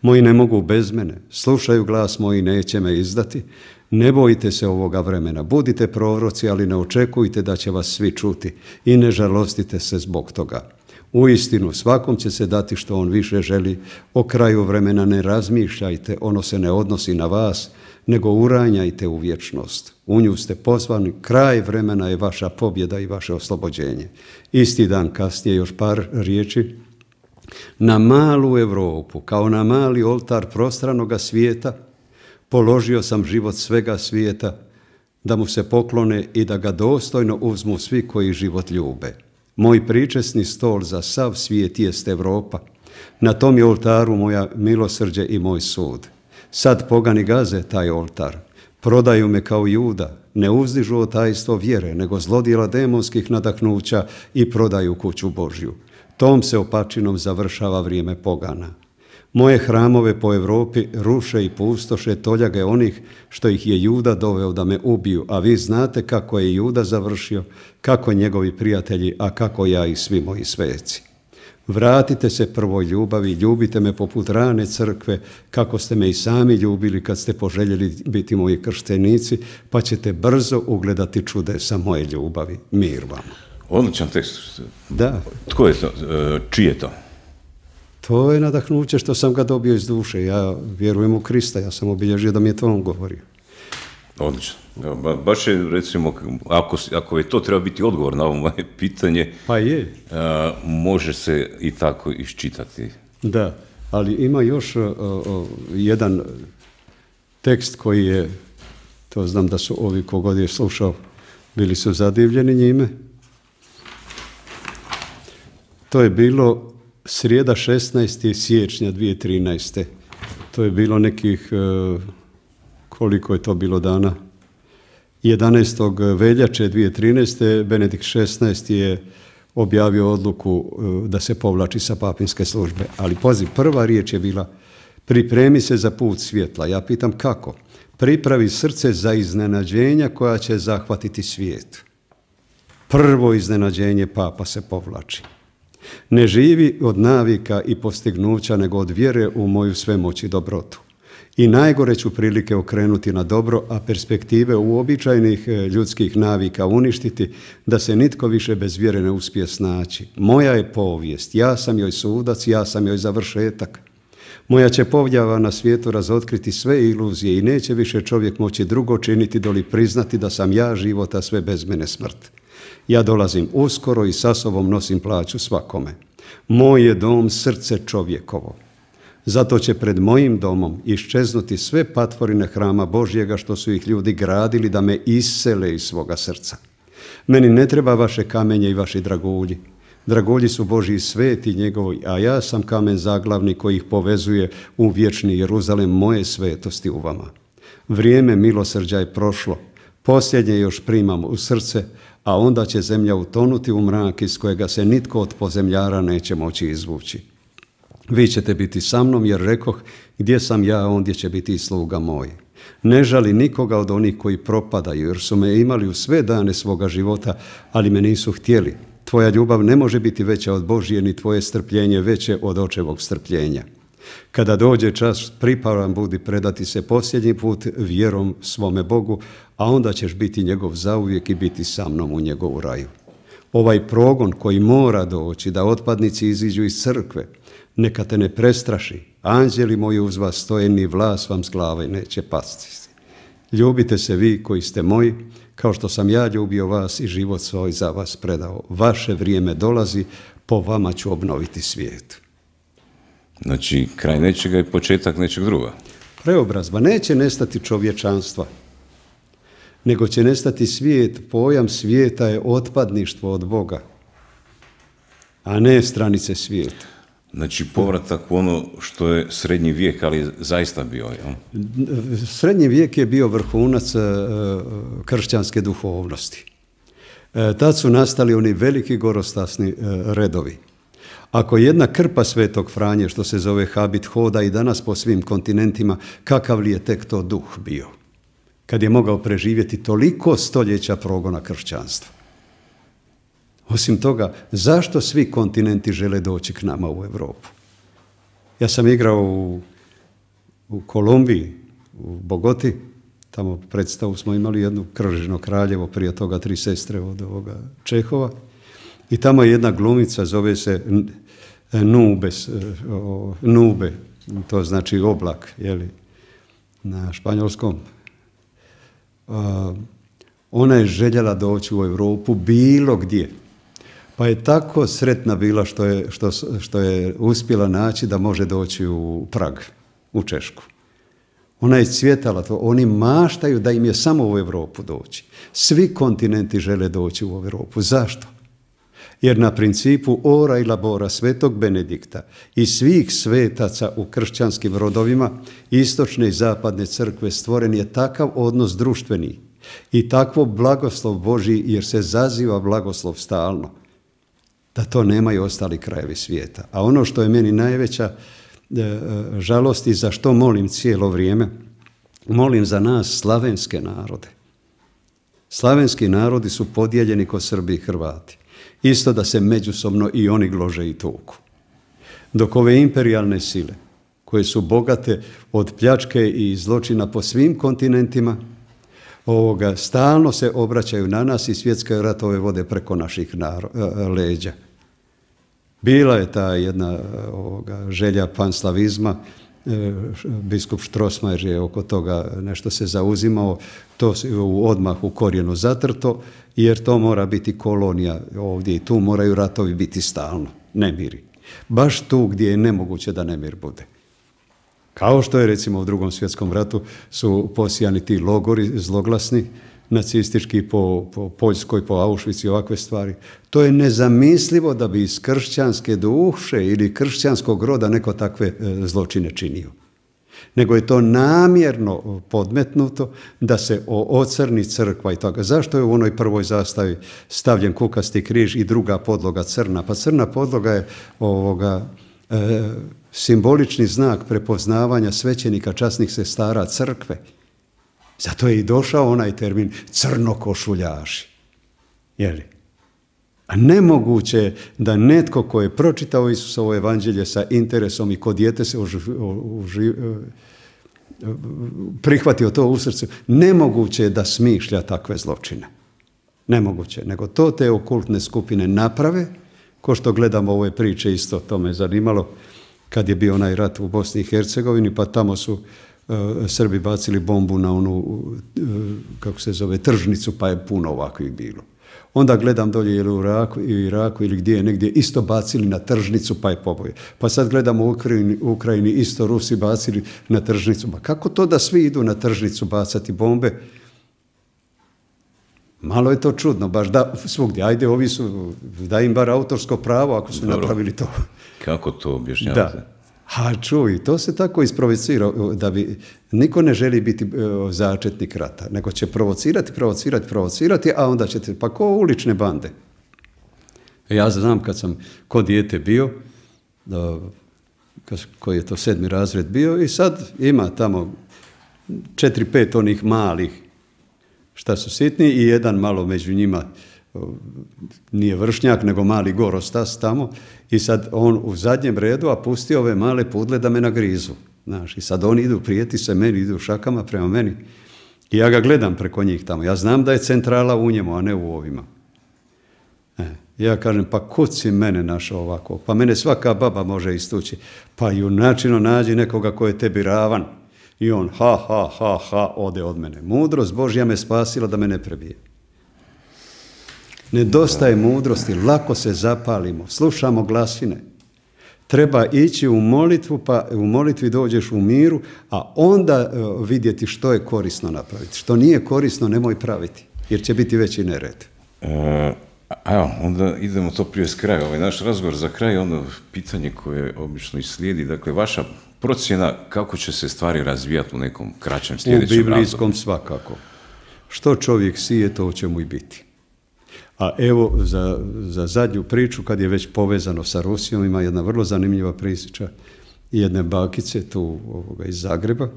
Moji ne mogu bez mene, slušaju glas moji, neće me izdati. Ne bojite se ovoga vremena, budite proroci, ali ne očekujte da će vas svi čuti i ne žalostite se zbog toga. Uistinu, svakom će se dati što on više želi. O kraju vremena ne razmišljajte, ono se ne odnosi na vas, nego uranjajte u vječnost. U nju ste pozvani, kraj vremena je vaša pobjeda i vaše oslobođenje. Isti dan kasnije još par riječi. Na malu Europu, kao na mali oltar prostranoga svijeta, položio sam život svega svijeta, da mu se poklone i da ga dostojno uzmu svi koji život ljube. Moj pričesni stol za sav svijet jest Europa. Na tom je oltaru moja milosrđe i moj sud. Sad pogani gaze taj oltar. Prodaju me kao juda. Ne uzdižu o tajstvo vjere, nego zlodila demonskih nadahnuća i prodaju kuću Božju. Tom se opačinom završava vrijeme pogana. Moje hramove po Europi ruše i pustoše toljage onih što ih je Juda doveo da me ubiju, a vi znate kako je Juda završio, kako njegovi prijatelji, a kako ja i svi moji sveci. Vratite se prvo ljubavi, ljubite me poput rane crkve, kako ste me i sami ljubili kad ste poželjeli biti moji krštenici, pa ćete brzo ugledati sa moje ljubavi. Mir vam. Odličan tekst. Da. Tko je to? E, čije je to? To je nadahnuće što sam ga dobio iz duše. Ja vjerujem u Krista, ja sam obilježio da mi je to on govorio. Odlično. Ba, baš je, recimo, ako, ako je to treba biti odgovor na ovo moje *laughs* pitanje, pa je. može se i tako iščitati. Da, ali ima još jedan tekst koji je, to znam da su ovi kogod je slušao, bili su zadivljeni njime. To je bilo srijeda 16. siječnja 2013. To je bilo nekih, e, koliko je to bilo dana? 11. veljače 2013. Benedikt 16. je objavio odluku e, da se povlači sa papinske službe. Ali poziv, prva riječ je bila pripremi se za put svjetla. Ja pitam kako? Pripravi srce za iznenađenja koja će zahvatiti svijet. Prvo iznenađenje papa se povlači. Ne živi od navika i postignuća, nego od vjere u moju svemoć i dobrotu. I najgore ću prilike okrenuti na dobro, a perspektive uobičajenih e, ljudskih navika uništiti, da se nitko više bez vjere ne uspije snaći. Moja je povijest, ja sam joj sudac, ja sam joj završetak. Moja će povjava na svijetu razotkriti sve iluzije i neće više čovjek moći drugo činiti doli priznati da sam ja života sve bez mene smrt. Ja dolazim uskoro i sa sobom nosim plaću svakome. Moj je dom srce čovjekovo. Zato će pred mojim domom iščeznuti sve patvorine hrama Božjega što su ih ljudi gradili da me isele iz svoga srca. Meni ne treba vaše kamenje i vaši dragulji. Dragulji su Božji svet i njegovi, a ja sam kamen zaglavni koji ih povezuje u vječni Jeruzalem moje svetosti u vama. Vrijeme milosrđa je prošlo. Posljednje još primam u srce, a onda će zemlja utonuti u mrak iz kojega se nitko od pozemljara neće moći izvući. Vi ćete biti sa mnom jer rekoh gdje sam ja ondje će biti i sluga moj. Ne žali nikoga od onih koji propadaju jer su me imali u sve dane svoga života ali me nisu htjeli. Tvoja ljubav ne može biti veća od Božije ni tvoje strpljenje veće od očevog strpljenja. Kada dođe čas, priparan budi predati se posljednji put vjerom svome Bogu, a onda ćeš biti njegov zauvijek i biti sa mnom u njegovu raju. Ovaj progon koji mora doći da otpadnici iziđu iz crkve, neka te ne prestraši, anđeli moji uz vas stoje, ni vlas vam s glave neće pasti. Ljubite se vi koji ste moji, kao što sam ja ljubio vas i život svoj za vas predao. Vaše vrijeme dolazi, po vama ću obnoviti svijet. Znači, kraj nečega je početak nečeg druga. Preobrazba neće nestati čovječanstva, nego će nestati svijet. Pojam svijeta je otpadništvo od Boga, a ne stranice svijeta. Znači povratak u ono što je srednji vijek, ali zaista bio je. Srednji vijek je bio vrhunac e, e, kršćanske duhovnosti. E, tad su nastali oni veliki gorostasni redovi. Ako jedna krpa svetog Franje, što se zove habit, hoda i danas po svim kontinentima, kakav li je tek to duh bio? Kad je mogao preživjeti toliko stoljeća progona kršćanstva. Osim toga, zašto svi kontinenti žele doći k nama u Europu? Ja sam igrao u, u Kolumbiji, u Bogoti, tamo predstavu smo imali jednu Krženo kraljevo, prije toga tri sestre od ovoga Čehova, i tamo je jedna glumica, zove se Nubes, e, Nube, to znači oblak, li na španjolskom. E, ona je željela doći u Europu bilo gdje. Pa je tako sretna bila što je, što, što je uspjela naći da može doći u Prag, u Češku. Ona je cvjetala to. Oni maštaju da im je samo u Europu doći. Svi kontinenti žele doći u Europu. Zašto? jer na principu ora i labora svetog Benedikta i svih svetaca u kršćanskim rodovima istočne i zapadne crkve stvoren je takav odnos društveni i takvo blagoslov Boži jer se zaziva blagoslov stalno da to nemaju ostali krajevi svijeta. A ono što je meni najveća e, e, žalost i za što molim cijelo vrijeme, molim za nas slavenske narode. Slavenski narodi su podijeljeni ko Srbi i Hrvati isto da se međusobno i oni glože i tuku. Dok ove imperialne sile, koje su bogate od pljačke i zločina po svim kontinentima, ovoga, stalno se obraćaju na nas i svjetske ratove vode preko naših e, leđa. Bila je ta jedna ovoga, želja panslavizma E, biskup Štrosmajer je oko toga nešto se zauzimao, to se odmah u korijenu zatrto, jer to mora biti kolonija ovdje i tu moraju ratovi biti stalno, nemiri. Baš tu gdje je nemoguće da nemir bude. Kao što je recimo u drugom svjetskom ratu su posijani ti logori zloglasni, nacistički po, Poljskoj, po Auschwitz i ovakve stvari. To je nezamislivo da bi iz kršćanske duše ili kršćanskog roda neko takve e, zločine činio. Nego je to namjerno podmetnuto da se ocrni crkva i toga. Zašto je u onoj prvoj zastavi stavljen kukasti križ i druga podloga crna? Pa crna podloga je ovoga, e, simbolični znak prepoznavanja svećenika, časnih sestara crkve. Zato je i došao onaj termin crnokošuljaši. Jeli? A nemoguće je da netko ko je pročitao Isusovo evanđelje sa interesom i ko dijete se e, prihvatio to u srcu, nemoguće je da smišlja takve zločine. Nemoguće. Nego to te okultne skupine naprave, ko što gledamo ove priče, isto to me zanimalo, kad je bio onaj rat u Bosni i Hercegovini, pa tamo su E, Srbi bacili bombu na onu, e, kako se zove, tržnicu, pa je puno ovakvih bilo. Onda gledam dolje ili u Iraku, Iraku ili gdje je negdje isto bacili na tržnicu pa je poboje. Pa sad gledamo u Ukrajini, isto Rusi bacili na tržnicu. Ma kako to da svi idu na tržnicu bacati bombe? Malo je to čudno, baš da svugdje. Ajde, ovi su, da im bar autorsko pravo ako su napravili to. Kako to objašnjavate? Ha, čuj, to se tako isprovocira da bi, niko ne želi biti e, začetnik rata, nego će provocirati, provocirati, provocirati, a onda ćete, pa ko ulične bande. E, ja znam kad sam kod dijete bio, koji je to sedmi razred bio, i sad ima tamo četiri, pet onih malih, šta su sitni, i jedan malo među njima nije vršnjak, nego mali gorostas tamo, i sad on u zadnjem redu, a pustio ove male pudle da me nagrizu. Znaš, i sad oni idu, prijeti se meni, idu šakama prema meni. I ja ga gledam preko njih tamo. Ja znam da je centrala u njemu, a ne u ovima. E, ja kažem, pa kud si mene našao ovako? Pa mene svaka baba može istući. Pa junačino nađi nekoga ko je tebi ravan. I on, ha, ha, ha, ha, ode od mene. Mudrost Božja me spasila da me ne prebije. Nedostaje mudrosti, lako se zapalimo, slušamo glasine. Treba ići u molitvu, pa u molitvi dođeš u miru, a onda e, vidjeti što je korisno napraviti. Što nije korisno, nemoj praviti, jer će biti veći nered. E, a evo, onda idemo to prije s kraja. Ovaj naš razgovor za kraj, ono pitanje koje obično i slijedi. Dakle, vaša procjena kako će se stvari razvijati u nekom kraćem sljedećem razlogu? U biblijskom svakako. Što čovjek sije, to će mu i biti. A evo za, za zadnju priču, kad je već povezano sa Rusijom, ima jedna vrlo zanimljiva priča jedne bakice tu ovoga, iz Zagreba.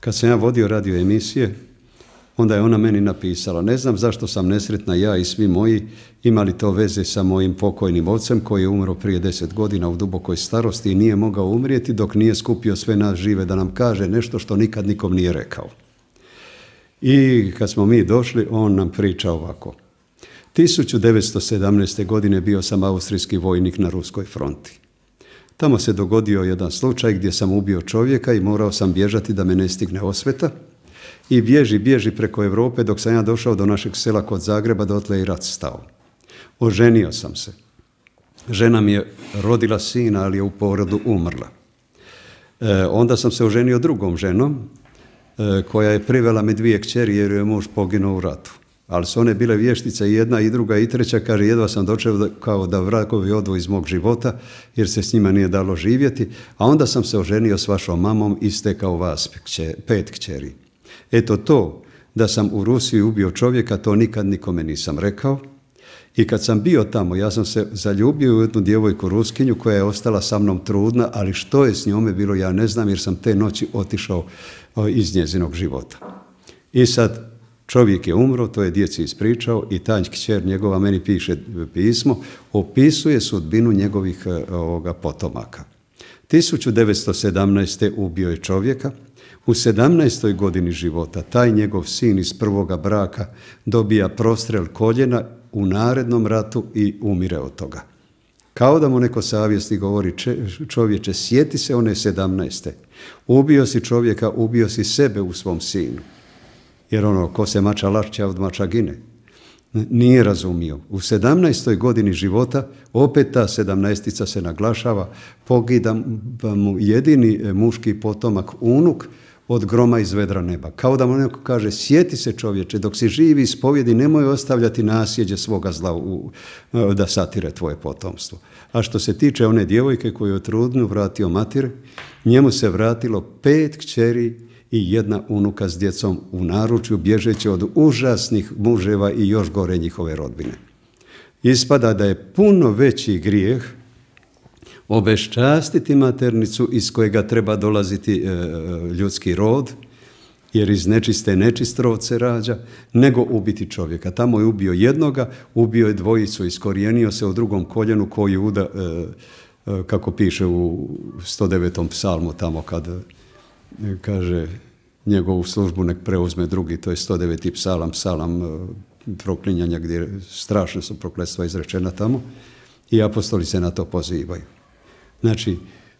Kad sam ja vodio radio emisije, onda je ona meni napisala, ne znam zašto sam nesretna ja i svi moji, imali to veze sa mojim pokojnim ocem koji je umro prije deset godina u dubokoj starosti i nije mogao umrijeti dok nije skupio sve nas žive da nam kaže nešto što nikad nikom nije rekao. I kad smo mi došli, on nam priča ovako. 1917. godine bio sam austrijski vojnik na ruskoj fronti. Tamo se dogodio jedan slučaj gdje sam ubio čovjeka i morao sam bježati da me ne stigne osveta i bježi, bježi preko Europe dok sam ja došao do našeg sela kod Zagreba dotle i rat stao. Oženio sam se. Žena mi je rodila sina, ali je u porodu umrla. E, onda sam se oženio drugom ženom e, koja je privela me dvije kćeri jer je muž poginuo u ratu ali su one bile vještice jedna i druga i treća, kaže jedva sam dočeo kao da vrakovi odvoj iz mog života jer se s njima nije dalo živjeti, a onda sam se oženio s vašom mamom i stekao vas pet kćeri. Eto to da sam u Rusiji ubio čovjeka, to nikad nikome nisam rekao. I kad sam bio tamo, ja sam se zaljubio u jednu djevojku Ruskinju koja je ostala sa mnom trudna, ali što je s njome bilo ja ne znam jer sam te noći otišao iz njezinog života. I sad Čovjek je umro, to je djeci ispričao i ta kćer njegova meni piše pismo, opisuje sudbinu njegovih e, ovoga, potomaka. 1917. ubio je čovjeka, u 17. godini života taj njegov sin iz prvoga braka dobija prostrel koljena u narednom ratu i umire od toga. Kao da mu neko savjesni govori, čovječe, sjeti se one 17. Ubio si čovjeka, ubio si sebe u svom sinu jer ono, ko se mača lašća od mača gine. Nije razumio. U 17. godini života, opet ta sedamnaestica se naglašava, pogida mu jedini e, muški potomak, unuk, od groma iz vedra neba. Kao da mu neko kaže, sjeti se čovječe, dok si živi ne nemoj ostavljati nasjeđe svoga zla u, da satire tvoje potomstvo. A što se tiče one djevojke koju je trudnu vratio matir, njemu se vratilo pet kćeri i jedna unuka s djecom u naručju bježeći od užasnih muževa i još gore njihove rodbine. Ispada da je puno veći grijeh obeščastiti maternicu iz kojega treba dolaziti e, e, ljudski rod, jer iz nečiste nečistrovce rađa, nego ubiti čovjeka. Tamo je ubio jednoga, ubio je dvojicu, iskorijenio se u drugom koljenu koji uda, e, kako piše u 109. psalmu tamo kad kaže njegovu službu nek preuzme drugi, to je 109. psalam, psalam e, proklinjanja gdje strašne su prokletstva izrečena tamo i apostoli se na to pozivaju. Znači,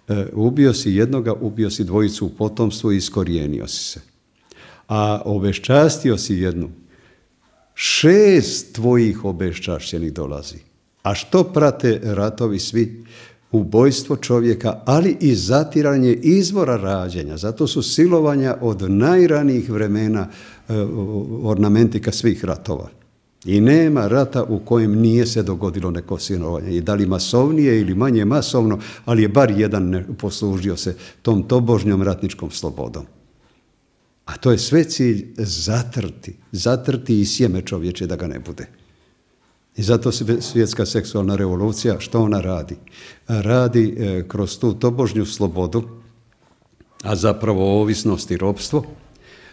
e, ubio si jednoga, ubio si dvojicu u potomstvu i iskorijenio si se. A obeščastio si jednu. Šest tvojih obeščašćenih dolazi. A što prate ratovi svi? ubojstvo čovjeka, ali i zatiranje izvora rađenja. Zato su silovanja od najranijih vremena e, ornamentika svih ratova. I nema rata u kojem nije se dogodilo neko silovanje. I da li masovnije ili manje masovno, ali je bar jedan poslužio se tom tobožnjom ratničkom slobodom. A to je sve cilj zatrti, zatrti i sjeme čovječe da ga ne bude. I zato svjetska seksualna revolucija, što ona radi? Radi e, kroz tu tobožnju slobodu, a zapravo ovisnost i ropstvo,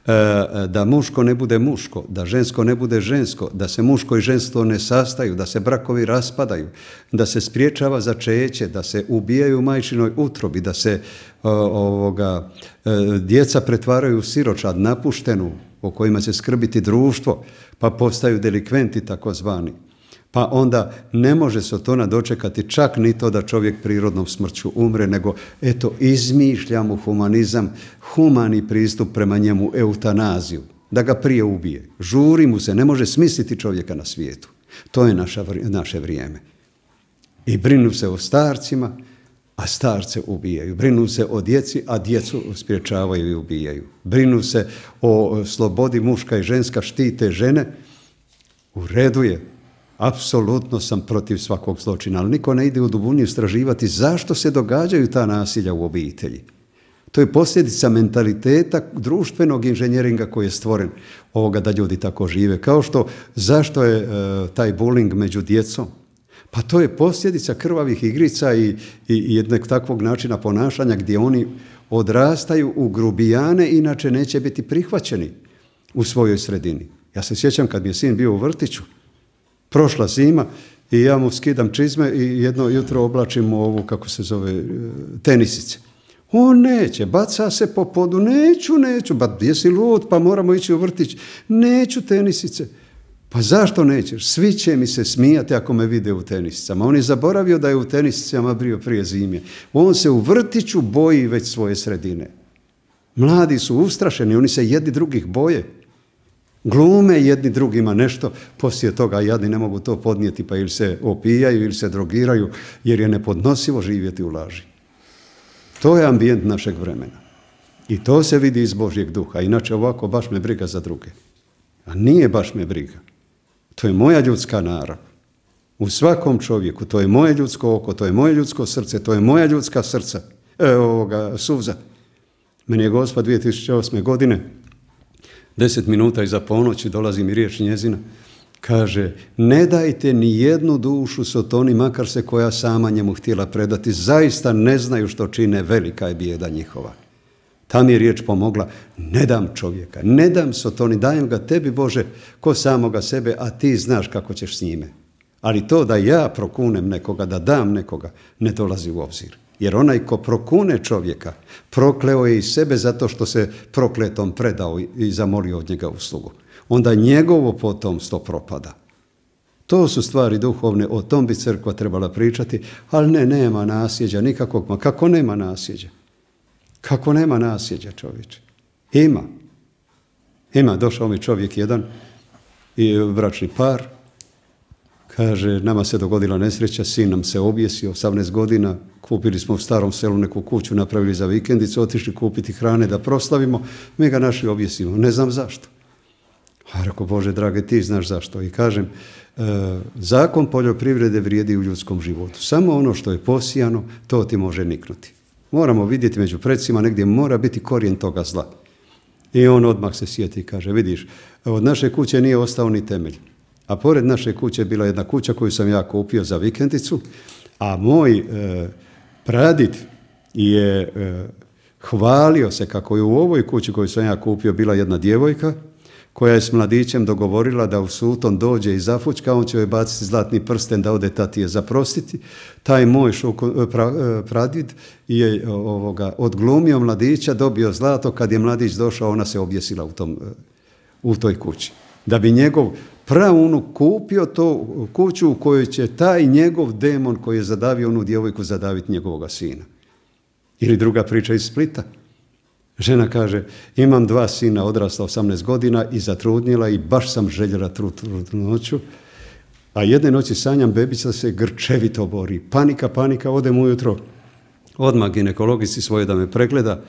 e, e, da muško ne bude muško, da žensko ne bude žensko, da se muško i ženstvo ne sastaju, da se brakovi raspadaju, da se spriječava začeće, da se ubijaju u majčinoj utrobi, da se ovoga, djeca pretvaraju u siročad, napuštenu, o kojima se skrbiti društvo, pa postaju delikventi takozvani. Pa onda ne može se to dočekati čak ni to da čovjek prirodnom smrću umre, nego eto izmišljamo humanizam, humani pristup prema njemu, eutanaziju, da ga prije ubije. Žuri mu se, ne može smisliti čovjeka na svijetu. To je naše vrijeme. I brinu se o starcima, a starce ubijaju. Brinu se o djeci, a djecu spriječavaju i ubijaju. Brinu se o slobodi muška i ženska, štite žene. U redu je, apsolutno sam protiv svakog zločina, ali niko ne ide u dubunju istraživati zašto se događaju ta nasilja u obitelji. To je posljedica mentaliteta društvenog inženjeringa koji je stvoren ovoga da ljudi tako žive. Kao što zašto je e, taj bullying među djecom? Pa to je posljedica krvavih igrica i, i jednog takvog načina ponašanja gdje oni odrastaju u grubijane, inače neće biti prihvaćeni u svojoj sredini. Ja se sjećam kad mi je sin bio u vrtiću, prošla zima i ja mu skidam čizme i jedno jutro oblačim ovu, kako se zove, e, tenisice. On neće, baca se po podu, neću, neću, ba jesi lud, pa moramo ići u vrtić, neću tenisice. Pa zašto nećeš? Svi će mi se smijati ako me vide u tenisicama. On je zaboravio da je u tenisicama bio prije zime. On se u vrtiću boji već svoje sredine. Mladi su ustrašeni, oni se jedni drugih boje glume jedni drugima nešto, poslije toga jadni ne mogu to podnijeti pa ili se opijaju ili se drogiraju jer je nepodnosivo živjeti u laži. To je ambijent našeg vremena. I to se vidi iz Božjeg duha. Inače ovako baš me briga za druge. A nije baš me briga. To je moja ljudska narav. U svakom čovjeku. To je moje ljudsko oko, to je moje ljudsko srce, to je moja ljudska srca. E, suza. Meni je Gospod 2008. godine deset minuta iza ponoći dolazi mi riječ njezina. Kaže, ne dajte ni jednu dušu sotoni, makar se koja sama njemu htjela predati, zaista ne znaju što čine, velika je bijeda njihova. Ta mi je riječ pomogla, ne dam čovjeka, ne dam sotoni, dajem ga tebi Bože, ko samoga sebe, a ti znaš kako ćeš s njime. Ali to da ja prokunem nekoga, da dam nekoga, ne dolazi u obzir. Jer onaj ko prokune čovjeka, prokleo je i sebe zato što se prokletom predao i zamolio od njega uslugu. Onda njegovo potomstvo propada. To su stvari duhovne, o tom bi crkva trebala pričati, ali ne, nema nasljeđa nikakvog. Ma kako nema nasljeđa? Kako nema nasljeđa čovječe? Ima. Ima, došao mi čovjek jedan i bračni par, Kaže, nama se dogodila nesreća, sin nam se objesi, 18 godina, kupili smo u starom selu neku kuću, napravili za vikendicu, otišli kupiti hrane da proslavimo, mi ga našli objesimo, ne znam zašto. A rekao, Bože drage, ti znaš zašto. I kažem, e, zakon poljoprivrede vrijedi u ljudskom životu. Samo ono što je posijano, to ti može niknuti. Moramo vidjeti među predsima, negdje mora biti korijen toga zla. I on odmah se sjeti i kaže, vidiš, od naše kuće nije ostao ni temelj. A pored naše kuće je bila jedna kuća koju sam ja kupio za vikendicu, a moj pradid e, pradit je e, hvalio se kako je u ovoj kući koju sam ja kupio bila jedna djevojka koja je s mladićem dogovorila da u suton dođe i zafučka, on će joj baciti zlatni prsten da ode tatije zaprostiti. Taj moj e, pradid je ovoga, odglumio mladića, dobio zlato, kad je mladić došao ona se objesila u toj kući. Da bi njegov praunuk kupio to kuću u kojoj će taj njegov demon koji je zadavio onu djevojku zadaviti njegovoga sina. Ili druga priča iz Splita. Žena kaže, imam dva sina odrasla 18 godina i zatrudnila i baš sam željela tu noću. A jedne noći sanjam, bebica se grčevito bori. Panika, panika, odem ujutro. Odmah ginekologici svoje da me pregleda.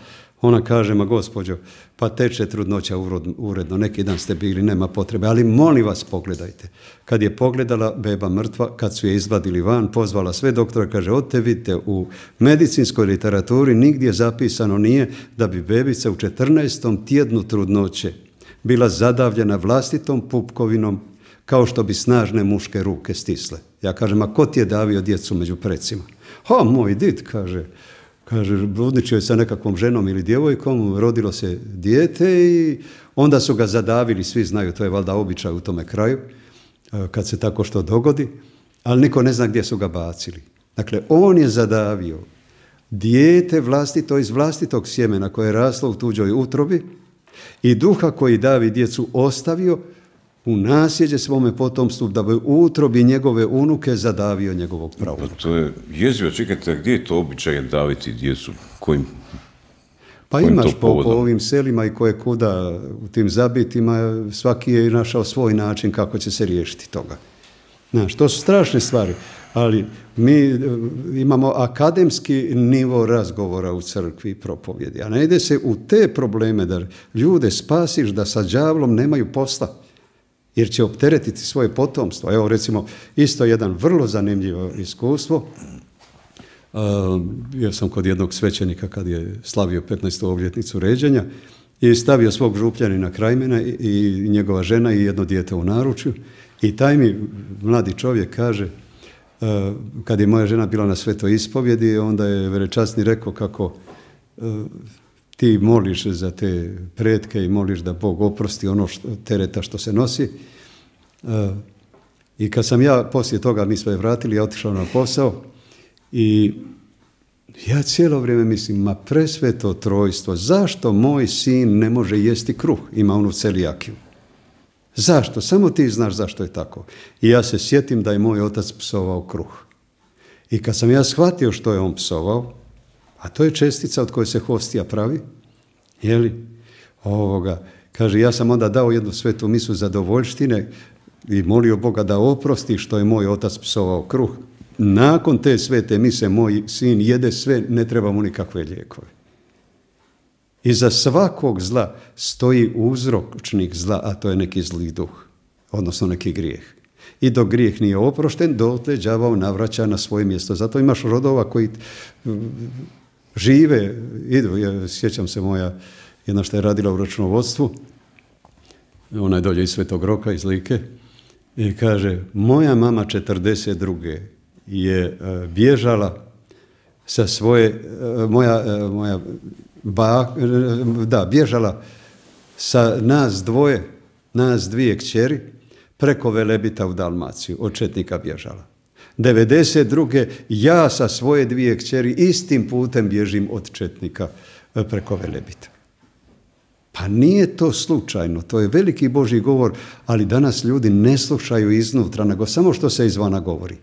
Ona kaže, ma gospođo, pa teče trudnoća uredno, neki dan ste bili, nema potrebe, ali molim vas pogledajte. Kad je pogledala beba mrtva, kad su je izvadili van, pozvala sve doktora, kaže, odte vidite, u medicinskoj literaturi nigdje zapisano nije da bi bebica u 14. tjednu trudnoće bila zadavljena vlastitom pupkovinom kao što bi snažne muške ruke stisle. Ja kažem, a ko ti je davio djecu među precima? Ha, moj dit, kaže, Kaže, bludničio je sa nekakvom ženom ili djevojkom, rodilo se dijete i onda su ga zadavili, svi znaju, to je valjda običaj u tome kraju, e, kad se tako što dogodi, ali niko ne zna gdje su ga bacili. Dakle, on je zadavio dijete vlastito iz vlastitog sjemena koje je raslo u tuđoj utrobi i duha koji davi djecu ostavio u nasljeđe svome potomstvu da bi utrobi njegove unuke zadavio njegovog Pa To je jezivo, čekajte, gdje je to običaj daviti djecu? Kojim pa imaš po, ovim selima i koje kuda u tim zabitima, svaki je našao svoj način kako će se riješiti toga. Znaš, to su strašne stvari, ali mi e, imamo akademski nivo razgovora u crkvi i propovjedi, a ne ide se u te probleme da ljude spasiš da sa đavlom nemaju posla jer će opteretiti svoje potomstvo. Evo recimo isto jedan vrlo zanimljivo iskustvo. Ja ehm, bio sam kod jednog svećenika kad je slavio 15. obljetnicu ređenja i stavio svog župljanina kraj i, i njegova žena i jedno dijete u naručju i taj mi mladi čovjek kaže ehm, kad je moja žena bila na svetoj ispovjedi onda je velečasni rekao kako ehm, ti moliš za te predke i moliš da Bog oprosti ono što, tereta što se nosi. E, I kad sam ja poslije toga, mi smo je vratili, ja otišao na posao i ja cijelo vrijeme mislim, ma presveto trojstvo, zašto moj sin ne može jesti kruh? Ima onu celijakiju. Zašto? Samo ti znaš zašto je tako. I ja se sjetim da je moj otac psovao kruh. I kad sam ja shvatio što je on psovao, a to je čestica od koje se hostija pravi. Jeli? Ovoga. Kaže, ja sam onda dao jednu svetu misu zadovoljštine i molio Boga da oprosti što je moj otac psovao kruh. Nakon te svete mise moj sin jede sve, ne treba mu nikakve lijekove. za svakog zla stoji uzročnik zla, a to je neki zli duh, odnosno neki grijeh. I dok grijeh nije oprošten, dotle đavao navraća na svoje mjesto. Zato imaš rodova koji žive, idu, ja, sjećam se moja, jedna što je radila u računovodstvu, ona je dolje iz Svetog Roka, iz Like, i kaže, moja mama 42. je e, bježala sa svoje, e, moja, e, moja ba, da, bježala sa nas dvoje, nas dvije kćeri, preko Velebita u Dalmaciju, od Četnika bježala. 92. ja sa svoje dvije kćeri istim putem bježim od Četnika e, preko Velebita. Pa nije to slučajno, to je veliki Boži govor, ali danas ljudi ne slušaju iznutra, nego samo što se izvana govori.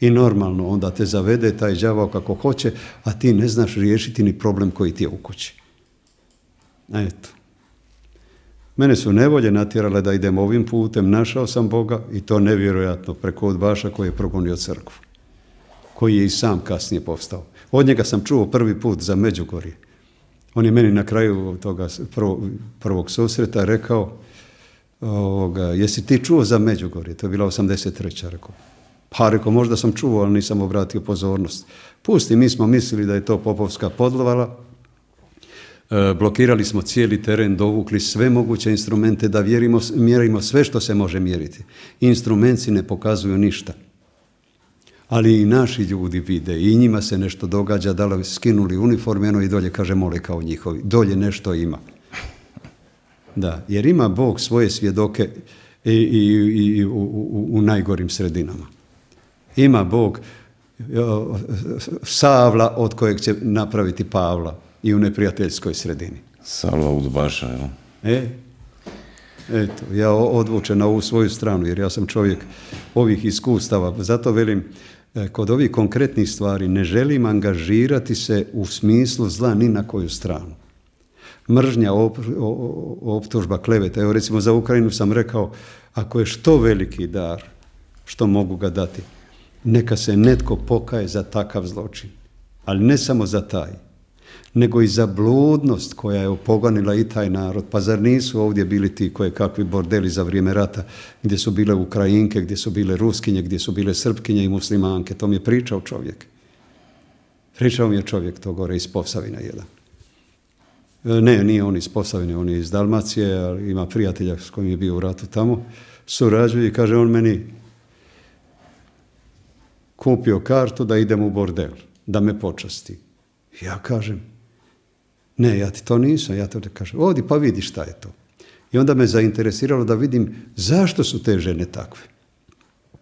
I normalno onda te zavede taj đavao kako hoće, a ti ne znaš riješiti ni problem koji ti je u kući. Eto. Mene su nevolje natjerale da idem ovim putem, našao sam Boga i to nevjerojatno preko Baša koji je progonio crkvu, koji je i sam kasnije povstao. Od njega sam čuo prvi put za Međugorje. On je meni na kraju toga prvog, susreta rekao, jesi ti čuo za Međugorje? To je bila 83. rekao. Pa rekao, možda sam čuo, ali nisam obratio pozornost. Pusti, mi smo mislili da je to popovska podlovala, E, blokirali smo cijeli teren, dovukli sve moguće instrumente da vjerimo, mjerimo sve što se može mjeriti. Instrumenci ne pokazuju ništa. Ali i naši ljudi vide i njima se nešto događa, da li skinuli uniformeno i dolje kaže mole kao njihovi. Dolje nešto ima. Da, jer ima Bog svoje svjedoke i, i, i u, u najgorim sredinama. Ima Bog e, savla od kojeg će napraviti Pavla i u neprijateljskoj sredini. Salva udbaša, evo. E, eto, ja odvučem na ovu svoju stranu, jer ja sam čovjek ovih iskustava. Zato velim, e, kod ovih konkretnih stvari ne želim angažirati se u smislu zla ni na koju stranu. Mržnja, optužba, kleveta. Evo recimo za Ukrajinu sam rekao, ako je što veliki dar, što mogu ga dati, neka se netko pokaje za takav zločin. Ali ne samo za taj, nego i za bludnost koja je opoganila i taj narod. Pa zar nisu ovdje bili ti koje kakvi bordeli za vrijeme rata, gdje su bile Ukrajinke, gdje su bile Ruskinje, gdje su bile Srpkinje i muslimanke. To mi je pričao čovjek. Pričao mi je čovjek to gore iz Posavina jedan. E, ne, nije on iz Posavine, on je iz Dalmacije, ali ima prijatelja s kojim je bio u ratu tamo. Surađuje i kaže, on meni kupio kartu da idem u bordel, da me počasti. Ja kažem, ne, ja ti to nisam, ja to kažem, Odi pa vidi šta je to. I onda me zainteresiralo da vidim zašto su te žene takve.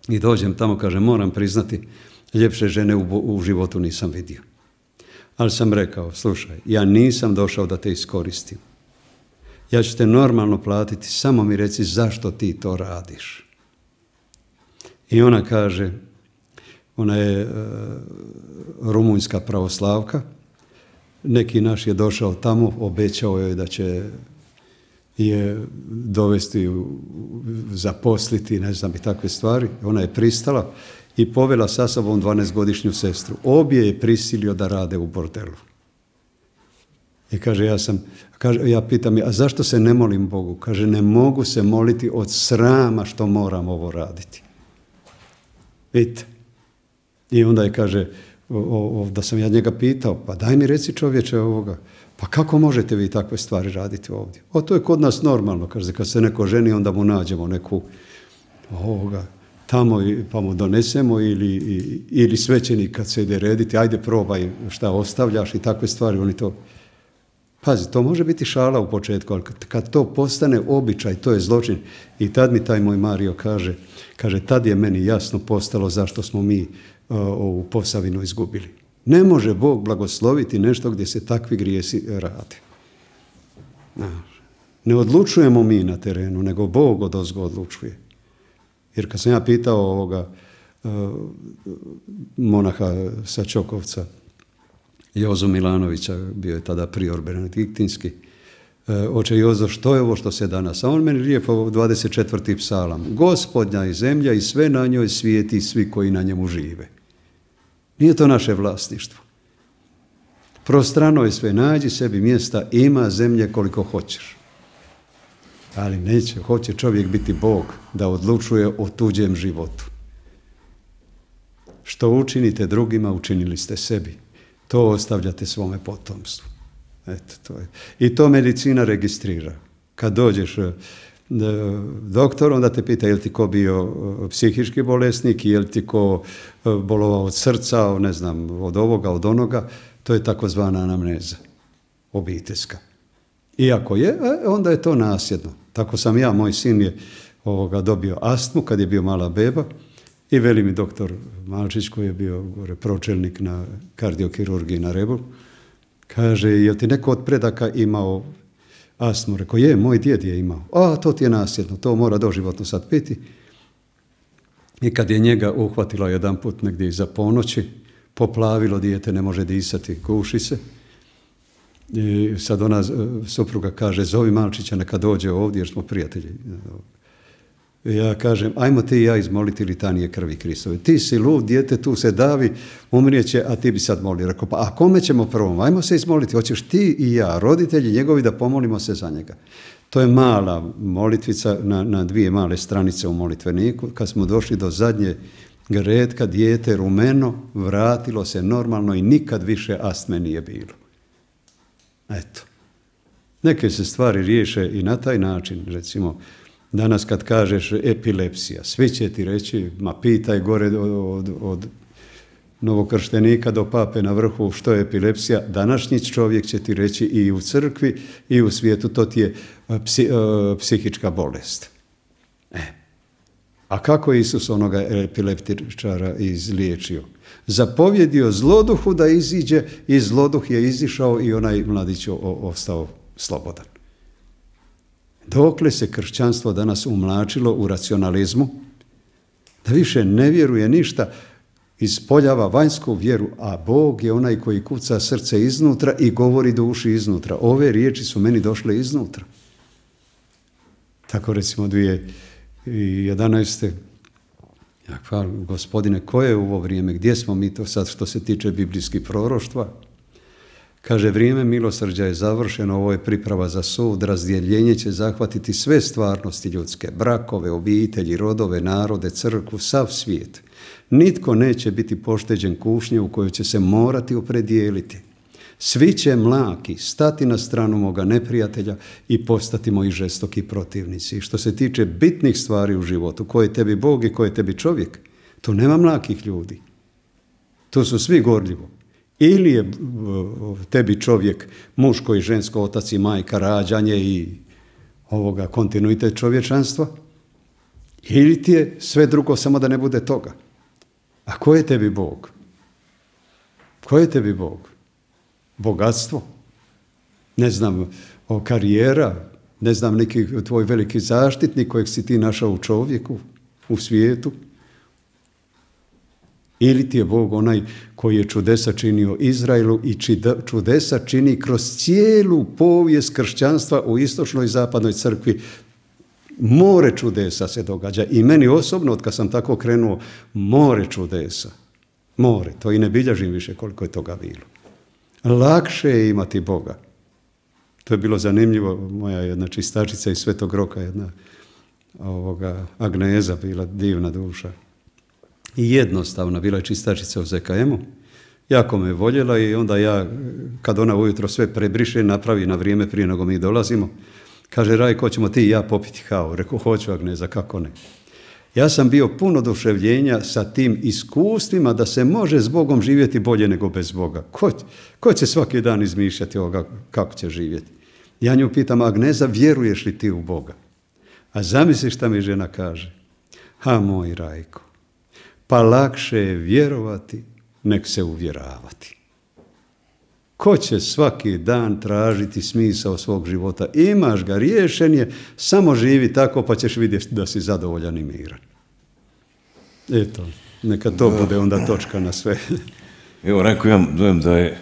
I dođem tamo, kažem, moram priznati, ljepše žene u, životu nisam vidio. Ali sam rekao, slušaj, ja nisam došao da te iskoristim. Ja ću te normalno platiti, samo mi reci zašto ti to radiš. I ona kaže, ona je e, rumunjska pravoslavka, neki naš je došao tamo, obećao je da će je dovesti, zaposliti, ne znam i takve stvari. Ona je pristala i povela sa sobom 12-godišnju sestru. Obje je prisilio da rade u bordelu. I kaže, ja sam, kaže, ja pitam, a zašto se ne molim Bogu? Kaže, ne mogu se moliti od srama što moram ovo raditi. Vidite. I onda je, kaže, o, da sam ja njega pitao, pa daj mi reci čovječe ovoga, pa kako možete vi takve stvari raditi ovdje? O, to je kod nas normalno, kaže, kad se neko ženi, onda mu nađemo neku ovoga, tamo pa mu donesemo ili, ili svećenik kad se ide rediti, ajde probaj šta ostavljaš i takve stvari, oni to... Pazi, to može biti šala u početku, ali kad to postane običaj, to je zločin. I tad mi taj moj Mario kaže, kaže, tad je meni jasno postalo zašto smo mi E, ovu posavinu izgubili. Ne može Bog blagosloviti nešto gdje se takvi grijesi rade. Ne odlučujemo mi na terenu, nego Bog od ozgo odlučuje. Jer kad sam ja pitao ovoga e, monaha sa Čokovca, Jozo Milanovića, bio je tada prior Benediktinski, e, oče Jozo, što je ovo što se danas? A on meni lijepo 24. psalam. Gospodnja i zemlja i sve na njoj svijeti svi koji na njemu žive. Nije to naše vlasništvo. Prostrano je sve, nađi sebi mjesta, ima zemlje koliko hoćeš. Ali neće, hoće čovjek biti Bog da odlučuje o tuđem životu. Što učinite drugima, učinili ste sebi. To ostavljate svome potomstvu. Eto, to je. I to medicina registrira. Kad dođeš E, doktor, onda te pita je li ti ko bio e, psihički bolesnik, je li ti ko e, bolovao od srca, ne znam, od ovoga, od onoga. To je takozvana anamneza, obiteljska. I ako je, onda je to nasjedno Tako sam ja, moj sin je ovoga dobio astmu kad je bio mala beba i veli mi doktor Malčić koji je bio gore, pročelnik na kardiokirurgiji na Rebu, kaže, jel ti neko od predaka imao astmu. Rekao, je, moj djed je imao. A, to ti je nasljedno, to mora doživotno sad piti. I kad je njega uhvatilo jedan put negdje iza ponoći, poplavilo dijete, ne može disati, guši se. I sad ona, e, supruga kaže, zovi malčića neka dođe ovdje jer smo prijatelji. Ja kažem, ajmo ti i ja izmoliti litanije krvi Kristove. Ti si lud, dijete tu se davi, umrijeće, a ti bi sad molio. Rekao, pa a kome ćemo prvom? Ajmo se izmoliti, hoćeš ti i ja, roditelji njegovi, da pomolimo se za njega. To je mala molitvica na, na dvije male stranice u molitveniku. Kad smo došli do zadnje retka dijete rumeno, vratilo se normalno i nikad više astme nije bilo. Eto. Neke se stvari riješe i na taj način, recimo, Danas kad kažeš epilepsija, svi će ti reći, ma pitaj gore od, od novokrštenika do pape na vrhu što je epilepsija, današnji čovjek će ti reći i u crkvi i u svijetu, to ti je e, e, psihička bolest. E. A kako je Isus onoga epileptičara izliječio? Zapovjedio zloduhu da iziđe i zloduh je izišao i onaj mladić ostao slobodan dokle se kršćanstvo danas umlačilo u racionalizmu, da više ne vjeruje ništa, ispoljava vanjsku vjeru, a Bog je onaj koji kuca srce iznutra i govori duši iznutra. Ove riječi su meni došle iznutra. Tako recimo 2011. Ja, hvala, gospodine, koje je u ovo vrijeme? Gdje smo mi to sad što se tiče biblijskih proroštva? Kaže, vrijeme milosrđa je završeno, ovo je priprava za sud, razdjeljenje će zahvatiti sve stvarnosti ljudske, brakove, obitelji, rodove, narode, crkvu, sav svijet. Nitko neće biti pošteđen kušnje u kojoj će se morati opredijeliti. Svi će mlaki stati na stranu moga neprijatelja i postati moji žestoki protivnici. Što se tiče bitnih stvari u životu, koje tebi Bog i koje tebi čovjek, tu nema mlakih ljudi. Tu su svi gorljivo. Ili je tebi čovjek muško i žensko, otac i majka, rađanje i ovoga kontinuitet čovječanstva, ili ti je sve drugo samo da ne bude toga. A ko je tebi Bog? Ko je tebi Bog? Bogatstvo? Ne znam, o karijera? Ne znam, neki tvoj veliki zaštitnik kojeg si ti našao u čovjeku, u svijetu? Ili ti je Bog onaj koji je čudesa činio Izraelu i čudesa čini kroz cijelu povijest kršćanstva u istočnoj i zapadnoj crkvi. More čudesa se događa i meni osobno, od kad sam tako krenuo, more čudesa. More, to i ne bilježim više koliko je toga bilo. Lakše je imati Boga. To je bilo zanimljivo, moja jedna čistačica iz Svetog Roka, jedna Agneza bila divna duša i jednostavna, bila je čistačica u ZKM-u. Jako me voljela i onda ja, kad ona ujutro sve prebriše, napravi na vrijeme prije nego mi dolazimo, kaže, Rajko, hoćemo ti i ja popiti kao. Reku, hoću, Agneza, kako ne. Ja sam bio puno oduševljenja sa tim iskustvima da se može s Bogom živjeti bolje nego bez Boga. Ko, ko će svaki dan izmišljati ovoga kako će živjeti? Ja nju pitam, Agneza, vjeruješ li ti u Boga? A zamisli šta mi žena kaže. Ha, moj Rajko, pa lakše je vjerovati nek se uvjeravati. Ko će svaki dan tražiti smisao svog života? Imaš ga, riješen je, samo živi tako pa ćeš vidjeti da si zadovoljan i miran. Eto, neka to bude onda točka na sve. Evo, rekao dojem da je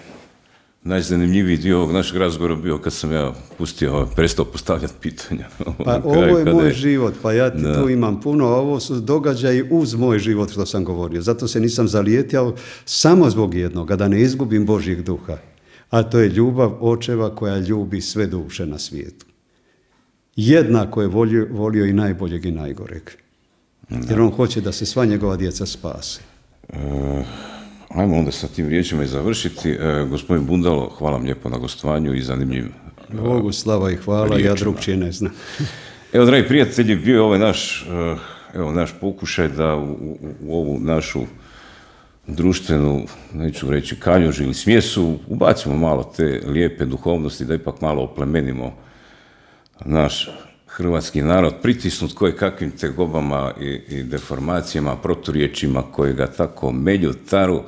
najzanimljiviji dio ovog našeg razgovora bio kad sam ja pustio, prestao postavljati pitanja. Pa *laughs* ovo je moj život, pa ja ti tu imam puno, a ovo su događaji uz moj život što sam govorio. Zato se nisam zalijetjao samo zbog jednoga, da ne izgubim Božjeg duha. A to je ljubav očeva koja ljubi sve duše na svijetu. Jednako je volio, i najboljeg i najgoreg. Jer on hoće da se sva njegova djeca spase. Eh, Ajmo onda sa tim riječima i završiti. E, gospodin Bundalo, hvala vam lijepo na gostovanju i zanimljiv e, Bogu slava i hvala, ja drugčije ne znam. *laughs* evo, dragi prijatelji, bio je ovaj naš, e, evo, naš pokušaj da u, ovu našu društvenu, neću reći kaljuž ili smjesu, ubacimo malo te lijepe duhovnosti, da ipak malo oplemenimo naš hrvatski narod pritisnut koje kakvim tegobama i, i deformacijama, proturječima koje ga tako melju, taru,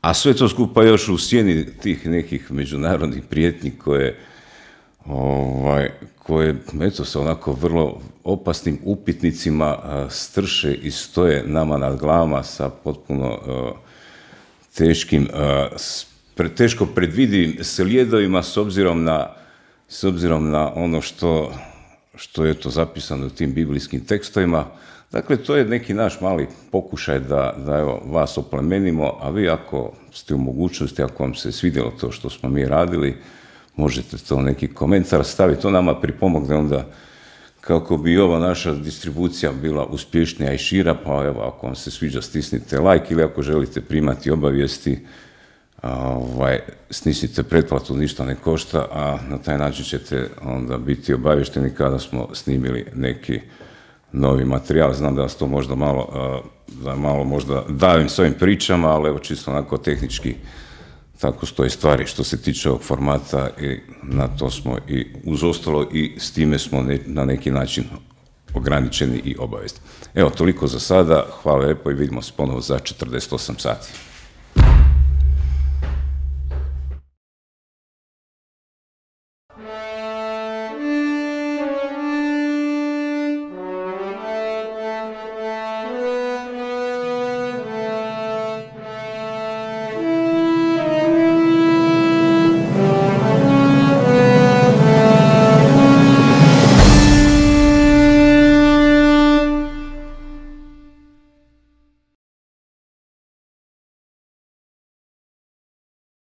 a sve to skupa još u sjeni tih nekih međunarodnih prijetnji koje, ovaj, koje eto, se onako vrlo opasnim upitnicima strše i stoje nama nad glavama sa potpuno teškim, teško predvidivim slijedovima s obzirom na s obzirom na ono što što je to zapisano u tim biblijskim tekstovima. Dakle, to je neki naš mali pokušaj da, da evo, vas oplemenimo, a vi ako ste u mogućnosti, ako vam se svidjelo to što smo mi radili, možete to neki komentar staviti, to nama pripomogne onda kako bi ova naša distribucija bila uspješnija i šira, pa evo, ako vam se sviđa, stisnite like ili ako želite primati obavijesti, ovaj, snisite pretplatu, ništa ne košta, a na taj način ćete onda biti obavješteni kada smo snimili neki novi materijal. Znam da vas to možda malo, da malo možda davim s ovim pričama, ali evo čisto onako tehnički tako stoje stvari što se tiče ovog formata i e, na to smo i uz ostalo i s time smo na neki način ograničeni i obavezni. Evo, toliko za sada. Hvala lepo i vidimo se ponovo za 48 sati.